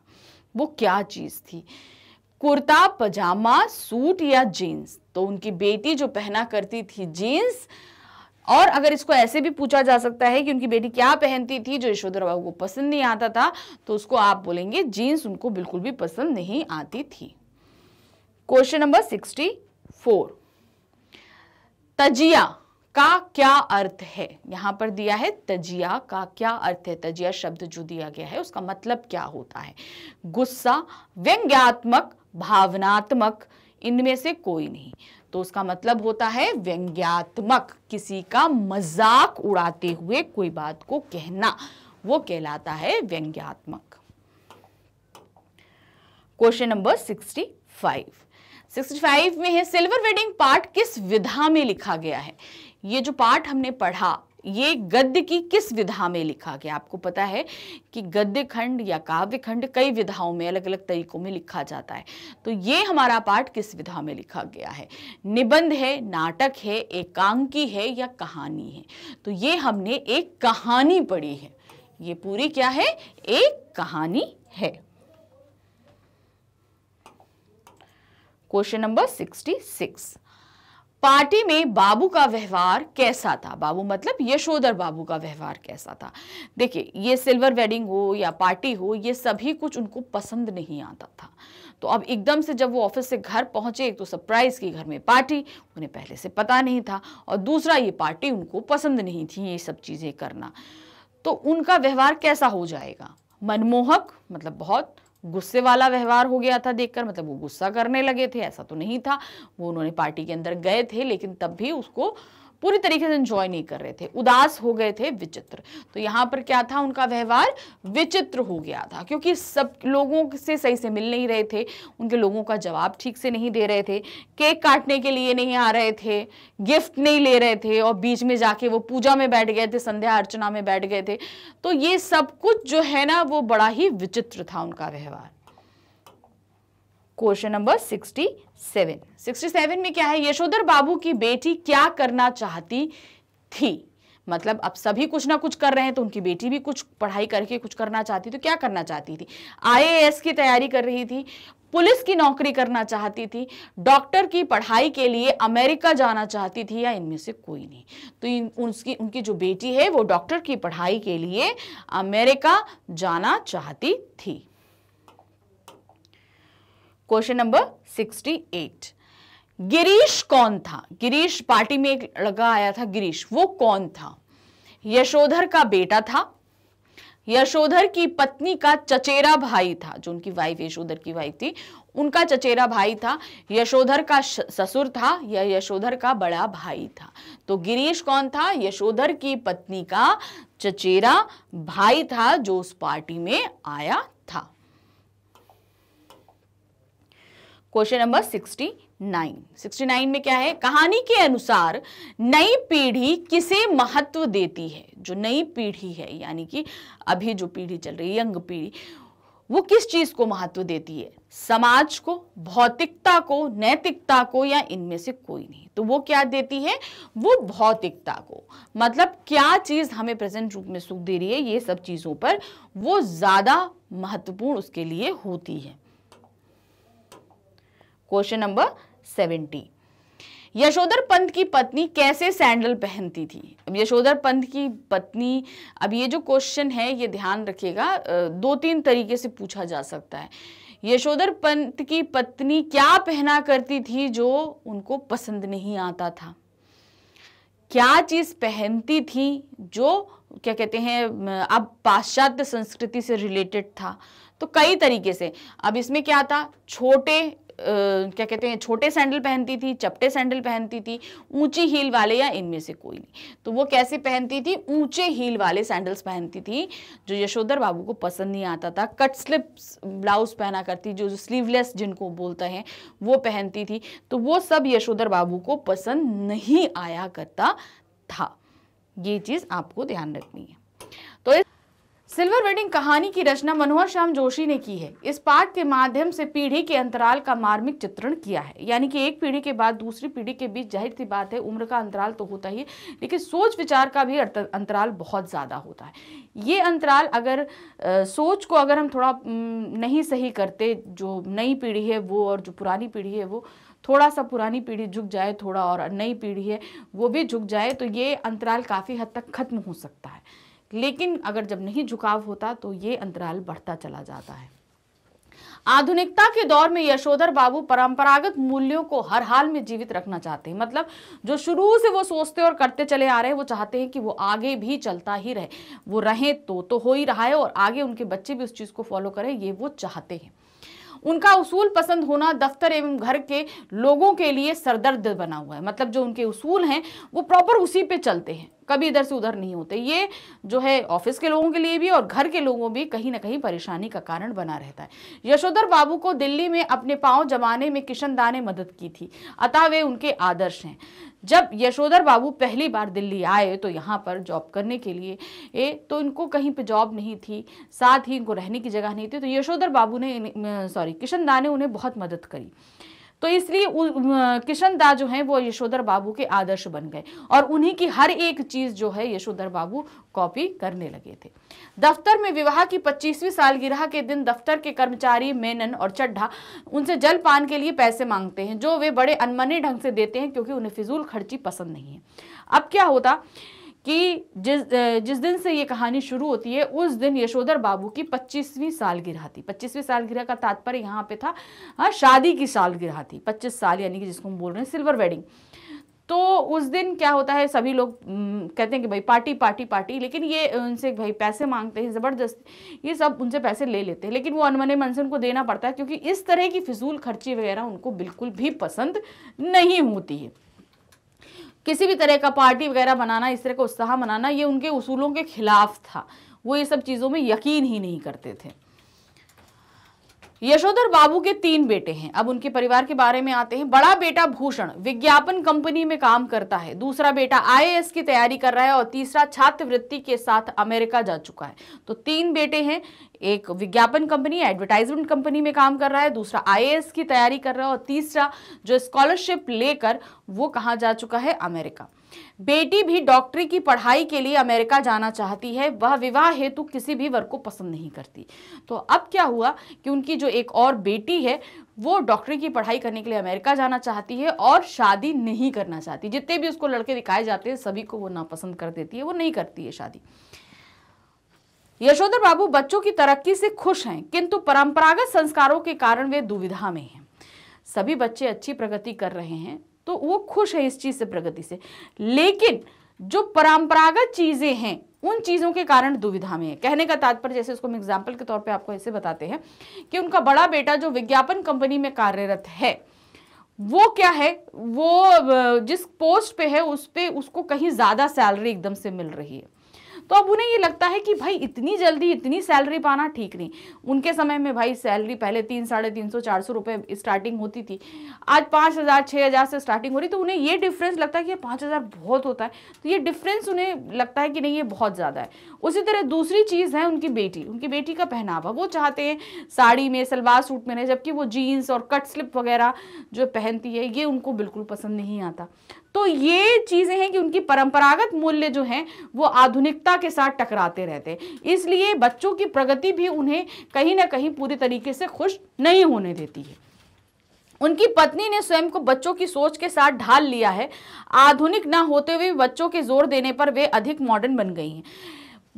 वो क्या चीज़ थी कुर्ता पजामा सूट या जीन्स तो उनकी बेटी जो पहना करती थी जीन्स और अगर इसको ऐसे भी पूछा जा सकता है कि उनकी बेटी क्या पहनती थी जो यशोधरा बाबू को पसंद नहीं आता था तो उसको आप बोलेंगे जीन्स उनको बिल्कुल भी पसंद नहीं आती थी क्वेश्चन नंबर सिक्सटी फोर तजिया का क्या अर्थ है यहां पर दिया है तजिया का क्या अर्थ है तजिया शब्द जो दिया गया है उसका मतलब क्या होता है गुस्सा व्यंग्यात्मक भावनात्मक इनमें से कोई नहीं तो उसका मतलब होता है व्यंग्यात्मक किसी का मजाक उड़ाते हुए कोई बात को कहना वो कहलाता है व्यंग्यात्मक question number sixty five sixty five में है सिल्वर वेडिंग पार्ट किस विधा में लिखा गया है ये जो पार्ट हमने पढ़ा ये गद्य की किस विधा में लिखा गया आपको पता है कि गद्य खंड या काव्य खंड कई विधाओं में अलग अलग तरीकों में लिखा जाता है तो ये हमारा पाठ किस विधा में लिखा गया है निबंध है नाटक है एकांकी है या कहानी है तो ये हमने एक कहानी पढ़ी है ये पूरी क्या है एक कहानी है question number sixty six party में बाबू का व्यवहार कैसा था बाबू मतलब यशोधर बाबू का व्यवहार कैसा था देखिए ये सिल्वर वेडिंग हो या पार्टी हो ये सभी कुछ उनको पसंद नहीं आता था तो अब एकदम से जब वो ऑफिस से घर पहुंचे एक तो सरप्राइज की घर में पार्टी उन्हें पहले से पता नहीं था और दूसरा ये पार्टी उनको पसंद नहीं थी ये सब चीज़ें करना तो उनका व्यवहार कैसा हो जाएगा मनमोहक मतलब बहुत गुस्से वाला व्यवहार हो गया था देखकर मतलब वो गुस्सा करने लगे थे ऐसा तो नहीं था वो उन्होंने पार्टी के अंदर गए थे लेकिन तब भी उसको पूरी तरीके से इंजॉय नहीं कर रहे थे उदास हो गए थे विचित्र तो यहाँ पर क्या था उनका व्यवहार विचित्र हो गया था क्योंकि सब लोगों से सही से मिल नहीं रहे थे उनके लोगों का जवाब ठीक से नहीं दे रहे थे केक काटने के लिए नहीं आ रहे थे गिफ्ट नहीं ले रहे थे और बीच में जाके वो पूजा में बैठ गए थे संध्या अर्चना में बैठ गए थे तो ये सब कुछ जो है ना वो बड़ा ही विचित्र था उनका व्यवहार क्वेश्चन नंबर 67 67 में क्या है यशोधर बाबू की बेटी क्या करना चाहती थी मतलब अब सभी कुछ ना कुछ कर रहे हैं तो उनकी बेटी भी कुछ पढ़ाई करके कुछ करना चाहती तो क्या करना चाहती थी आईएएस की तैयारी कर रही थी पुलिस की नौकरी करना चाहती थी डॉक्टर की पढ़ाई के लिए अमेरिका जाना चाहती थी या इनमें से कोई नहीं तो इन, उनकी उनकी जो बेटी है वो डॉक्टर की पढ़ाई के लिए अमेरिका जाना चाहती थी क्वेश्चन नंबर 68 गिरीश कौन था गिरीश पार्टी में एक लड़का आया था गिरीश वो कौन था यशोधर का बेटा था यशोधर की पत्नी का चचेरा भाई था जो उनकी वाइफ यशोधर की वाइफ थी उनका चचेरा भाई था यशोधर का ससुर था या यशोधर का बड़ा भाई था तो गिरीश कौन था यशोधर की पत्नी का चचेरा भाई था जो उस पार्टी में आया था question number sixty nine sixty nine में क्या है कहानी के अनुसार नई पीढ़ी किसे महत्व देती है जो नई पीढ़ी है यानी कि अभी जो पीढ़ी चल रही है यंग पीढ़ी वो किस चीज को महत्व देती है समाज को भौतिकता को नैतिकता को या इनमें से कोई नहीं तो वो क्या देती है वो भौतिकता को मतलब क्या चीज हमें प्रेजेंट रूप में सुख दे रही है ये सब चीजों पर वो ज्यादा महत्वपूर्ण उसके लिए होती है question number seventy Yashodhar Pant की पत्नी कैसे सैंडल पहनती थी अब यशोधर पंत की पत्नी अब ये जो क्वेश्चन है ये ध्यान रखिएगा दो तीन तरीके से पूछा जा सकता है यशोधर पंत की पत्नी क्या पहना करती थी जो उनको पसंद नहीं आता था क्या चीज़ पहनती थी जो क्या कहते हैं अब पाश्चात्य संस्कृति से रिलेटेड था तो कई तरीके से अब इसमें क्या था छोटे क्या कहते हैं छोटे सैंडल पहनती थी चपटे सैंडल पहनती थी ऊंची हील वाले या इनमें से कोई नहीं तो वो कैसे पहनती थी ऊंचे हील वाले सैंडल्स पहनती थी जो यशोधर बाबू को पसंद नहीं आता था कट स्लिप ब्लाउज पहना करती जो स्लीवलेस जिनको बोलते हैं वो पहनती थी तो वो सब यशोधर बाबू को पसंद नहीं आया करता था ये चीज़ आपको ध्यान रखनी है तो इस सिल्वर वेडिंग कहानी की रचना मनोहर श्याम जोशी ने की है इस पाठ के माध्यम से पीढ़ी के अंतराल का मार्मिक चित्रण किया है यानी कि एक पीढ़ी के बाद दूसरी पीढ़ी के बीच जाहिर सी बात है उम्र का अंतराल तो होता ही लेकिन सोच विचार का भी अंतराल बहुत ज़्यादा होता है ये अंतराल अगर आ, सोच को अगर हम थोड़ा नहीं सही करते जो नई पीढ़ी है वो और जो पुरानी पीढ़ी है वो थोड़ा सा पुरानी पीढ़ी झुक जाए थोड़ा और नई पीढ़ी है वो भी झुक जाए तो ये अंतराल काफ़ी हद तक खत्म हो सकता है लेकिन अगर जब नहीं झुकाव होता तो ये अंतराल बढ़ता चला जाता है आधुनिकता के दौर में यशोधर बाबू परंपरागत मूल्यों को हर हाल में जीवित रखना चाहते हैं मतलब जो शुरू से वो सोचते और करते चले आ रहे हैं वो चाहते हैं कि वो आगे भी चलता ही रहे वो रहें तो तो हो ही रहा है और आगे उनके बच्चे भी उस चीज़ को फॉलो करें ये वो चाहते हैं उनका उसूल पसंद होना दफ्तर एवं घर के लोगों के लिए सरदर्द बना हुआ है मतलब जो उनके उसूल हैं वो प्रॉपर उसी पे चलते हैं कभी इधर से उधर नहीं होते ये जो है ऑफिस के लोगों के लिए भी और घर के लोगों भी कहीं ना कहीं परेशानी का कारण बना रहता है यशोधर बाबू को दिल्ली में अपने पाँव जमाने में किशन दा ने मदद की थी अतः वे उनके आदर्श हैं जब यशोधर बाबू पहली बार दिल्ली आए तो यहाँ पर जॉब करने के लिए ए तो इनको कहीं पे जॉब नहीं थी साथ ही इनको रहने की जगह नहीं थी तो यशोधर बाबू ने सॉरी किशन दा ने उन्हें बहुत मदद करी तो इसलिए किशन दा जो है वो यशोधर बाबू के आदर्श बन गए और उन्हीं की हर एक चीज जो है यशोधर बाबू कॉपी करने लगे थे दफ्तर में विवाह की 25वीं सालगिरह के दिन दफ्तर के कर्मचारी मेनन और चड्ढा उनसे जल पान के लिए पैसे मांगते हैं जो वे बड़े अनमने ढंग से देते हैं क्योंकि उन्हें फिजूल खर्ची पसंद नहीं है अब क्या होता कि जिस जिस दिन से ये कहानी शुरू होती है उस दिन यशोधर बाबू की पच्चीसवीं सालगिरह थी पच्चीसवीं सालगिरह का तात्पर्य यहाँ पे था हाँ शादी की सालगिरह थी पच्चीस साल यानी कि जिसको हम बोल रहे हैं सिल्वर वेडिंग तो उस दिन क्या होता है सभी लोग कहते हैं कि भाई पार्टी पार्टी पार्टी लेकिन ये उनसे भाई पैसे मांगते हैं ज़बरदस्त ये सब उनसे पैसे ले लेते हैं लेकिन वो अनमने मन से उनको देना पड़ता है क्योंकि इस तरह की फिजूल खर्ची वगैरह उनको बिल्कुल भी पसंद नहीं होती है किसी भी तरह का पार्टी वगैरह बनाना इस तरह का उत्साह मनाना ये उनके उसूलों के खिलाफ था वो ये सब चीज़ों में यकीन ही नहीं करते थे यशोधर बाबू के तीन बेटे हैं अब उनके परिवार के बारे में आते हैं बड़ा बेटा भूषण विज्ञापन कंपनी में काम करता है दूसरा बेटा आईएएस की तैयारी कर रहा है और तीसरा छात्रवृत्ति के साथ अमेरिका जा चुका है तो तीन बेटे हैं एक विज्ञापन कंपनी एडवर्टाइजमेंट कंपनी में काम कर रहा है दूसरा आईएएस की तैयारी कर रहा है और तीसरा जो स्कॉलरशिप लेकर वो कहाँ जा चुका है अमेरिका बेटी भी डॉक्टरी की पढ़ाई के लिए अमेरिका जाना चाहती है वह विवाह हेतु किसी भी वर्ग को पसंद नहीं करती तो अब क्या हुआ कि उनकी जो एक और बेटी है वो डॉक्टरी की पढ़ाई करने के लिए अमेरिका जाना चाहती है और शादी नहीं करना चाहती जितने भी उसको लड़के दिखाए जाते हैं सभी को वो नापसंद कर देती है वो नहीं करती है शादी यशोधर बाबू बच्चों की तरक्की से खुश हैं किंतु परंपरागत संस्कारों के कारण वे दुविधा में हैं सभी बच्चे अच्छी प्रगति कर रहे हैं तो वो खुश है इस चीज़ से प्रगति से लेकिन जो परंपरागत चीज़ें हैं उन चीज़ों के कारण दुविधा में है कहने का तात्पर्य जैसे उसको हम एग्जाम्पल के तौर पे आपको ऐसे बताते हैं कि उनका बड़ा बेटा जो विज्ञापन कंपनी में कार्यरत है वो क्या है वो जिस पोस्ट पे है उस पर उसको कहीं ज़्यादा सैलरी एकदम से मिल रही है तो अब उन्हें ये लगता है कि भाई इतनी जल्दी इतनी सैलरी पाना ठीक नहीं उनके समय में भाई सैलरी पहले तीन साढ़े तीन सौ चार सौ रुपये स्टार्टिंग होती थी आज पाँच हज़ार छः हज़ार से स्टार्टिंग हो रही तो उन्हें ये डिफरेंस लगता है कि पाँच हज़ार बहुत होता है तो ये डिफरेंस उन्हें लगता है कि नहीं ये बहुत ज़्यादा है उसी तरह दूसरी चीज़ है उनकी बेटी उनकी बेटी का पहनावा वो चाहते हैं साड़ी में सलवार सूट में रहे जबकि वो जीन्स और कट स्लिप वगैरह जो पहनती है ये उनको बिल्कुल पसंद नहीं आता तो ये चीज़ें हैं कि उनकी परंपरागत मूल्य जो हैं वो आधुनिकता के साथ टकराते रहते हैं इसलिए बच्चों की प्रगति भी उन्हें कहीं ना कहीं पूरे तरीके से खुश नहीं होने देती है उनकी पत्नी ने स्वयं को बच्चों की सोच के साथ ढाल लिया है आधुनिक ना होते हुए बच्चों के जोर देने पर वे अधिक मॉडर्न बन गई हैं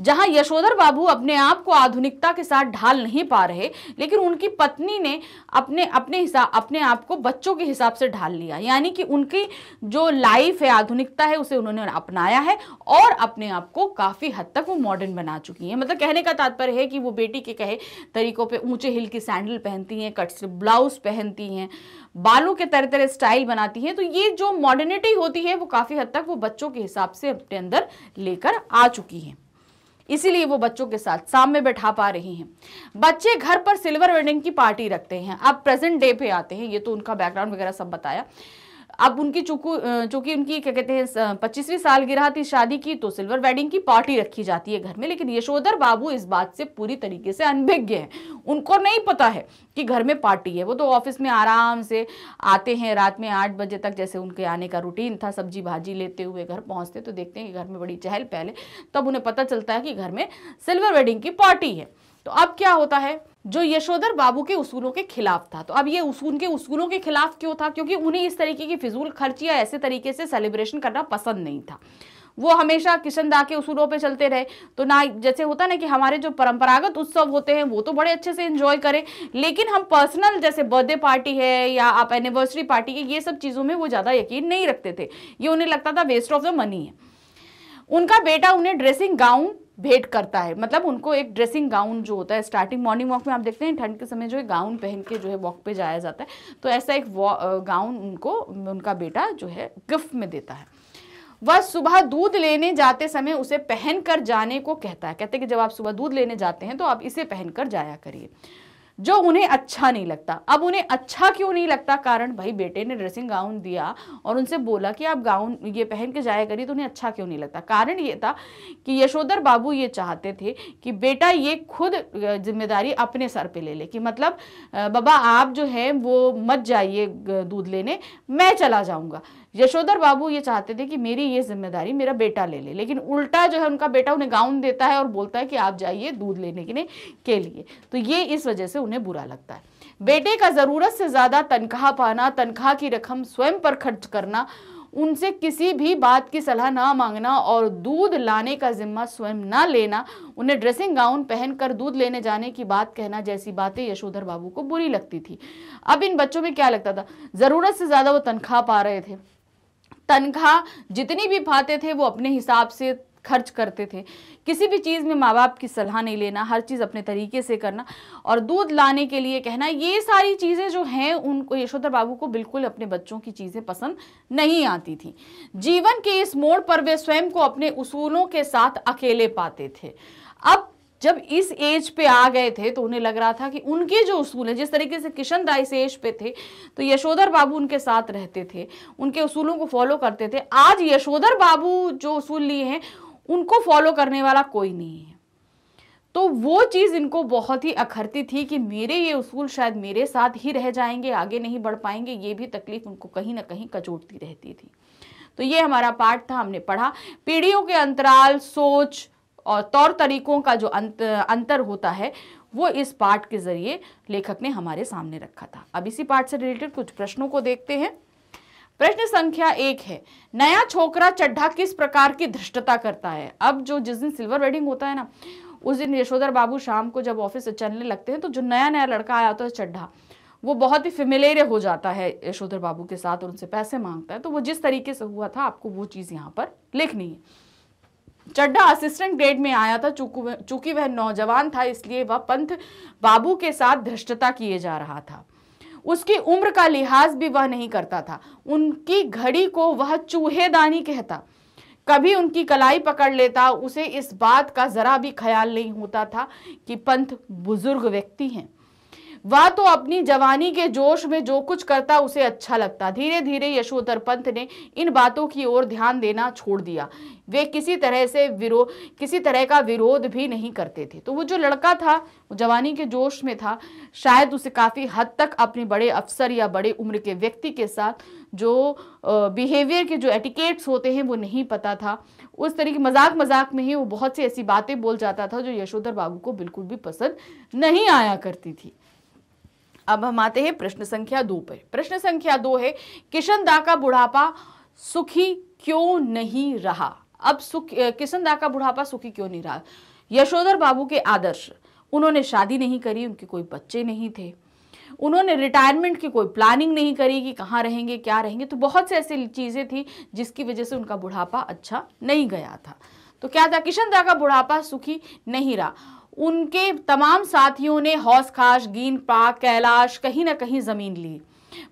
जहां यशोधर बाबू अपने आप को आधुनिकता के साथ ढाल नहीं पा रहे लेकिन उनकी पत्नी ने अपने अपने हिसाब अपने आप को बच्चों के हिसाब से ढाल लिया यानी कि उनकी जो लाइफ है आधुनिकता है उसे उन्होंने अपनाया है और अपने आप को काफ़ी हद तक वो मॉडर्न बना चुकी हैं मतलब कहने का तात्पर्य है कि वो बेटी के कहे तरीकों पर ऊँचे हिल की सैंडल पहनती हैं कट से ब्लाउज पहनती हैं बालों के तरह तरह स्टाइल बनाती हैं तो ये जो मॉडर्निटी होती है वो काफ़ी हद तक वो बच्चों के हिसाब से अपने अंदर लेकर आ चुकी हैं इसीलिए वो बच्चों के साथ सामने बैठा पा रही हैं बच्चे घर पर सिल्वर वेडिंग की पार्टी रखते हैं अब प्रेजेंट डे पे आते हैं ये तो उनका बैकग्राउंड वगैरह सब बताया अब उनकी चूकू चूंकि उनकी क्या कहते हैं पच्चीसवीं सालगिरह थी शादी की तो सिल्वर वेडिंग की पार्टी रखी जाती है घर में लेकिन यशोधर बाबू इस बात से पूरी तरीके से अनभिज्ञ हैं उनको नहीं पता है कि घर में पार्टी है वो तो ऑफिस में आराम से आते हैं रात में आठ बजे तक जैसे उनके आने का रूटीन था सब्जी भाजी लेते हुए घर पहुँचते तो देखते हैं कि घर में बड़ी चहल पहले तब उन्हें पता चलता है कि घर में सिल्वर वेडिंग की पार्टी है तो अब क्या होता है जो यशोधर बाबू के उसूलों के खिलाफ था तो अब ये उसूल के उसूलों के खिलाफ क्यों था क्योंकि उन्हें इस तरीके की फिजूल खर्ची या ऐसे तरीके से सेलिब्रेशन करना पसंद नहीं था वो हमेशा किशन दा के उसूलों पे चलते रहे तो ना जैसे होता ना कि हमारे जो परंपरागत उत्सव होते हैं वो तो बड़े अच्छे से इन्जॉय करें लेकिन हम पर्सनल जैसे बर्थडे पार्टी है या आप एनिवर्सरी पार्टी है ये सब चीज़ों में वो ज़्यादा यकीन नहीं रखते थे ये उन्हें लगता था वेस्ट ऑफ द मनी है उनका बेटा उन्हें ड्रेसिंग गाउन भेंट करता है मतलब उनको एक ड्रेसिंग गाउन जो होता है स्टार्टिंग मॉर्निंग वॉक में आप देखते हैं ठंड के समय जो है गाउन पहन के जो है वॉक पे जाया जाता है तो ऐसा एक गाउन उनको उनका बेटा जो है गिफ्ट में देता है वह सुबह दूध लेने जाते समय उसे पहन कर जाने को कहता है कहते हैं कि जब आप सुबह दूध लेने जाते हैं तो आप इसे पहन कर जाया करिए जो उन्हें अच्छा नहीं लगता अब उन्हें अच्छा क्यों नहीं लगता कारण भाई बेटे ने ड्रेसिंग गाउन दिया और उनसे बोला कि आप गाउन ये पहन के जाया करिए तो उन्हें अच्छा क्यों नहीं लगता कारण ये था कि यशोधर बाबू ये चाहते थे कि बेटा ये खुद जिम्मेदारी अपने सर पे ले ले कि मतलब बाबा आप जो है वो मत जाइए दूध लेने मैं चला जाऊँगा यशोधर बाबू ये चाहते थे कि मेरी ये जिम्मेदारी मेरा बेटा ले ले लेकिन उल्टा जो है उनका बेटा उन्हें गाउन देता है और बोलता है कि आप जाइए दूध लेने के, के लिए तो ये इस वजह से उन्हें बुरा लगता है बेटे का ज़रूरत से ज़्यादा तनख्वाह पाना तनख्वाह की रकम स्वयं पर खर्च करना उनसे किसी भी बात की सलाह ना मांगना और दूध लाने का जिम्मा स्वयं ना लेना उन्हें ड्रेसिंग गाउन पहनकर दूध लेने जाने की बात कहना जैसी बातें यशोधर बाबू को बुरी लगती थी अब इन बच्चों में क्या लगता था ज़रूरत से ज़्यादा वो तनख्वाह पा रहे थे तनख्वाह जितनी भी पाते थे वो अपने हिसाब से खर्च करते थे किसी भी चीज़ में माँ बाप की सलाह नहीं लेना हर चीज़ अपने तरीके से करना और दूध लाने के लिए कहना ये सारी चीज़ें जो हैं उनको यशोधर बाबू को बिल्कुल अपने बच्चों की चीज़ें पसंद नहीं आती थी जीवन के इस मोड़ पर वे स्वयं को अपने उसूलों के साथ अकेले पाते थे अब जब इस एज पे आ गए थे तो उन्हें लग रहा था कि उनके जो उसूल हैं जिस तरीके से किशन दा इस एज पे थे तो यशोधर बाबू उनके साथ रहते थे उनके उसूलों को फॉलो करते थे आज यशोधर बाबू जो उसूल लिए हैं उनको फॉलो करने वाला कोई नहीं है तो वो चीज़ इनको बहुत ही अखरती थी कि मेरे ये उसूल शायद मेरे साथ ही रह जाएंगे आगे नहीं बढ़ पाएंगे ये भी तकलीफ उनको कहीं ना कहीं कचोटती रहती थी तो ये हमारा पाठ था हमने पढ़ा पीढ़ियों के अंतराल सोच और तौर तरीकों का जो अंत अंतर होता है वो इस पाठ के ज़रिए लेखक ने हमारे सामने रखा था अब इसी पाठ से रिलेटेड कुछ प्रश्नों को देखते हैं प्रश्न संख्या एक है नया छोकरा चड्ढा किस प्रकार की धृष्टता करता है अब जो जिस दिन सिल्वर वेडिंग होता है ना उस दिन यशोधर बाबू शाम को जब ऑफिस से चलने लगते हैं तो जो नया नया लड़का आया होता है चड्ढा वो बहुत ही फिमिलेर हो जाता है यशोधर बाबू के साथ और उनसे पैसे मांगता है तो वो जिस तरीके से हुआ था आपको वो चीज़ यहाँ पर लिखनी है चड्डा असिस्टेंट ग्रेड में आया था चूंकि वह नौजवान था इसलिए वह पंथ बाबू के साथ धृष्टता किए जा रहा था उसकी उम्र का लिहाज भी वह नहीं करता था उनकी घड़ी को वह चूहेदानी कहता कभी उनकी कलाई पकड़ लेता उसे इस बात का ज़रा भी ख्याल नहीं होता था कि पंथ बुजुर्ग व्यक्ति हैं वह तो अपनी जवानी के जोश में जो कुछ करता उसे अच्छा लगता धीरे धीरे यशोधर पंत ने इन बातों की ओर ध्यान देना छोड़ दिया वे किसी तरह से विरोध किसी तरह का विरोध भी नहीं करते थे तो वो जो लड़का था वो जवानी के जोश में था शायद उसे काफ़ी हद तक अपने बड़े अफसर या बड़े उम्र के व्यक्ति के साथ जो बिहेवियर के जो एटिकेट्स होते हैं वो नहीं पता था उस तरीके मजाक मजाक में ही वो बहुत सी ऐसी बातें बोल जाता था जो यशोधर बाबू को बिल्कुल भी पसंद नहीं आया करती थी अब हम आते हैं प्रश्न संख्या दो पर प्रश्न संख्या दो है किशन दा का बुढ़ापा सुखी क्यों नहीं रहा अब सुख किशन दा का बुढ़ापा सुखी क्यों नहीं रहा यशोधर बाबू के आदर्श उन्होंने शादी नहीं करी उनके कोई बच्चे नहीं थे उन्होंने रिटायरमेंट की कोई प्लानिंग नहीं करी कि कहाँ रहेंगे क्या रहेंगे तो बहुत से ऐसी चीज़ें थी जिसकी वजह से उनका बुढ़ापा अच्छा नहीं गया था तो क्या था किशन दा का बुढ़ापा सुखी नहीं रहा उनके तमाम साथियों ने हौस खास गीन पाक कैलाश कहीं ना कहीं ज़मीन ली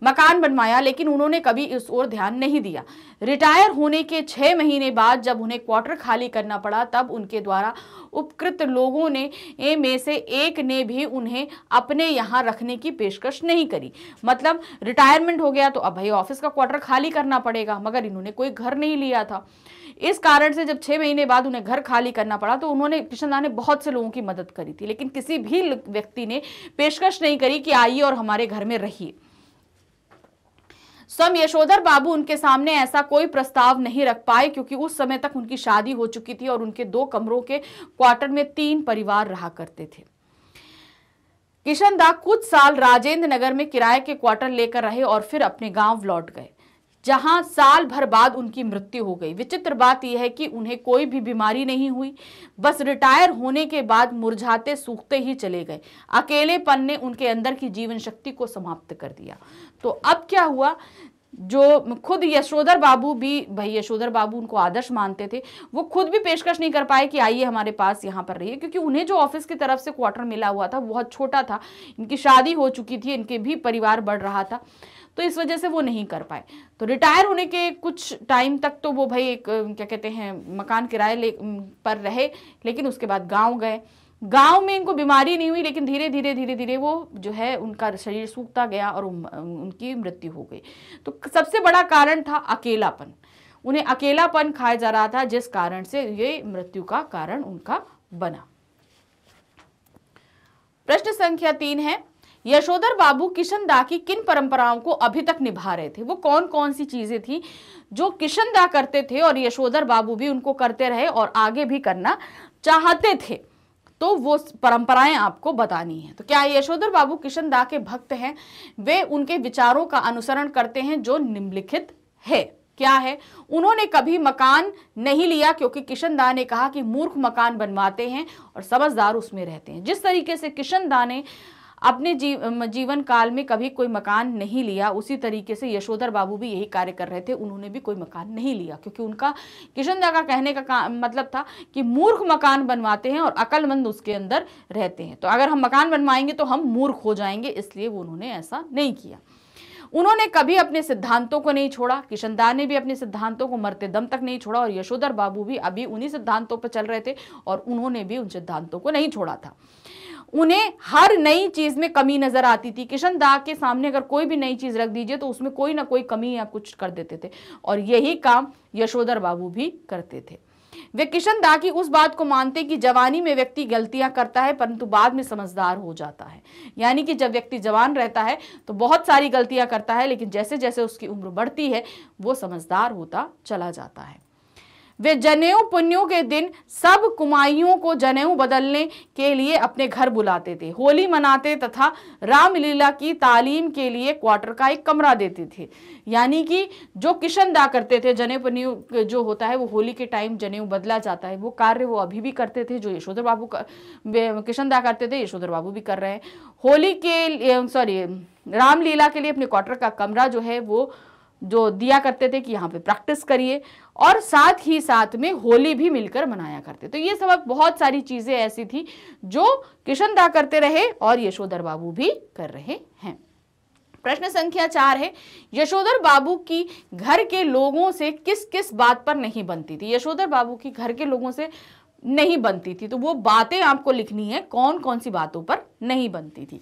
मकान बनवाया लेकिन उन्होंने कभी इस ओर ध्यान नहीं दिया रिटायर होने के छः महीने बाद जब उन्हें क्वार्टर खाली करना पड़ा तब उनके द्वारा उपकृत लोगों ने में से एक ने भी उन्हें अपने यहाँ रखने की पेशकश नहीं करी मतलब रिटायरमेंट हो गया तो अब भाई ऑफिस का क्वार्टर खाली करना पड़ेगा मगर इन्होंने कोई घर नहीं लिया था इस कारण से जब छह महीने बाद उन्हें घर खाली करना पड़ा तो उन्होंने किशनदा ने बहुत से लोगों की मदद करी थी लेकिन किसी भी व्यक्ति ने पेशकश नहीं करी कि आइए और हमारे घर में रहिए स्वयं यशोधर बाबू उनके सामने ऐसा कोई प्रस्ताव नहीं रख पाए क्योंकि उस समय तक उनकी शादी हो चुकी थी और उनके दो कमरों के क्वार्टर में तीन परिवार रहा करते थे किशन दा कुछ साल राजेंद्र नगर में किराए के क्वार्टर लेकर रहे और फिर अपने गांव लौट गए जहां साल भर बाद उनकी मृत्यु हो गई विचित्र बात यह है कि उन्हें कोई भी बीमारी नहीं हुई बस रिटायर होने के बाद मुरझाते सूखते ही चले गए अकेलेपन ने उनके अंदर की जीवन शक्ति को समाप्त कर दिया तो अब क्या हुआ जो खुद यशोधर बाबू भी भाई यशोधर बाबू उनको आदर्श मानते थे वो खुद भी पेशकश नहीं कर पाए कि आइए हमारे पास यहाँ पर रहिए क्योंकि उन्हें जो ऑफिस की तरफ से क्वार्टर मिला हुआ था बहुत छोटा था इनकी शादी हो चुकी थी इनके भी परिवार बढ़ रहा था तो इस वजह से वो नहीं कर पाए तो रिटायर होने के कुछ टाइम तक तो वो भाई एक क्या कहते हैं मकान किराए ले पर रहे लेकिन उसके बाद गाँव गए गांव में इनको बीमारी नहीं हुई लेकिन धीरे धीरे धीरे धीरे वो जो है उनका शरीर सूखता गया और उनकी मृत्यु हो गई तो सबसे बड़ा कारण था अकेलापन उन्हें अकेलापन खाया जा रहा था जिस कारण से ये मृत्यु का कारण उनका बना प्रश्न संख्या तीन है यशोधर बाबू किशन दा की किन परंपराओं को अभी तक निभा रहे थे वो कौन कौन सी चीज़ें थी जो किशन दा करते थे और यशोधर बाबू भी उनको करते रहे और आगे भी करना चाहते थे तो वो परंपराएं आपको बतानी है तो क्या यशोधर बाबू किशन दा के भक्त हैं वे उनके विचारों का अनुसरण करते हैं जो निम्नलिखित है क्या है उन्होंने कभी मकान नहीं लिया क्योंकि किशन दा ने कहा कि मूर्ख मकान बनवाते हैं और समझदार उसमें रहते हैं जिस तरीके से किशन दा ने अपने जी, जीवन काल में कभी कोई मकान नहीं लिया उसी तरीके से यशोधर बाबू भी यही कार्य कर रहे थे उन्होंने भी कोई मकान नहीं लिया क्योंकि उनका किशनदा का कहने का, का मतलब था कि मूर्ख मकान बनवाते हैं और अकलमंद उसके अंदर रहते हैं तो अगर हम मकान बनवाएंगे तो हम मूर्ख हो जाएंगे इसलिए वो उन्होंने ऐसा नहीं किया उन्होंने कभी अपने सिद्धांतों को नहीं छोड़ा किशनदार ने भी अपने सिद्धांतों को मरते दम तक नहीं छोड़ा और यशोधर बाबू भी अभी उन्हीं सिद्धांतों पर चल रहे थे और उन्होंने भी उन सिद्धांतों को नहीं छोड़ा था उन्हें हर नई चीज में कमी नजर आती थी किशन दा के सामने अगर कोई भी नई चीज रख दीजिए तो उसमें कोई ना कोई कमी या कुछ कर देते थे और यही काम यशोधर बाबू भी करते थे वे किशन दा की उस बात को मानते कि जवानी में व्यक्ति गलतियां करता है परंतु बाद में समझदार हो जाता है यानी कि जब व्यक्ति जवान रहता है तो बहुत सारी गलतियां करता है लेकिन जैसे जैसे उसकी उम्र बढ़ती है वो समझदार होता चला जाता है वे जनेऊ पुण्यों के दिन सब कुमाइयों को जनेऊ बदलने के लिए अपने घर बुलाते थे होली मनाते तथा रामलीला की तालीम के लिए क्वार्टर का एक कमरा देते थे यानी कि जो किशनदा करते थे जनेऊ पुण्य जो होता है वो होली के टाइम जनेऊ बदला जाता है वो कार्य वो अभी भी करते थे जो यशोधर बाबू किशनदा करते थे यशोधर बाबू भी कर रहे हैं होली के सॉरी रामलीला के लिए अपने क्वार्टर का कमरा जो है वो जो दिया करते थे कि यहाँ पे प्रैक्टिस करिए और साथ ही साथ में होली भी मिलकर मनाया करते तो ये सब बहुत सारी चीज़ें ऐसी थी जो किशन दा करते रहे और यशोधर बाबू भी कर रहे हैं प्रश्न संख्या चार है यशोधर बाबू की घर के लोगों से किस किस बात पर नहीं बनती थी यशोधर बाबू की घर के लोगों से नहीं बनती थी तो वो बातें आपको लिखनी है कौन कौन सी बातों पर नहीं बनती थी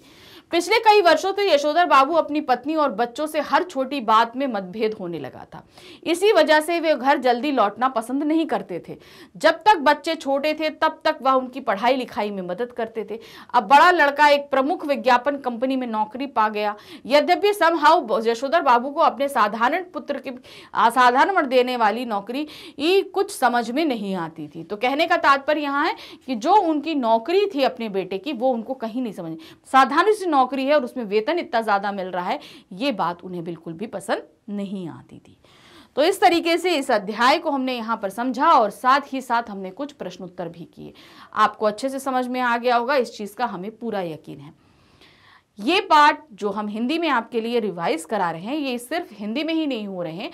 पिछले कई वर्षों से यशोधर बाबू अपनी पत्नी और बच्चों से हर छोटी बात में मतभेद होने लगा था इसी वजह से वे घर जल्दी लौटना पसंद नहीं करते थे जब तक बच्चे छोटे थे तब तक वह उनकी पढ़ाई लिखाई में मदद करते थे अब बड़ा लड़का एक प्रमुख विज्ञापन कंपनी में नौकरी पा गया यद्यपि समहाउ यशोधर बाबू को अपने साधारण पुत्र की असाधारण देने वाली नौकरी कुछ समझ में नहीं आती थी तो कहने का तात्पर्य यहाँ है कि जो उनकी नौकरी थी अपने बेटे की वो उनको कहीं नहीं समझ साधारण सी नौकरी है और उसमें वेतन इतना ज़्यादा मिल रहा है ये बात उन्हें बिल्कुल भी पसंद नहीं आती थी तो इस तरीके से इस अध्याय को हमने यहाँ पर समझा और साथ ही साथ हमने कुछ प्रश्नोत्तर भी किए आपको अच्छे से समझ में आ गया होगा इस चीज़ का हमें पूरा यकीन है ये पार्ट जो हम हिंदी में आपके लिए रिवाइज करा रहे हैं ये सिर्फ हिंदी में ही नहीं हो रहे हैं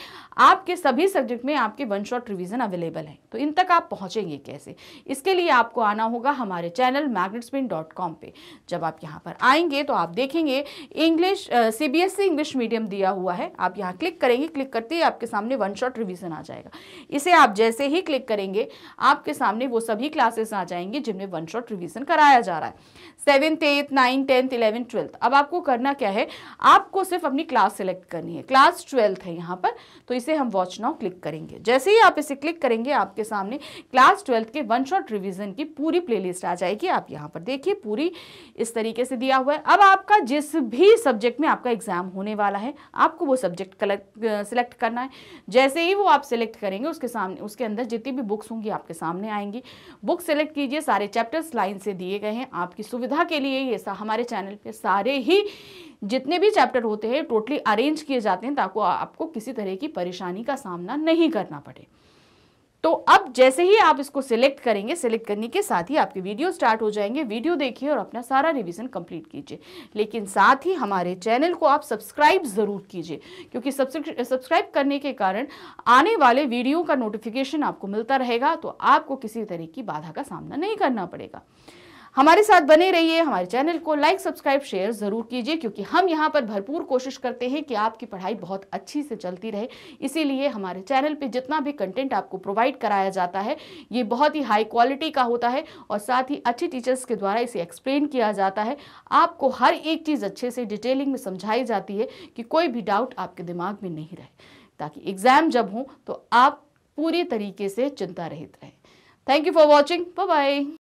आपके सभी सब्जेक्ट में आपके वन शॉट रिविज़न अवेलेबल हैं तो इन तक आप पहुँचेंगे कैसे इसके लिए आपको आना होगा हमारे चैनल मैगनेटस्पिन डॉट कॉम पर जब आप यहाँ पर आएंगे तो आप देखेंगे English C B S English medium दिया हुआ है आप यहाँ क्लिक करेंगे क्लिक करते ही आपके सामने वन शॉट रिविज़न आ जाएगा इसे आप जैसे ही क्लिक करेंगे आपके सामने वो सभी क्लासेस आ जाएंगे जिनमें वन शॉट रिविज़न कराया जा रहा है सेवन्थ एथ नाइन टेंथ इलेवेंथ ट्वेल्थ अब आपको करना क्या है आपको सिर्फ अपनी क्लास सेलेक्ट करनी है क्लास ट्वेल्थ है यहाँ पर तो इसे हम वॉच नाउ क्लिक करेंगे जैसे ही आप इसे क्लिक करेंगे आपके सामने क्लास ट्वेल्थ के वन शॉट रिविजन की पूरी प्ले आ जाएगी आप यहाँ पर देखिए पूरी इस तरीके से दिया हुआ है अब आपका जिस भी सब्जेक्ट में आपका एग्जाम होने वाला है आपको वो सब्जेक्ट सेलेक्ट करना है जैसे ही वो आप सेलेक्ट करेंगे उसके सामने उसके अंदर जितनी भी बुक्स होंगी आपके सामने आएंगी बुक सेलेक्ट कीजिए सारे चैप्टर्स लाइन से दिए गए हैं आपकी सुविधा सुविधा के लिए ये सा हमारे चैनल पे सारे ही जितने भी चैप्टर होते हैं टोटली अरेंज किए जाते हैं ताकि आपको किसी तरह की परेशानी का सामना नहीं करना पड़े तो अब जैसे ही आप इसको सिलेक्ट करेंगे सिलेक्ट करने के साथ ही आपके वीडियो स्टार्ट हो जाएंगे वीडियो देखिए और अपना सारा रिवीजन कंप्लीट कीजिए लेकिन साथ ही हमारे चैनल को आप सब्सक्राइब ज़रूर कीजिए क्योंकि सब्सक्राइब करने के कारण आने वाले वीडियो का नोटिफिकेशन आपको मिलता रहेगा तो आपको किसी तरह की बाधा का सामना नहीं करना पड़ेगा हमारे साथ बने रहिए हमारे चैनल को लाइक सब्सक्राइब शेयर ज़रूर कीजिए क्योंकि हम यहाँ पर भरपूर कोशिश करते हैं कि आपकी पढ़ाई बहुत अच्छी से चलती रहे इसीलिए हमारे चैनल पर जितना भी कंटेंट आपको प्रोवाइड कराया जाता है ये बहुत ही हाई क्वालिटी का होता है और साथ ही अच्छे टीचर्स के द्वारा इसे एक्सप्लेन किया जाता है आपको हर एक चीज़ अच्छे से डिटेलिंग में समझाई जाती है कि कोई भी डाउट आपके दिमाग में नहीं रहे ताकि एग्ज़ाम जब हो तो आप पूरी तरीके से चिंता रहित रहें thank you for watching bye